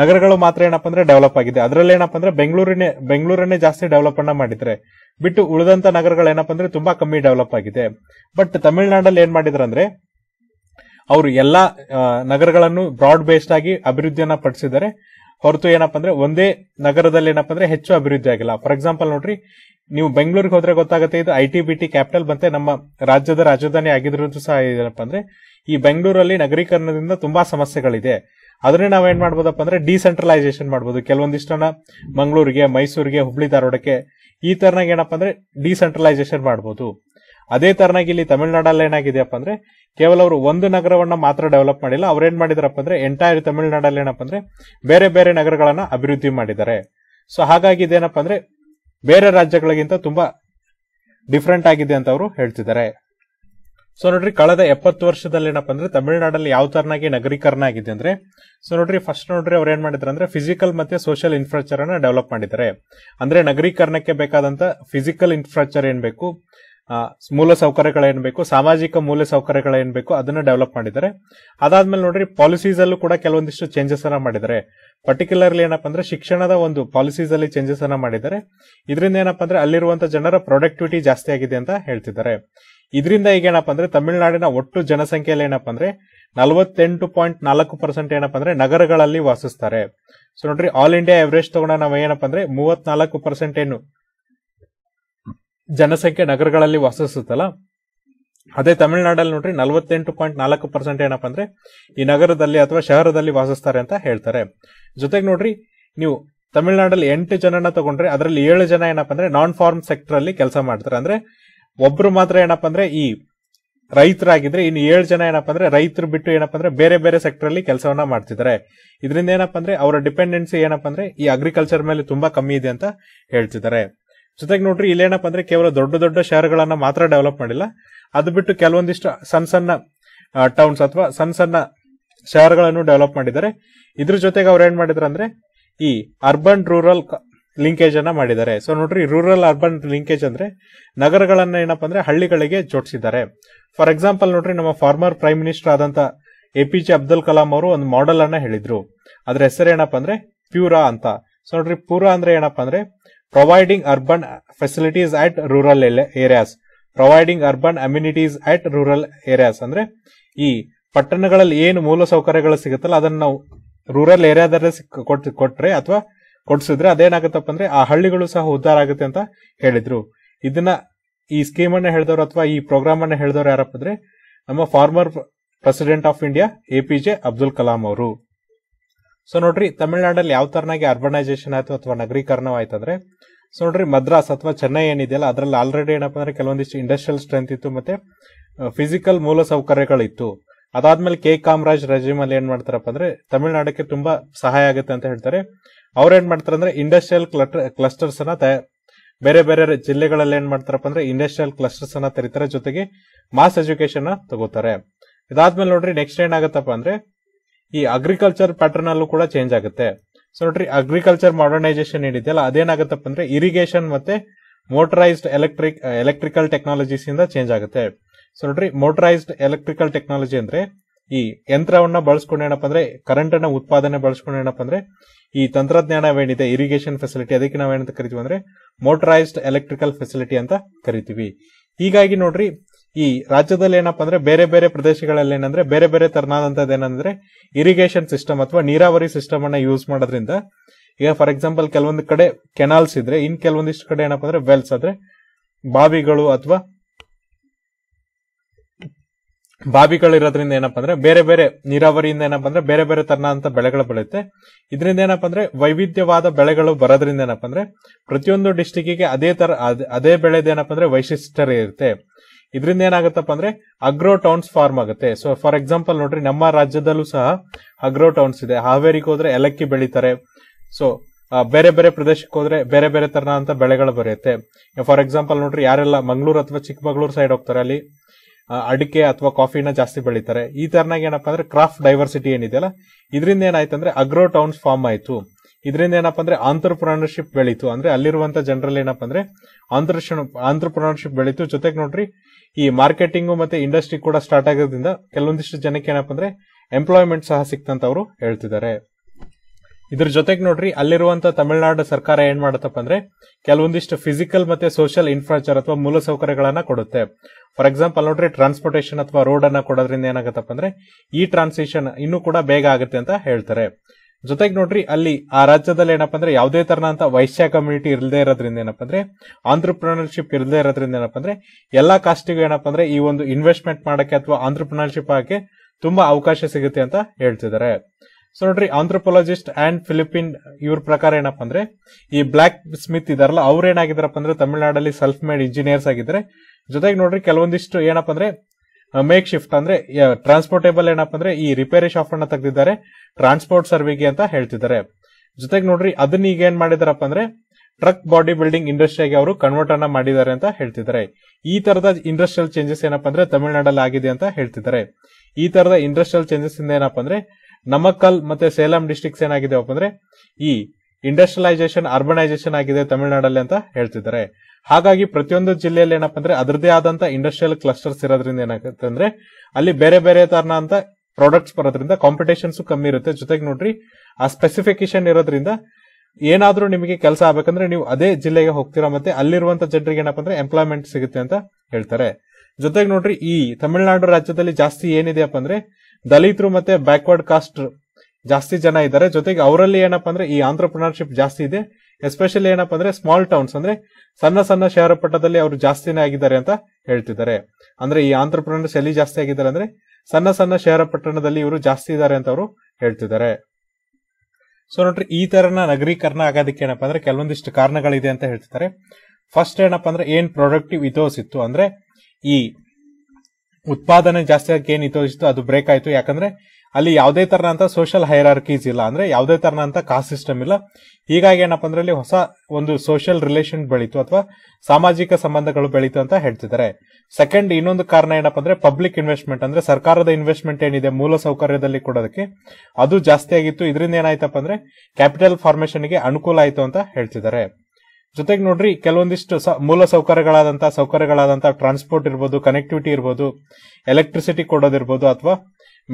ನಗರಗಳು ಮಾತ್ರ ಏನಪ್ಪ ಅಂದ್ರೆ ಡೆವಲಪ್ ಆಗಿದೆ ಅದರಲ್ಲಿ ಏನಪ್ಪ ಅಂದ್ರೆ ಬೆಂಗಳೂರಿನೇ ಬೆಂಗಳೂರನ್ನೇ ಜಾಸ್ತಿ ಡೆವಲಪ್ ಅನ್ನ ಮಾಡಿದ್ರೆ ಬಿಟ್ಟು ಉಳಿದಂತ ನಗರಗಳು ಏನಪ್ಪ ಅಂದ್ರೆ ತುಂಬಾ ಕಮ್ಮಿ ಡೆವಲಪ್ ಆಗಿದೆ ಬಟ್ ತಮಿಳುನಾಡಲ್ಲಿ ಏನ್ ಅಂದ್ರೆ ಅವರು ಎಲ್ಲಾ ನಗರಗಳನ್ನು ಬ್ರಾಡ್ ಬೇಸ್ಡ್ ಆಗಿ ಅಭಿವೃದ್ಧಿಯನ್ನ ಪಡಿಸಿದ್ದಾರೆ ಹೊರತು ಏನಪ್ಪ ಅಂದ್ರೆ ಒಂದೇ ನಗರದಲ್ಲಿ ಏನಪ್ಪ ಅಂದ್ರೆ ಹೆಚ್ಚು ಅಭಿವೃದ್ಧಿ ಆಗಿಲ್ಲ ಫಾರ್ ಎಕ್ಸಾಂಪಲ್ ನೋಡ್ರಿ ನೀವು ಬೆಂಗಳೂರಿಗೆ ಹೋದ್ರೆ ಗೊತ್ತಾಗುತ್ತೆ ಇದು I T B T capital ಮತ್ತೆ ನಮ್ಮ ರಾಜ್ಯದ ರಾಜಧಾನಿ ಆಗಿದ್ರು ಸಹ ಏನಪ್ಪ ಅಂದ್ರೆ ಈ ಬೆಂಗಳೂರಲ್ಲಿ ನಗರೀಕರಣದಿಂದ ತುಂಬಾ ಸಮಸ್ಯೆಗಳಿದೆ ಅದನ್ನೇ ನಾವೇನ್ ಮಾಡ್ಬೋದಪ್ಪ ಅಂದ್ರೆ ಡಿಸೆಂಟ್ರಲೈಸೇಷನ್ ಮಾಡ್ಬೋದು ಕೆಲವೊಂದಿಷ್ಟನ್ನ ಮಂಗಳೂರಿಗೆ ಮೈಸೂರಿಗೆ ಹುಬ್ಳಿ ಧಾರವಾಡಕ್ಕೆ ಈ ತರನಾಗ ಏನಪ್ಪ ಅಂದ್ರೆ ಡಿಸೆಂಟ್ರಲೈಸೇಷನ್ ಮಾಡ್ಬೋದು ಅದೇ ತರನಾಗಿ ಇಲ್ಲಿ ತಮಿಳುನಾಡಲ್ಲಿ ಏನಾಗಿದೆಯಪ್ಪ ಅಂದ್ರೆ ಕೇವಲ ಅವರು ಒಂದು ನಗರವನ್ನ ಮಾತ್ರ ಡೆವಲಪ್ ಮಾಡಿಲ್ಲ ಅವ್ರೇನ್ ಮಾಡಿದಾರಪ್ಪ ಅಂದ್ರೆ ಎಂಟೈರ್ ತಮಿಳುನಾಡಲ್ಲಿ ಏನಪ್ಪ ಅಂದ್ರೆ ಬೇರೆ ಬೇರೆ ನಗರಗಳನ್ನ ಅಭಿವೃದ್ಧಿ ಮಾಡಿದ್ದಾರೆ ಸೊ ಹಾಗಾಗಿ ಇದೇನಪ್ಪ ಅಂದ್ರೆ ಬೇರೆ ರಾಜ್ಯಗಳಿಗಿಂತ ತುಂಬಾ ಡಿಫ್ರೆಂಟ್ ಆಗಿದೆ ಅಂತ ಅವರು ಹೇಳ್ತಿದ್ದಾರೆ ಸೊ ನೋಡ್ರಿ ಕಳೆದ ಎಪ್ಪತ್ತು ವರ್ಷದಲ್ಲಿ ಏನಪ್ಪ ಅಂದ್ರೆ ತಮಿಳುನಾಡಲ್ಲಿ ಯಾವ ತರನಾಗಿ ನಗರೀಕರಣ ಆಗಿದೆ ಅಂದ್ರೆ ಸೊ ನೋಡ್ರಿ ಫಸ್ಟ್ ನೋಡ್ರಿ ಅವ್ರು ಏನ್ ಮಾಡಿದ್ರೆ ಅಂದ್ರೆ ಫಿಸಿಕಲ್ ಮತ್ತೆ ಸೋಷಿಯಲ್ ಇನ್ಫ್ರಾಸ್ಟ್ರಕ್ಚರ್ ಅನ್ನ ಡೆವಲಪ್ ಮಾಡಿದ್ದಾರೆ ಅಂದ್ರೆ ನಗರೀಕರಣಕ್ಕೆ ಬೇಕಾದಂತ ಫಿಸಿಕಲ್ ಇನ್ಫ್ರಾಸ್ಟ್ರಕ್ಚರ್ ಏನ್ ಬೇಕು ಮೂಲ ಸೌಕರ್ಯಗಳೇನು ಬೇಕು ಸಾಮಾಜಿಕ ಮೂಲ ಸೌಕರ್ಯಗಳೇನ್ಬೇಕು ಬೇಕು ಅದನ್ನ ಡೆವಲಪ್ ಮಾಡಿದ್ದಾರೆ ಅದಾದ್ಮೇಲೆ ನೋಡ್ರಿ ಪಾಲಿಸೀಸ್ ಅಲ್ಲೂ ಕೂಡ ಕೆಲವೊಂದಿಷ್ಟು ಚೇಂಜಸ್ ಅನ್ನ ಮಾಡಿದ್ದಾರೆ ಪರ್ಟಿಕ್ಯುಲರ್ಲಿ ಏನಪ್ಪ ಅಂದ್ರೆ ಶಿಕ್ಷಣದ ಒಂದು ಪಾಲಿಸೀಸ್ ಅಲ್ಲಿ ಚೇಂಜಸ್ ಅನ್ನ ಮಾಡಿದ್ದಾರೆ ಇದರಿಂದ ಏನಪ್ಪ ಅಂದ್ರೆ ಅಲ್ಲಿರುವಂತಹ ಜನರ ಪ್ರೊಡಕ್ಟಿವಿಟಿ ಜಾಸ್ತಿ ಆಗಿದೆ ಅಂತ ಹೇಳ್ತಿದ್ದಾರೆ ಇದರಿಂದ ಈಗ ಏನಪ್ಪಾ ಅಂದ್ರೆ ತಮಿಳುನಾಡಿನ ಒಟ್ಟು ಜನಸಂಖ್ಯೆಯಲ್ಲಿ ಏನಪ್ಪ ಅಂದ್ರೆ ನಲವತ್ತೆಂಟು ಪಾಯಿಂಟ್ ನಾಲ್ಕು ಪರ್ಸೆಂಟ್ ಏನಪ್ಪ ಅಂದ್ರೆ ನಗರಗಳಲ್ಲಿ ವಾಸಿಸ್ತಾರೆ ಸೊ ನೋಡ್ರಿ ಆಲ್ ಇಂಡಿಯಾ ಎವರೇಜ್ ತಗೊಂಡ ನಾವು ಏನಪ್ಪ ಅಂದ್ರೆ ಮೂವತ್ನಾಲ್ಕು ಪರ್ಸೆಂಟ್ ಏನು ಜನಸಂಖ್ಯೆ ನಗರಗಳಲ್ಲಿ ವಾಸಿಸುತ್ತಲ್ಲ ಅದೇ ತಮಿಳುನಾಡಲ್ಲಿ ನೋಡ್ರಿ ನಲವತ್ತೆಂಟು ಪಾಯಿಂಟ್ ನಾಲ್ಕು ಪರ್ಸೆಂಟ್ ಏನಪ್ಪ ಅಂದ್ರೆ ಈ ನಗರದಲ್ಲಿ ಅಥವಾ ಶಹರದಲ್ಲಿ ವಾಸಿಸ್ತಾರೆ ಅಂತ ಹೇಳ್ತಾರೆ ಜೊತೆಗೆ ನೋಡ್ರಿ ನೀವು ತಮಿಳ್ನಾಡಲ್ಲಿ ಎಂಟು ಜನನ ತಗೊಂಡ್ರೆ ಅದರಲ್ಲಿ ಏಳು ಜನ ಏನಪ್ಪ ಅಂದ್ರೆ ನಾನ್ ಫಾರ್ಮ್ ಸೆಕ್ಟರ್ ಅಲ್ಲಿ ಕೆಲಸ ಮಾಡ್ತಾರೆ ಅಂದ್ರೆ ಒಬ್ರು ಮಾತ್ರ ಏನಪ್ಪ ಅಂದ್ರೆ ಈ ರೈತರಾಗಿದ್ರೆ ಇನ್ನು ಏಳು ಜನ ಏನಪ್ಪ ಅಂದ್ರೆ ರೈತರು ಬಿಟ್ಟು ಏನಪ್ಪ ಅಂದ್ರೆ ಬೇರೆ ಬೇರೆ ಸೆಕ್ಟರ್ ಅಲ್ಲಿ ಕೆಲಸವನ್ನ ಮಾಡ್ತಿದ್ದಾರೆ ಇದರಿಂದ ಏನಪ್ಪ ಅಂದ್ರೆ ಅವರ ಡಿಪೆಂಡೆನ್ಸಿ ಏನಪ್ಪ ಅಂದ್ರೆ ಈ ಅಗ್ರಿಕಲ್ಚರ್ ಮೇಲೆ ತುಂಬಾ ಕಮ್ಮಿ ಇದೆ ಅಂತ ಹೇಳ್ತಿದ್ದಾರೆ ಜೊತೆಗೆ ನೋಡ್ರಿ ಇಲ್ಲೇನಪ್ಪ ಅಂದ್ರೆ ಕೇವಲ ದೊಡ್ಡ ದೊಡ್ಡ ಶಹರ್ಗಳನ್ನ ಮಾತ್ರ ಡೆವಲಪ್ ಮಾಡಿಲ್ಲ ಅದು ಬಿಟ್ಟು ಕೆಲವೊಂದಿಷ್ಟು ಸಣ್ಣ ಸಣ್ಣ ಟೌನ್ಸ್ ಅಥವಾ ಸಣ್ಣ ಸಣ್ಣ ಶಹರ್ಗಳನ್ನು ಡೆವಲಪ್ ಮಾಡಿದ್ದಾರೆ ಇದ್ರ ಜೊತೆಗೆ ಅವ್ರು ಏನ್ ಮಾಡಿದ್ರು ಅಂದ್ರೆ ಈ ಅರ್ಬನ್ ರೂರಲ್ ಲಿಂಕೇಜ್ ಅನ್ನ ಮಾಡಿದ್ದಾರೆ ಸೊ ನೋಡ್ರಿ ರೂರಲ್ ಅರ್ಬನ್ ಲಿಂಕೇಜ್ ಅಂದ್ರೆ ನಗರಗಳನ್ನ ಏನಪ್ಪಾ ಅಂದ್ರೆ ಹಳ್ಳಿಗಳಿಗೆ ಜೋಡಿಸಿದ್ದಾರೆ ಫಾರ್ ಎಕ್ಸಾಂಪಲ್ ನೋಡ್ರಿ ನಮ್ಮ ಫಾರ್ಮರ್ ಪ್ರೈಮ್ ಮಿನಿಸ್ಟರ್ ಆದಂತ A P J Abdul Kalam ಅವರು ಒಂದು ಮಾಡೆಲ್ ಅನ್ನ ಹೇಳಿದ್ರು ಅದ್ರ ಹೆಸರು ಏನಪ್ಪಾ ಅಂದ್ರೆ ಪ್ಯೂರಾ ಅಂತ ಸೊ ನೋಡ್ರಿ ಪೂರಾ ಅಂದ್ರೆ ಏನಪ್ಪಾ ಅಂದ್ರೆ providing urban facilities at rural areas providing urban amenities at rural areas ಅಂದ್ರೆ ಈ ಪಟ್ಟಣಗಳಲ್ಲಿ ಏನು ಮೂಲ ಸೌಕರ್ಯಗಳು ಸಿಗುತ್ತಲ್ಲ ಅದನ್ನ ನಾವು ರೂರಲ್ ಏರಿಯಾದಲ್ಲಿ ಕೊಟ್ರೆ ಅಥವಾ ಕೊಡ್ಸಿದ್ರೆ ಅದೇನಾಗುತ್ತಪ್ಪ ಅಂದ್ರೆ ಆ ಹಳ್ಳಿಗಳು ಸಹ ಉದ್ದಾರ ಆಗುತ್ತೆ ಅಂತ ಹೇಳಿದ್ರು ಇದನ್ನ ಈ ಸ್ಕೀಮ್ ಅನ್ನ ಹೇಳಿದವರು ಅಥವಾ ಈ ಪ್ರೋಗ್ರಾಮ್ ಅನ್ನ ಹೇಳಿದವರು ಯಾರಪ್ಪ ಅಂದ್ರೆ ನಮ್ಮ former president of India A P J Abdul Kalam ಅವರು ಸೊ ನೋಡ್ರಿ ತಮಿಳ್ನಾಡಲ್ಲಿ ಯಾವ ತರನಾಗಿ ಅರ್ಬನೈಸೇಷನ್ ಆಯ್ತು ಅಥವಾ ಅಂದ್ರೆ ಸೊ ನೋಡ್ರಿ ಮದ್ರಾಸ್ ಅಥವಾ ಚೆನ್ನೈ ಏನಿದೆಯಲ್ಲ ಅದರಲ್ಲಿ ಆಲ್ರೆಡಿ ಏನಪ್ಪ ಅಂದ್ರೆ ಕೆಲವೊಂದಿಷ್ಟು ಇಂಡಸ್ಟ್ರಿಯಲ್ ಸ್ಟ್ರೆಂತ್ ಇತ್ತು ಮತ್ತೆ ಫಿಸಿಕಲ್ ಮೂಲ ಸೌಕರ್ಯಗಳಿತ್ತು ಅದಾದ್ಮೇಲೆ ಕೆ ಕಾಮರಾಜ್ ರೆಜಿಮ್ ಅಲ್ಲಿ ಏನ್ ಮಾಡ್ತಾರಪ್ಪ ಅಂದ್ರೆ ತಮಿಳ್ನಾಡಕ್ಕೆ ತುಂಬಾ ಸಹಾಯ ಆಗುತ್ತೆ ಅಂತ ಹೇಳ್ತಾರೆ ಅವ್ರ ಏನ್ ಮಾಡ್ತಾರೆ ಅಂದ್ರೆ ಇಂಡಸ್ಟ್ರಿಯಲ್ ಕ್ಲಸ್ಟರ್ಸ್ ಅನ್ನ ಬೇರೆ ಬೇರೆ ಜಿಲ್ಲೆಗಳಲ್ಲಿ ಏನ್ ಮಾಡ್ತಾರಪ್ಪ ಅಂದ್ರೆ ಇಂಡಸ್ಟ್ರಿಯಲ್ ಕ್ಲಸ್ಟರ್ಸ್ ಅನ್ನ ತೆರಿತಾರೆ ಜೊತೆಗೆ ಮಾಸ್ ಎಜುಕೇಶನ್ ತಗೋತಾರೆ ಇದಾದ್ಮೇಲೆ ನೋಡ್ರಿ ನೆಕ್ಸ್ಟ್ ಏನಾಗತ್ತಪ್ಪ ಅಂದ್ರೆ ಈ ಅಗ್ರಿಕಲ್ಚರ್ ಪ್ಯಾಟರ್ನ್ ಅಲ್ಲೂ ಕೂಡ ಚೇಂಜ್ ಆಗುತ್ತೆ ಸೊ ನೋಡ್ರಿ ಅಗ್ರಿಕಲ್ಚರ್ ಮಾಡರ್ನೈಸೇಷನ್ ಏನಿದೆಯಲ್ಲ ಅದೇನಾಗತ್ತಪ್ಪ ಅಂದ್ರೆ ಇರಿಗೇಷನ್ ಮತ್ತೆ ಮೋಟರೈಸ್ಡ್ ಎಲೆಕ್ಟ್ರಿಕ್ ಎಲೆಕ್ಟ್ರಿಕಲ್ ಟೆಕ್ನಾಲಜೀಸ್ ಇಂದ ಚೇಂಜ್ ಆಗುತ್ತೆ ಸೊ ನೋಡ್ರಿ ಮೋಟರೈಸ್ಡ್ ಎಲೆಕ್ಟ್ರಿಕಲ್ ಟೆಕ್ನಾಲಜಿ ಅಂದ್ರೆ ಈ ಯಂತ್ರವನ್ನ ಬಳಸ್ಕೊಂಡು ಏನಪ್ಪ ಅಂದ್ರೆ ಕರೆಂಟ್ ಅನ್ನ ಉತ್ಪಾದನೆ ಬಳಸ್ಕೊಂಡು ಏನಪ್ಪ ಅಂದ್ರೆ ಈ ತಂತ್ರಜ್ಞಾನ ಏನಿದೆ ಇರಿಗೇಷನ್ ಫೆಸಿಲಿಟಿ ಅದಕ್ಕೆ ನಾವೇನಂತ ಕರಿತೀವಿ ಅಂದ್ರೆ ಮೋಟರೈಸ್ಡ್ ಎಲೆಕ್ಟ್ರಿಕಲ್ ಫೆಸಿಲಿಟಿ ಅಂತ ಕರಿತೀವಿ ಹೀಗಾಗಿ ನೋಡ್ರಿ ಈ ರಾಜ್ಯದಲ್ಲಿ ಏನಪ್ಪಾ ಅಂದ್ರೆ ಬೇರೆ ಬೇರೆ ಪ್ರದೇಶಗಳಲ್ಲಿ ಏನಂದ್ರೆ ಬೇರೆ ಬೇರೆ ತರನಾದಂತದ್ದು ಏನಂದ್ರೆ ಇರಿಗೇಷನ್ ಸಿಸ್ಟಮ್ ಅಥವಾ ನೀರಾವರಿ ಸಿಸ್ಟಮ್ ಅನ್ನ ಯೂಸ್ ಮಾಡೋದ್ರಿಂದ ಈಗ ಫಾರ್ ಎಕ್ಸಾಂಪಲ್ ಕೆಲವೊಂದು ಕಡೆ ಕೆನಾಲ್ಸ್ ಇದ್ರೆ ಇನ್ ಕೆಲವೊಂದಿಷ್ಟು ಕಡೆ ಏನಪ್ಪಾ ಅಂದ್ರೆ ವೆಲ್ಸ್ ಅಂದ್ರೆ ಬಾವಿಗಳು ಅಥವಾ ಬಾವಿಗಳು ಇರೋದ್ರಿಂದ ಏನಪ್ಪಾ ಅಂದ್ರೆ ಬೇರೆ ಬೇರೆ ನೀರಾವರಿಯಿಂದ ಏನಪ್ಪಾ ಅಂದ್ರೆ ಬೇರೆ ಬೇರೆ ತರನಾದಂತ ಬೆಳೆಗಳು ಬೆಳೆಯುತ್ತೆ ಇದರಿಂದ ಏನಪ್ಪಾ ಅಂದ್ರೆ ವೈವಿಧ್ಯವಾದ ಬೆಳೆಗಳು ಬರೋದ್ರಿಂದ ಏನಪ್ಪಾ ಅಂದ್ರೆ ಪ್ರತಿಯೊಂದು ಡಿಸ್ಟಿಕ್ಗೆ ಅದೇ ತರ ಅದೇ ಬೆಳೆದೇನಪ್ಪ ಅಂದ್ರೆ ವೈಶಿಷ್ಟ್ಯ ಇರುತ್ತೆ ಇದರಿಂದ ಏನಾಗುತ್ತಪ್ಪ ಅಂದ್ರೆ ಅಗ್ರೋ ಟೌನ್ಸ್ ಫಾರ್ಮ್ ಆಗುತ್ತೆ ಸೊ ಫಾರ್ ಎಕ್ಸಾಂಪಲ್ ನೋಡ್ರಿ ನಮ್ಮ ರಾಜ್ಯದಲ್ಲೂ ಸಹ ಅಗ್ರೋ ಟೌನ್ಸ್ ಇದೆ ಹಾವೇರಿಗೆ ಹೋದ್ರೆ ಎಲಕ್ಕಿ ಬೆಳಿತಾರೆ ಸೊ ಬೇರೆ ಬೇರೆ ಪ್ರದೇಶಕ್ಕೆ ಹೋದ್ರೆ ಬೇರೆ ಬೇರೆ ಅಂತ ಬೆಳೆಗಳು ಬರೆಯುತ್ತೆ ಫಾರ್ ಎಕ್ಸಾಂಪಲ್ ನೋಡ್ರಿ ಯಾರೆಲ್ಲ ಮಂಗಳೂರು ಅಥವಾ ಚಿಕ್ಕಮಗಳೂರು ಸೈಡ್ ಹೋಗ್ತಾರೆ ಅಲ್ಲಿ ಅಡಿಕೆ ಅಥವಾ ಕಾಫಿನ ಜಾಸ್ತಿ ಬೆಳಿತಾರೆ ಈ ತರನಾಗ ಏನಪ್ಪಾ ಅಂದ್ರೆ ಕ್ರಾಫ್ಟ್ ಡೈವರ್ಸಿಟಿ ಏನಿದೆಯಲ್ಲ ಇದರಿಂದ ಏನಾಯ್ತು ಅಂದ್ರೆ ಅಗ್ರೋ ಟೌನ್ಸ್ ಫಾರ್ಮ್ ಆಯ್ತು ಇದರಿಂದ ಏನಪ್ಪ ಅಂದ್ರೆ ಆಂಟ್ರಪ್ರನರ್ಶಿಪ್ ಬೆಳೀತು ಅಂದ್ರೆ ಅಲ್ಲಿರುವಂತ ಜನರಲ್ಲಿ ಏನಪ್ಪ ಅಂದ್ರೆ ಆಂತ್ರಶನ ಬೆಳೀತು ಜೊತೆಗೆ ನೋಡ್ರಿ ಈ ಮಾರ್ಕೆಟಿಂಗು ಮತ್ತೆ ಇಂಡಸ್ಟ್ರಿ ಕೂಡ ಸ್ಟಾರ್ಟ್ ಆಗೋದ್ರಿಂದ ಕೆಲವೊಂದಿಷ್ಟು ಜನಕ್ಕೆ ಏನಪ್ಪ ಅಂದ್ರೆ ಎಂಪ್ಲಾಯ್ಮೆಂಟ್ ಸಹ ಸಿಕ್ತಂತ ಅವರು ಹೇಳ್ತಿದ್ದಾರೆ ಇದ್ರ ಜೊತೆಗೆ ನೋಡ್ರಿ ಅಲ್ಲಿರುವಂತ ತಮಿಳುನಾಡು ಸರ್ಕಾರ ಏನ್ ಮಾಡತ್ತಪ್ಪ ಅಂದ್ರೆ ಕೆಲವೊಂದಿಷ್ಟು ಫಿಸಿಕಲ್ ಮತ್ತೆ ಸೋಷಿಯಲ್ ಇನ್ಫ್ರಾಸ್ಟ್ರಕ್ಚರ್ ಅಥವಾ ಮೂಲ ಸೌಕರ್ಯಗಳನ್ನ ಕೊಡುತ್ತೆ ಫಾರ್ ಎಕ್ಸಾಂಪಲ್ ನೋಡ್ರಿ ಟ್ರಾನ್ಸ್ಪೋರ್ಟೇಷನ್ ಅಥವಾ ರೋಡ್ ಅನ್ನ ಕೊಡೋದ್ರಿಂದ ಏನಾಗತ್ತಪ್ಪ ಅಂದ್ರೆ ಈ ಟ್ರಾನ್ಸಿಷನ್ ಇನ್ನೂ ಕೂಡ ಬೇಗ ಆಗುತ್ತೆ ಅಂತ ಹೇಳ್ತಾರೆ ಜೊತೆಗೆ ನೋಡ್ರಿ ಅಲ್ಲಿ ಆ ರಾಜ್ಯದಲ್ಲಿ ಏನಪ್ಪ ಅಂದ್ರೆ ಯಾವುದೇ ತರನಂತ ವೈಶ್ಯ ಕಮ್ಯುನಿಟಿ ಇರದೇ ಇರೋದ್ರಿಂದ ಏನಪ್ಪ ಅಂದ್ರೆ ಆಂಟ್ರಪ್ರನರ್ಶಿಪ್ ಇರದೇ ಇರೋದ್ರಿಂದ ಏನಪ್ಪ ಅಂದ್ರೆ ಎಲ್ಲಾ ಕಾಸ್ಟಿಗೂ ಏನಪ್ಪಾ ಅಂದ್ರೆ ಈ ಒಂದು ಇನ್ವೆಸ್ಟ್ಮೆಂಟ್ ಮಾಡಕ್ಕೆ ಅಥವಾ ಆಂಟ್ರಪ್ರನರ್ಶಿಪ್ ಆಗಕ್ಕೆ ತುಂಬಾ ಅವಕಾಶ ಸಿಗುತ್ತೆ ಅಂತ ಹೇಳ್ತಿದ್ದಾರೆ ಸೊ ನೋಡ್ರಿ ಆಂಥ್ರೋಪಾಲಜಿಸ್ಟ್ ಅಂಡ್ ಫಿಲಿಪಿನ್ ಇವ್ರ ಪ್ರಕಾರ ಏನಪ್ಪಾ ಅಂದ್ರೆ ಈ ಬ್ಲಾಕ್ ಸ್ಮಿತ್ ಇದಾರಲ್ಲ ಅವ್ರ ಏನಾಗಿದಾರಪ್ಪ ಅಂದ್ರೆ ತಮಿಳ್ನಾಡಲ್ಲಿ ಸೆಲ್ಫ್ ಮೇಡ್ ಇಂಜಿನಿಯರ್ಸ್ ಆಗಿದ್ರೆ ಜೊತೆಗೆ ನೋಡ್ರಿ ಕೆಲವೊಂದಿಷ್ಟು ಏನಪ್ಪಾ ಅಂದ್ರೆ ಮೇಕ್ ಶಿಫ್ಟ್ ಅಂದ್ರೆ ಟ್ರಾನ್ಸ್ಪೋರ್ಟೇಬಲ್ ಏನಪ್ಪ ಅಂದ್ರೆ ಈ ರಿಪೇರಿ ಶಾಫ್ಟ್ ಅನ್ನ ತೆಗೆದಿದ್ದಾರೆ ಟ್ರಾನ್ಸ್ಪೋರ್ಟ್ ಸರ್ವಿಗೆ ಅಂತ ಹೇಳ್ತಿದ್ದಾರೆ ಜೊತೆಗೆ ನೋಡ್ರಿ ಅದನ್ನ ಈಗ ಏನ್ ಮಾಡಿದಾರಪ್ಪ ಅಂದ್ರೆ ಟ್ರಕ್ ಬಾಡಿ ಬಿಲ್ಡಿಂಗ್ ಇಂಡಸ್ಟ್ರಿಗೆ ಅವರು ಕನ್ವರ್ಟ್ ಅನ್ನ ಮಾಡಿದ್ದಾರೆ ಅಂತ ಹೇಳ್ತಿದ್ದಾರೆ ಈ ತರದ ಇಂಡಸ್ಟ್ರಿಯಲ್ ಚೇಂಜಸ್ ಏನಪ್ಪ ಅಂದ್ರೆ ತಮಿಳುನಾಡಲ್ಲಿ ಆಗಿದೆ ಅಂತ ಹೇಳ್ತಿದ್ದಾರೆ ಈ ತರದ ಇಂಡಸ್ಟ್ರಿಯಲ್ ಚೇಂಜಸ್ ಇಂದ ಏನಪ್ಪ ಅಂದ್ರೆ ನಮಕ್ಕಲ್ ಮತ್ತೆ ಸೇಲಂ ಡಿಸ್ಟ್ರಿಕ್ಸ್ ಏನಾಗಿದೆ ಅಂದ್ರೆ ಈ ಇಂಡಸ್ಟ್ರಿಯಲೈಸೇಷನ್ ಅರ್ಬನೈಸೇಷನ್ ಆಗಿದೆ ತಮಿಳುನಾಡಲ್ಲಿ ಅಂತ ಹೇಳ್ತಿದ್ದಾರೆ ಹಾಗಾಗಿ ಪ್ರತಿಯೊಂದು ಜಿಲ್ಲೆಯಲ್ಲಿ ಏನಪ್ಪ ಅಂದ್ರೆ ಅದರದೇ ಆದಂತ ಇಂಡಸ್ಟ್ರಿಯಲ್ ಕ್ಲಸ್ಟರ್ಸ್ ಇರೋದ್ರಿಂದ ಏನಾಗುತ್ತೆ ಅಂದ್ರೆ ಅಲ್ಲಿ ಬೇರೆ ಬೇರೆ ಅಂತ ಪ್ರಾಡಕ್ಟ್ಸ್ ಬರೋದ್ರಿಂದ ಕಾಂಪಿಟೇಷನ್ಸ್ ಕಮ್ಮಿ ಇರುತ್ತೆ ಜೊತೆಗೆ ನೋಡ್ರಿ ಆ ಸ್ಪೆಸಿಫಿಕೇಶನ್ ಇರೋದ್ರಿಂದ ಏನಾದ್ರೂ ನಿಮಗೆ ಕೆಲಸ ಆಗ್ಬೇಕಂದ್ರೆ ನೀವು ಅದೇ ಜಿಲ್ಲೆಗೆ ಹೋಗ್ತೀರಾ ಮತ್ತೆ ಅಲ್ಲಿರುವಂತ ಜನರಿಗೆ ಏನಪ್ಪ ಅಂದ್ರೆ ಎಂಪ್ಲಾಯ್ಮೆಂಟ್ ಸಿಗುತ್ತೆ ಅಂತ ಹೇಳ್ತಾರೆ ಜೊತೆಗೆ ನೋಡ್ರಿ ಈ ತಮಿಳುನಾಡು ರಾಜ್ಯದಲ್ಲಿ ಜಾಸ್ತಿ ಏನಿದೆಯಪ್ಪ ಅಂದ್ರೆ ದಲಿತರು ಮತ್ತೆ ಬ್ಯಾಕ್ವರ್ಡ್ ಕಾಸ್ಟ್ ಜಾಸ್ತಿ ಜನ ಇದ್ದಾರೆ ಜೊತೆಗೆ ಅವರಲ್ಲಿ ಏನಪ್ಪ ಅಂದ್ರೆ ಈ ಆಂಟ್ರಪ್ರನರ್ಶಿಪ್ ಜಾಸ್ತಿ ಇದೆ ಎಸ್ಪೆಷಲಿ ಏನಪ್ಪಾ ಅಂದ್ರೆ ಸ್ಮಾಲ್ ಟೌನ್ಸ್ ಅಂದ್ರೆ ಸಣ್ಣ ಸಣ್ಣ ಶಹರ ಪಟ್ಟದಲ್ಲಿ ಅವರು ಜಾಸ್ತಿನೇ ಆಗಿದ್ದಾರೆ ಅಂತ ಹೇಳ್ತಿದ್ದಾರೆ ಅಂದ್ರೆ ಈ ಆಂಧ್ರಪ್ರನರ್ಸ್ ಎಲ್ಲಿ ಜಾಸ್ತಿ ಆಗಿದ್ದಾರೆ ಅಂದ್ರೆ ಸಣ್ಣ ಸಣ್ಣ ಶಹರ ಪಟ್ಟಣದಲ್ಲಿ ಇವರು ಜಾಸ್ತಿ ಇದ್ದಾರೆ ಅಂತ ಅವರು ಹೇಳ್ತಿದ್ದಾರೆ ಸೊ ನೋಡ್ರಿ ಈ ತರನ ನಗರೀಕರಣ ಆಗೋದಕ್ಕೆ ಏನಪ್ಪಾ ಅಂದ್ರೆ ಕೆಲವೊಂದಿಷ್ಟು ಕಾರಣಗಳಿದೆ ಅಂತ ಹೇಳ್ತಿದ್ದಾರೆ ಫಸ್ಟ್ ಏನಪ್ಪಾ ಅಂದ್ರೆ ಏನ್ ಪ್ರೊಡಕ್ಟಿವ್ ಇತೋಸಿತ್ತು ಇತ್ತು ಅಂದ್ರೆ ಈ ಉತ್ಪಾದನೆ ಜಾಸ್ತಿ ಆಗಕ್ಕೆ ಏನ್ ಇತೋಸಿತ್ತು ಅದು ಬ್ರೇಕ್ ಆಯ್ತು ಯಾಕಂದ್ರೆ ಅಲ್ಲಿ ಯಾವುದೇ ತರನಂತ ಸೋಷಿಯಲ್ ಹೈರಾರ್ಕೀಸ್ ಇಲ್ಲ ಅಂದ್ರೆ ಯಾವುದೇ ತರನಂತ ಕಾಸ್ಟ್ ಸಿಸ್ಟಮ್ ಇಲ್ಲ ಹೀಗಾಗಿ ಏನಪ್ಪ ಅಂದ್ರೆ ಅಲ್ಲಿ ಹೊಸ ಒಂದು ಸೋಷಿಯಲ್ ರಿಲೇಷನ್ ಬೆಳೀತು ಅಥವಾ ಸಾಮಾಜಿಕ ಸಂಬಂಧಗಳು ಬೆಳೀತು ಅಂತ ಹೇಳ್ತಿದ್ದಾರೆ ಸೆಕೆಂಡ್ ಇನ್ನೊಂದು ಕಾರಣ ಏನಪ್ಪ ಅಂದ್ರೆ ಪಬ್ಲಿಕ್ ಇನ್ವೆಸ್ಟ್ಮೆಂಟ್ ಅಂದ್ರೆ ಸರ್ಕಾರದ ಇನ್ವೆಸ್ಟ್ಮೆಂಟ್ ಏನಿದೆ ಮೂಲ ಸೌಕರ್ಯದಲ್ಲಿ ಕೊಡೋದಕ್ಕೆ ಅದು ಜಾಸ್ತಿ ಆಗಿತ್ತು ಇದರಿಂದ ಏನಾಯ್ತಪ್ಪ ಅಂದ್ರೆ ಕ್ಯಾಪಿಟಲ್ ಫಾರ್ಮೇಷನ್ಗೆ ಗೆ ಅನುಕೂಲ ಆಯಿತು ಅಂತ ಹೇಳ್ತಿದ್ದಾರೆ ಜೊತೆಗೆ ನೋಡ್ರಿ ಕೆಲವೊಂದಿಷ್ಟು ಮೂಲ ಸೌಕರ್ಯಗಳಾದಂತಹ ಸೌಕರ್ಯಗಳಾದಂತಹ ಟ್ರಾನ್ಸ್ಪೋರ್ಟ್ ಇರ್ಬೋದು ಕನೆಕ್ಟಿವಿಟಿ ಇರ್ಬೋದು ಎಲೆಕ್ಟ್ರಿಸಿಟಿ ಕೊಡೋದಿರ್ಬೋದು ಅಥವಾ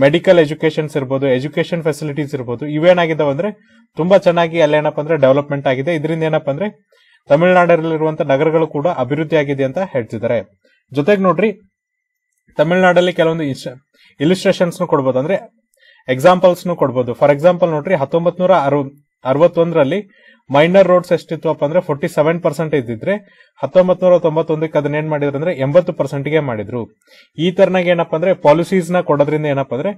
ಮೆಡಿಕಲ್ ಎಜುಕೇಶನ್ಸ್ ಇರ್ಬೋದು ಎಜುಕೇಶನ್ ಫೆಸಿಲಿಟೀಸ್ ಇರ್ಬೋದು ಇವೇನಾಗಿದ್ದಾವೆ ಅಂದ್ರೆ ತುಂಬಾ ಚೆನ್ನಾಗಿ ಅಲ್ಲೇನಪ್ಪ ಅಂದ್ರೆ ಡೆವಲಪ್ಮೆಂಟ್ ಆಗಿದೆ ಇದರಿಂದ ಏನಪ್ಪ ಅಂದ್ರೆ ತಮಿಳುನಾಡಲ್ಲಿರುವಂತಹ ನಗರಗಳು ಕೂಡ ಅಭಿವೃದ್ಧಿ ಆಗಿದೆ ಅಂತ ಹೇಳ್ತಿದ್ದಾರೆ ಜೊತೆಗೆ ನೋಡ್ರಿ ತಮಿಳುನಾಡಲ್ಲಿ ಕೆಲವೊಂದು ಇಲಿಸ್ಟ್ರೇಷನ್ಸ್ ಕೊಡ್ಬೋದು ಅಂದ್ರೆ ಎಕ್ಸಾಂಪಲ್ಸ್ ಕೊಡ್ಬೋದು ಫಾರ್ ಎಕ್ಸಾಂಪಲ್ ನೋಡ್ರಿ ಹತ್ತೊಂಬತ್ ನೂರ ಅರವತ್ತೊಂದರಲ್ಲಿ ಮೈನರ್ ರೋಡ್ಸ್ ಎಷ್ಟಿತ್ತು ಅಂದ್ರೆ ಫೋರ್ಟಿ ಸೆವೆನ್ ಪರ್ಸೆಂಟ್ ಇದ್ದಿದ್ರೆ ಹತ್ತೊಂಬತ್ ತೊಂಬತ್ತೊಂದಕ್ಕೆ ಅದನ್ನ ಮಾಡಿದ್ರು ಅಂದ್ರೆ ಎಂಬತ್ತು ಪರ್ಸೆಂಟ್ ಗೆ ಮಾಡಿದ್ರು ಈ ತರನಾಗ ಏನಪ್ಪ ಅಂದ್ರೆ ಪಾಲಿಸೀಸ್ ನ ಕೊಡೋದ್ರಿಂದ ಏನಪ್ಪ ಅಂದ್ರೆ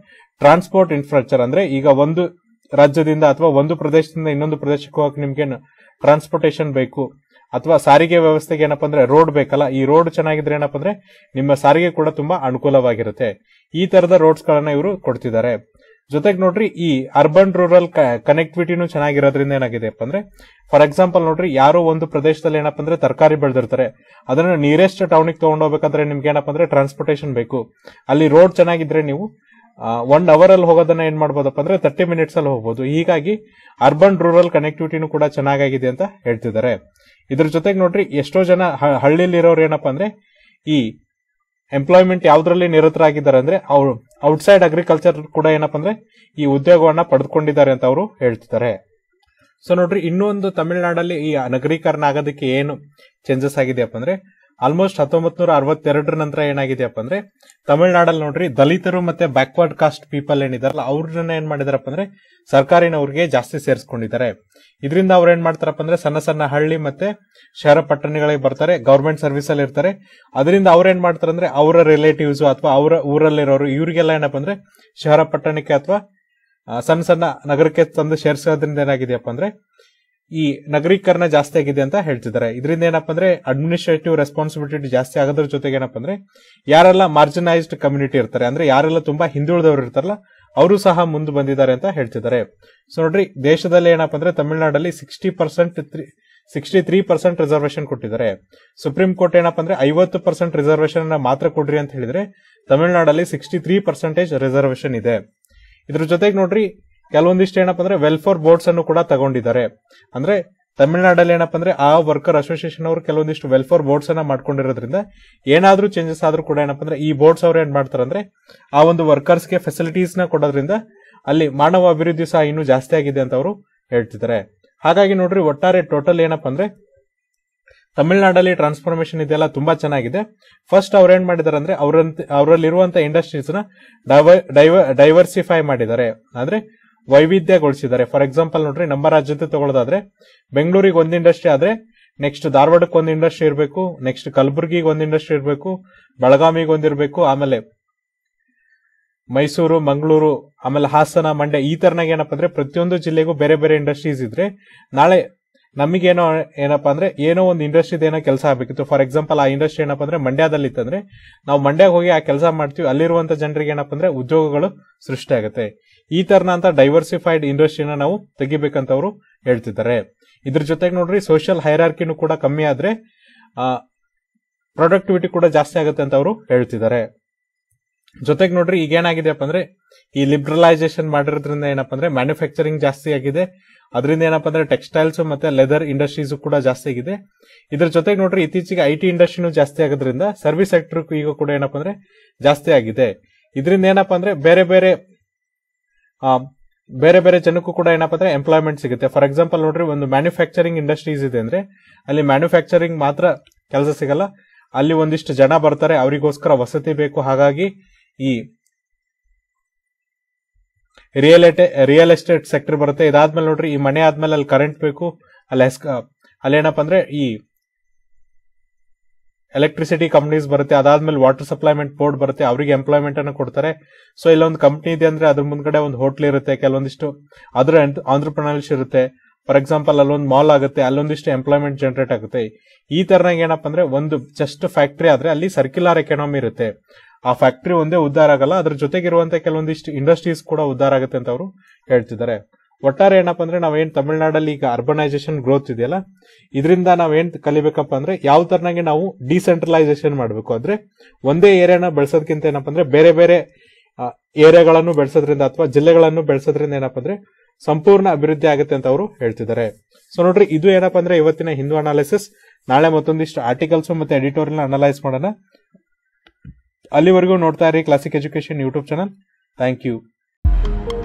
ಟ್ರಾನ್ಸ್ಪೋರ್ಟ್ ಇನ್ಫ್ರಾಸ್ಟ್ರಕ್ಚರ್ ಅಂದ್ರೆ ಈಗ ಒಂದು ರಾಜ್ಯದಿಂದ ಅಥವಾ ಒಂದು ಪ್ರದೇಶದಿಂದ ಇನ್ನೊಂದು ಪ್ರದೇಶಕ್ಕೆ ಹೋಗಕ್ಕೆ ನಿಮ್ಗೆ ಟ್ರಾನ್ಸ್ಪೋರ್ಟೇಷನ್ ಬೇಕು ಅಥವಾ ಸಾರಿಗೆ ವ್ಯವಸ್ಥೆಗೆ ಏನಪ್ಪ ಅಂದ್ರೆ ರೋಡ್ ಬೇಕಲ್ಲ ಈ ರೋಡ್ ಚೆನ್ನಾಗಿದ್ರೆ ಏನಪ್ಪ ಅಂದ್ರೆ ನಿಮ್ಮ ಸಾರಿಗೆ ಕೂಡ ತುಂಬಾ ಅನುಕೂಲವಾಗಿರುತ್ತೆ ಈ ತರದ ರೋಡ್ಸ್ ಇವರು ಕೊಡ್ತಿದ್ದಾರೆ ಜೊತೆಗೆ ನೋಡ್ರಿ ಈ ಅರ್ಬನ್ ರೂರಲ್ ಕನೆಕ್ಟಿವಿಟಿನೂ ಚೆನ್ನಾಗಿರೋದ್ರಿಂದ ಏನಾಗಿದೆ ಅಪ್ಪ ಅಂದ್ರೆ ಫಾರ್ ಎಕ್ಸಾಂಪಲ್ ನೋಡ್ರಿ ಯಾರು ಒಂದು ಪ್ರದೇಶದಲ್ಲಿ ಏನಪ್ಪ ಅಂದ್ರೆ ತರಕಾರಿ ಬೆಳೆದಿರ್ತಾರೆ ಅದನ್ನ ನಿಯರೆಸ್ಟ್ ಟೌನಿಗೆ ತಗೊಂಡೋಗ್ಬೇಕಂದ್ರೆ ನಿಮ್ಗೆ ಏನಪ್ಪ ಅಂದ್ರೆ ಟ್ರಾನ್ಸ್ಪೋರ್ಟೇಷನ್ ಬೇಕು ಅಲ್ಲಿ ರೋಡ್ ಚೆನ್ನಾಗಿದ್ರೆ ನೀವು ಒನ್ ಅವರ್ ಅಲ್ಲಿ ಹೋಗೋದನ್ನ ಏನ್ ಮಾಡ್ಬೋದಪ್ಪ ಅಂದ್ರೆ ತರ್ಟಿ ಮಿನಿಟ್ಸ್ ಅಲ್ಲಿ ಹೋಗ್ಬೋದು ಹೀಗಾಗಿ ಅರ್ಬನ್ ರೂರಲ್ ಕನೆಕ್ಟಿವಿಟಿನು ಕೂಡ ಚೆನ್ನಾಗಿದೆ ಅಂತ ಹೇಳ್ತಿದ್ದಾರೆ ಇದ್ರ ಜೊತೆಗೆ ನೋಡ್ರಿ ಎಷ್ಟೋ ಜನ ಹಳ್ಳಿಲಿರೋರು ಏನಪ್ಪ ಅಂದ್ರೆ ಈ ಎಂಪ್ಲಾಯ್ಮೆಂಟ್ ಯಾವ್ದ್ರಲ್ಲಿ ನಿರತರಾಗಿದ್ದಾರೆ ಅಂದ್ರೆ ಅವರು ಔಟ್ಸೈಡ್ ಅಗ್ರಿಕಲ್ಚರ್ ಕೂಡ ಏನಪ್ಪ ಅಂದ್ರೆ ಈ ಉದ್ಯೋಗವನ್ನ ಪಡೆದುಕೊಂಡಿದ್ದಾರೆ ಅಂತ ಅವರು ಹೇಳ್ತಿದ್ದಾರೆ ಸೊ ನೋಡ್ರಿ ಇನ್ನೊಂದು ತಮಿಳುನಾಡಲ್ಲಿ ಈ ನಗರೀಕರಣ ಆಗೋದಕ್ಕೆ ಏನು ಚೇಂಜಸ್ ಆಗಿದೆಯಪ್ಪ ಅಂದ್ರೆ ಆಲ್ಮೋಸ್ಟ್ ಹತ್ತೊಂಬತ್ ನೂರ ಅರವತ್ತೆರಡರ ನಂತರ ಏನಾಗಿದೆಯಪ್ಪ ಅಂದ್ರೆ ತಮಿಳ್ನಾಡಲ್ಲಿ ನೋಡ್ರಿ ದಲಿತರು ಮತ್ತೆ ಬ್ಯಾಕ್ವರ್ಡ್ ಕಾಸ್ಟ್ ಪೀಪಲ್ ಏನಿದಾರಲ್ಲ ಅವ್ರನ್ನ ಏನ್ ಮಾಡಿದಾರಪ್ಪ ಅಂದ್ರೆ ಸರ್ಕಾರಿನವ್ರಿಗೆ ಜಾಸ್ತಿ ಸೇರಿಸ್ಕೊಂಡಿದ್ದಾರೆ ಇದರಿಂದ ಅವ್ರು ಏನ್ ಮಾಡ್ತಾರಪ್ಪ ಅಂದ್ರೆ ಸಣ್ಣ ಸಣ್ಣ ಹಳ್ಳಿ ಮತ್ತೆ ಶಹರ ಪಟ್ಟಣಗಳಿಗೆ ಬರ್ತಾರೆ ಗೌರ್ಮೆಂಟ್ ಸರ್ವಿಸ್ ಅಲ್ಲಿ ಇರ್ತಾರೆ ಅದರಿಂದ ಅವ್ರ ಏನ್ ಮಾಡ್ತಾರೆ ಅಂದ್ರೆ ಅವರ ರಿಲೇಟಿವ್ಸ್ ಅಥವಾ ಅವರ ಊರಲ್ಲಿರೋರು ಇವರಿಗೆಲ್ಲ ಏನಪ್ಪ ಅಂದ್ರೆ ಶಹರ ಪಟ್ಟಣಕ್ಕೆ ಅಥವಾ ಸಣ್ಣ ಸಣ್ಣ ನಗರಕ್ಕೆ ತಂದು ಸೇರಿಸೋದ್ರಿಂದ ಏನಾಗಿದೆಯಪ್ಪ ಅಂದ್ರೆ ಈ ನಗರೀಕರಣ ಜಾಸ್ತಿ ಆಗಿದೆ ಅಂತ ಹೇಳ್ತಿದ್ದಾರೆ ಇದರಿಂದ ಏನಪ್ಪಾ ಅಂದ್ರೆ ಅಡ್ಮಿನಿಸ್ಟ್ರೇಟಿವ್ ರೆಸ್ಪಾನ್ಸಿಬಿಲಿಟಿ ಜಾಸ್ತಿ ಆಗೋದ್ರ ಜೊತೆಗೆ ಏನಪ್ಪಾ ಅಂದ್ರೆ ಯಾರೆಲ್ಲ ಮಾರ್ಜಿನೈಸ್ಡ್ ಕಮ್ಯುನಿಟಿ ಇರ್ತಾರೆ ಅಂದ್ರೆ ಯಾರೆಲ್ಲ ತುಂಬಾ ಹಿಂದುಳಿದವರು ಇರ್ತಾರಲ್ಲ ಅವರು ಸಹ ಮುಂದೆ ಬಂದಿದ್ದಾರೆ ಅಂತ ಹೇಳ್ತಿದ್ದಾರೆ ಸೊ ನೋಡ್ರಿ ದೇಶದಲ್ಲಿ ಏನಪ್ಪಾ ಅಂದ್ರೆ ತಮಿಳುನಾಡಲ್ಲಿ sixty percent sixty three percent reservation ಕೊಟ್ಟಿದ್ದಾರೆ ಸುಪ್ರೀಂ ಕೋರ್ಟ್ ಏನಪ್ಪಾ ಅಂದ್ರೆ ಐವತ್ತು ಪರ್ಸೆಂಟ್ ರಿಸರ್ವೇಶನ್ ಮಾತ್ರ ಕೊಡ್ರಿ ಅಂತ ಹೇಳಿದ್ರೆ ತಮಿಳುನಾಡಲ್ಲಿ ಸಿಕ್ಸ್ಟಿ ತ್ರೀ ಪರ್ಸೆಂಟೇಜ್ ರಿಸರ್ವೇಶನ್ ಇದೆ ಇದ್ರ ಜೊತೆಗೆ ನೋಡ್ರಿ ಕೆಲವೊಂದಿಷ್ಟು ಏನಪ್ಪ ಅಂದ್ರೆ ವೆಲ್ಫೇರ್ ಬೋರ್ಡ್ಸ್ ಅನ್ನು ಕೂಡ ತಗೊಂಡಿದ್ದಾರೆ ಅಂದ್ರೆ ತಮಿಳ್ನಾಡಲ್ಲಿ ಏನಪ್ಪ ಅಂದ್ರೆ ಆ ವರ್ಕರ್ ಅಸೋಸಿಯೇಷನ್ ಅವರು ಕೆಲವೊಂದಿಷ್ಟು ವೆಲ್ಫೇರ್ ಬೋರ್ಡ್ಸ್ ಅನ್ನ ಮಾಡ್ಕೊಂಡಿರೋದ್ರಿಂದ ಏನಾದ್ರೂ ಚೇಂಜಸ್ ಆದ್ರೂ ಕೂಡ ಏನಪ್ಪ ಅಂದ್ರೆ ಈ ಬೋರ್ಡ್ಸ್ ಅವ್ರು ಏನ್ ಮಾಡ್ತಾರೆ ಅಂದ್ರೆ ಆ ಒಂದು ವರ್ಕರ್ಸ್ ಗೆ ಫೆಸಿಲಿಟೀಸ್ ನ ಕೊಡೋದ್ರಿಂದ ಅಲ್ಲಿ ಮಾನವ ಅಭಿವೃದ್ಧಿ ಸಹ ಇನ್ನೂ ಜಾಸ್ತಿ ಆಗಿದೆ ಅಂತ ಅವರು ಹೇಳ್ತಿದ್ದಾರೆ ಹಾಗಾಗಿ ನೋಡ್ರಿ ಒಟ್ಟಾರೆ ಟೋಟಲ್ ಏನಪ್ಪ ಅಂದ್ರೆ ತಮಿಳುನಾಡಲ್ಲಿ ಟ್ರಾನ್ಸ್ಫಾರ್ಮೇಶನ್ ಇದೆಲ್ಲ ತುಂಬಾ ಚೆನ್ನಾಗಿದೆ ಫಸ್ಟ್ ಅವ್ರು ಏನ್ ಮಾಡಿದ್ದಾರೆ ಅಂದ್ರೆ ಅವರಲ್ಲಿರುವಂತ ಇಂಡಸ್ಟ್ರೀಸ್ ನ ಡೈವರ್ಸಿಫೈ ಮಾಡಿದ್ದಾರೆ ಅಂದ್ರೆ ವೈವಿಧ್ಯಗೊಳಿಸಿದ್ದಾರೆ ಫಾರ್ ಎಕ್ಸಾಂಪಲ್ ನೋಡ್ರಿ ನಮ್ಮ ರಾಜ್ಯದ ತಗೊಳ್ಳೋದಾದ್ರೆ ಬೆಂಗಳೂರಿಗೆ ಒಂದು ಇಂಡಸ್ಟ್ರಿ ಆದ್ರೆ ನೆಕ್ಸ್ಟ್ ಧಾರವಾಡಕ್ಕೆ ಒಂದು ಇಂಡಸ್ಟ್ರಿ ಇರಬೇಕು ನೆಕ್ಸ್ಟ್ ಕಲಬುರಗಿಗೆ ಒಂದು ಇಂಡಸ್ಟ್ರಿ ಇರಬೇಕು ಬೆಳಗಾವಿಗೆ ಒಂದಿರಬೇಕು ಆಮೇಲೆ ಮೈಸೂರು ಮಂಗಳೂರು ಆಮೇಲೆ ಹಾಸನ ಮಂಡ್ಯ ಈ ತರನಾಗ ಏನಪ್ಪ ಅಂದ್ರೆ ಪ್ರತಿಯೊಂದು ಜಿಲ್ಲೆಗೂ ಬೇರೆ ಬೇರೆ ಇಂಡಸ್ಟ್ರೀಸ್ ಇದ್ರೆ ನಾಳೆ ನಮಗೇನೋ ಏನಪ್ಪಾ ಅಂದ್ರೆ ಏನೋ ಒಂದು ಇಂಡಸ್ಟ್ರಿದ ಏನೋ ಕೆಲಸ ಆಗಬೇಕಿತ್ತು ಫಾರ್ ಎಕ್ಸಾಂಪಲ್ ಆ ಇಂಡಸ್ಟ್ರಿ ಏನಪ್ಪಾ ಅಂದ್ರೆ ಮಂಡ್ಯದಲ್ಲಿ ಇತ್ತಂದ್ರೆ ನಾವು ಮಂಡ್ಯ ಹೋಗಿ ಆ ಕೆಲಸ ಮಾಡ್ತೀವಿ ಅಲ್ಲಿರುವಂತ ಜನರಿಗೆ ಏನಪ್ಪಾ ಅಂದ್ರೆ ಉದ್ಯೋಗಗಳು ಸೃಷ್ಟಿ ಆಗುತ್ತೆ ಈ ತರನಂತ ಡೈವರ್ಸಿಫೈಡ್ ಇಂಡಸ್ಟ್ರಿನ ನಾವು ತೆಗಿಬೇಕಂತ ಅವರು ಹೇಳ್ತಿದ್ದಾರೆ ಇದ್ರ ಜೊತೆಗೆ ನೋಡ್ರಿ ಸೋಷಿಯಲ್ ಹೈರಾರ್ಕಿನೂ ಕೂಡ ಕಮ್ಮಿ ಆದ್ರೆ ಪ್ರೊಡಕ್ಟಿವಿಟಿ ಕೂಡ ಜಾಸ್ತಿ ಆಗುತ್ತೆ ಅಂತ ಅವರು ಹೇಳ್ತಿದ್ದಾರೆ ಜೊತೆಗೆ ನೋಡ್ರಿ ಈಗ ಏನಾಗಿದೆ ಅಂದ್ರೆ ಈ ಲಿಬ್ರಲೈಸೇಷನ್ ಮಾಡಿರೋದ್ರಿಂದ ಏನಪ್ಪ ಅಂದ್ರೆ ಮ್ಯಾನುಫ್ಯಾಕ್ಚರಿಂಗ್ ಜಾಸ್ತಿ ಆಗಿದೆ ಅದರಿಂದ ಏನಪ್ಪ ಅಂದ್ರೆ ಟೆಕ್ಸ್ಟೈಲ್ಸ್ ಮತ್ತೆ ಲೆದರ್ ಇಂಡಸ್ಟ್ರೀಸ್ ಕೂಡ ಜಾಸ್ತಿ ಆಗಿದೆ ಇದ್ರ ಜೊತೆಗೆ ನೋಡ್ರಿ ಇತ್ತೀಚೆಗೆ ಐ ಟಿ ಇಂಡಸ್ಟ್ರಿನೂ ಜಾಸ್ತಿ ಆಗೋದ್ರಿಂದ ಸರ್ವಿಸ್ ಸೆಕ್ಟರ್ ಈಗ ಕೂಡ ಏನಪ್ಪ ಅಂದ್ರೆ ಜಾಸ್ತಿ ಆಗಿದೆ ಇದರಿಂದ ಏನಪ್ಪ ಅಂದ್ರೆ ಬೇರೆ ಬೇರೆ ಬೇರೆ ಬೇರೆ ಜನಕ್ಕೂ ಕೂಡ ಏನಪ್ಪ ಅಂದ್ರೆ ಎಂಪ್ಲಾಯ್ಮೆಂಟ್ ಸಿಗುತ್ತೆ ಫಾರ್ ಎಕ್ಸಾಂಪಲ್ ನೋಡ್ರಿ ಒಂದು ಮ್ಯಾನುಫ್ಯಾಕ್ಚರಿಂಗ್ ಇಂಡಸ್ಟ್ರೀಸ್ ಇದೆ ಅಂದ್ರೆ ಅಲ್ಲಿ ಮ್ಯಾನುಫ್ಯಾಕ್ಚರಿಂಗ್ ಮಾತ್ರ ಕೆಲಸ ಸಿಗಲ್ಲ ಅಲ್ಲಿ ಒಂದಿಷ್ಟು ಜನ ಬರ್ತಾರೆ ಅವರಿಗೋಸ್ಕರ ವಸತಿ ಬೇಕು ಹಾಗಾಗಿ ಈ ರಿಯಲ್ ರಿಯಲ್ ಎಸ್ಟೇಟ್ ಸೆಕ್ಟರ್ ಬರುತ್ತೆ ಇದಾದ್ಮೇಲೆ ನೋಡ್ರಿ ಈ ಮನೆ ಆದ್ಮೇಲೆ ಅಲ್ಲಿ ಕರೆಂಟ್ ಬೇಕು ಅಲ್ಲಿ ಎಸ್ ಅಂದ್ರೆ ಈ ಎಲೆಕ್ಟ್ರಿಸಿಟಿ ಕಂಪ್ನೀಸ್ ಬರುತ್ತೆ ಅದಾದ್ಮೇಲೆ ವಾಟರ್ ಸಪ್ಲೈಮೆಂಟ್ ಬೋರ್ಡ್ ಬರುತ್ತೆ ಅವರಿಗೆ ಎಂಪ್ಲಾಯ್ಮೆಂಟ್ ಅನ್ನು ಕೊಡ್ತಾರೆ ಸೊ ಇಲ್ಲೊಂದು ಕಂಪ್ನಿ ಇದೆ ಅಂದ್ರೆ ಅದ್ರ ಮುಂದ್ಗಡೆ ಒಂದು ಹೋಟ್ಲ್ ಇರುತ್ತೆ ಕೆಲವೊಂದಿಷ್ಟು ಅದ್ರ ಆಂಧ್ರಪ್ರನಲ್ಸ್ ಇರುತ್ತೆ ಫಾರ್ ಎಕ್ಸಾಂಪಲ್ ಅಲ್ಲೊಂದು ಮಾಲ್ ಆಗುತ್ತೆ ಅಲ್ಲೊಂದಿಷ್ಟು ಎಂಪ್ಲಾಯ್ಮೆಂಟ್ ಜನರೇಟ್ ಆಗುತ್ತೆ ಈ ತರನಾಗ ಏನಪ್ಪ ಅಂದ್ರೆ ಒಂದು ಜಸ್ಟ್ ಫ್ಯಾಕ್ಟ್ರಿ ಆದ್ರೆ ಅಲ್ಲಿ ಸರ್ಕ್ಯುಲರ್ ಎಕಾನಮಿ ಇರುತ್ತೆ ಆ ಫ್ಯಾಕ್ಟ್ರಿ ಒಂದೇ ಉದ್ದಾರ ಆಗಲ್ಲ ಅದ್ರ ಜೊತೆಗಿರುವಂತಹ ಕೆಲವೊಂದಿಷ್ಟು ಇಂಡಸ್ಟ್ರೀಸ್ ಕೂಡ ಉದ್ದಾರ ಆಗುತ್ತೆ ಅಂತ ಅವರು ಹೇಳ್ತಿದ್ದಾರೆ ಒಟ್ಟಾರೆ ಏನಪ್ಪ ಅಂದ್ರೆ ನಾವೇನ್ ತಮಿಳ್ನಾಡಲ್ಲಿ ಈಗ ಅರ್ಬನೈಸೇಷನ್ ಗ್ರೋತ್ ಇದೆಯಲ್ಲ ಇದರಿಂದ ನಾವೇನ್ ಕಲಿಬೇಕಪ್ಪ ಅಂದ್ರೆ ಯಾವ ತರನಾಗೆ ನಾವು ಡಿಸೆಂಟ್ರಲೈಸೇಷನ್ ಮಾಡಬೇಕು ಅಂದ್ರೆ ಒಂದೇ ಏರಿಯಾನ ಬೆಳೆಸೋದಕ್ಕಿಂತ ಏನಪ್ಪ ಅಂದ್ರೆ ಬೇರೆ ಬೇರೆ ಏರಿಯಾಗಳನ್ನು ಬೆಳೆಸೋದ್ರಿಂದ ಅಥವಾ ಜಿಲ್ಲೆಗಳನ್ನು ಬೆಳೆಸೋದ್ರಿಂದ ಏನಪ್ಪ ಅಂದ್ರೆ ಸಂಪೂರ್ಣ ಅಭಿವೃದ್ಧಿ ಆಗುತ್ತೆ ಅಂತ ಅವರು ಹೇಳ್ತಿದ್ದಾರೆ ಸೊ ನೋಡ್ರಿ ಇದು ಏನಪ್ಪ ಅಂದ್ರೆ ಇವತ್ತಿನ ಹಿಂದೂ ಅನಾಲಿಸಿಸ್ ನಾಳೆ ಮತ್ತೊಂದಿಷ್ಟು ಆರ್ಟಿಕಲ್ಸ್ ಮತ್ತೆ ಎಡಿಟೋರಿಯಲ್ ಅನಲೈಸ್ ಮಾಡೋಣ ಅಲ್ಲಿವರೆಗೂ ನೋಡ್ತಾ ಇರಿ classic education YouTube channel thank you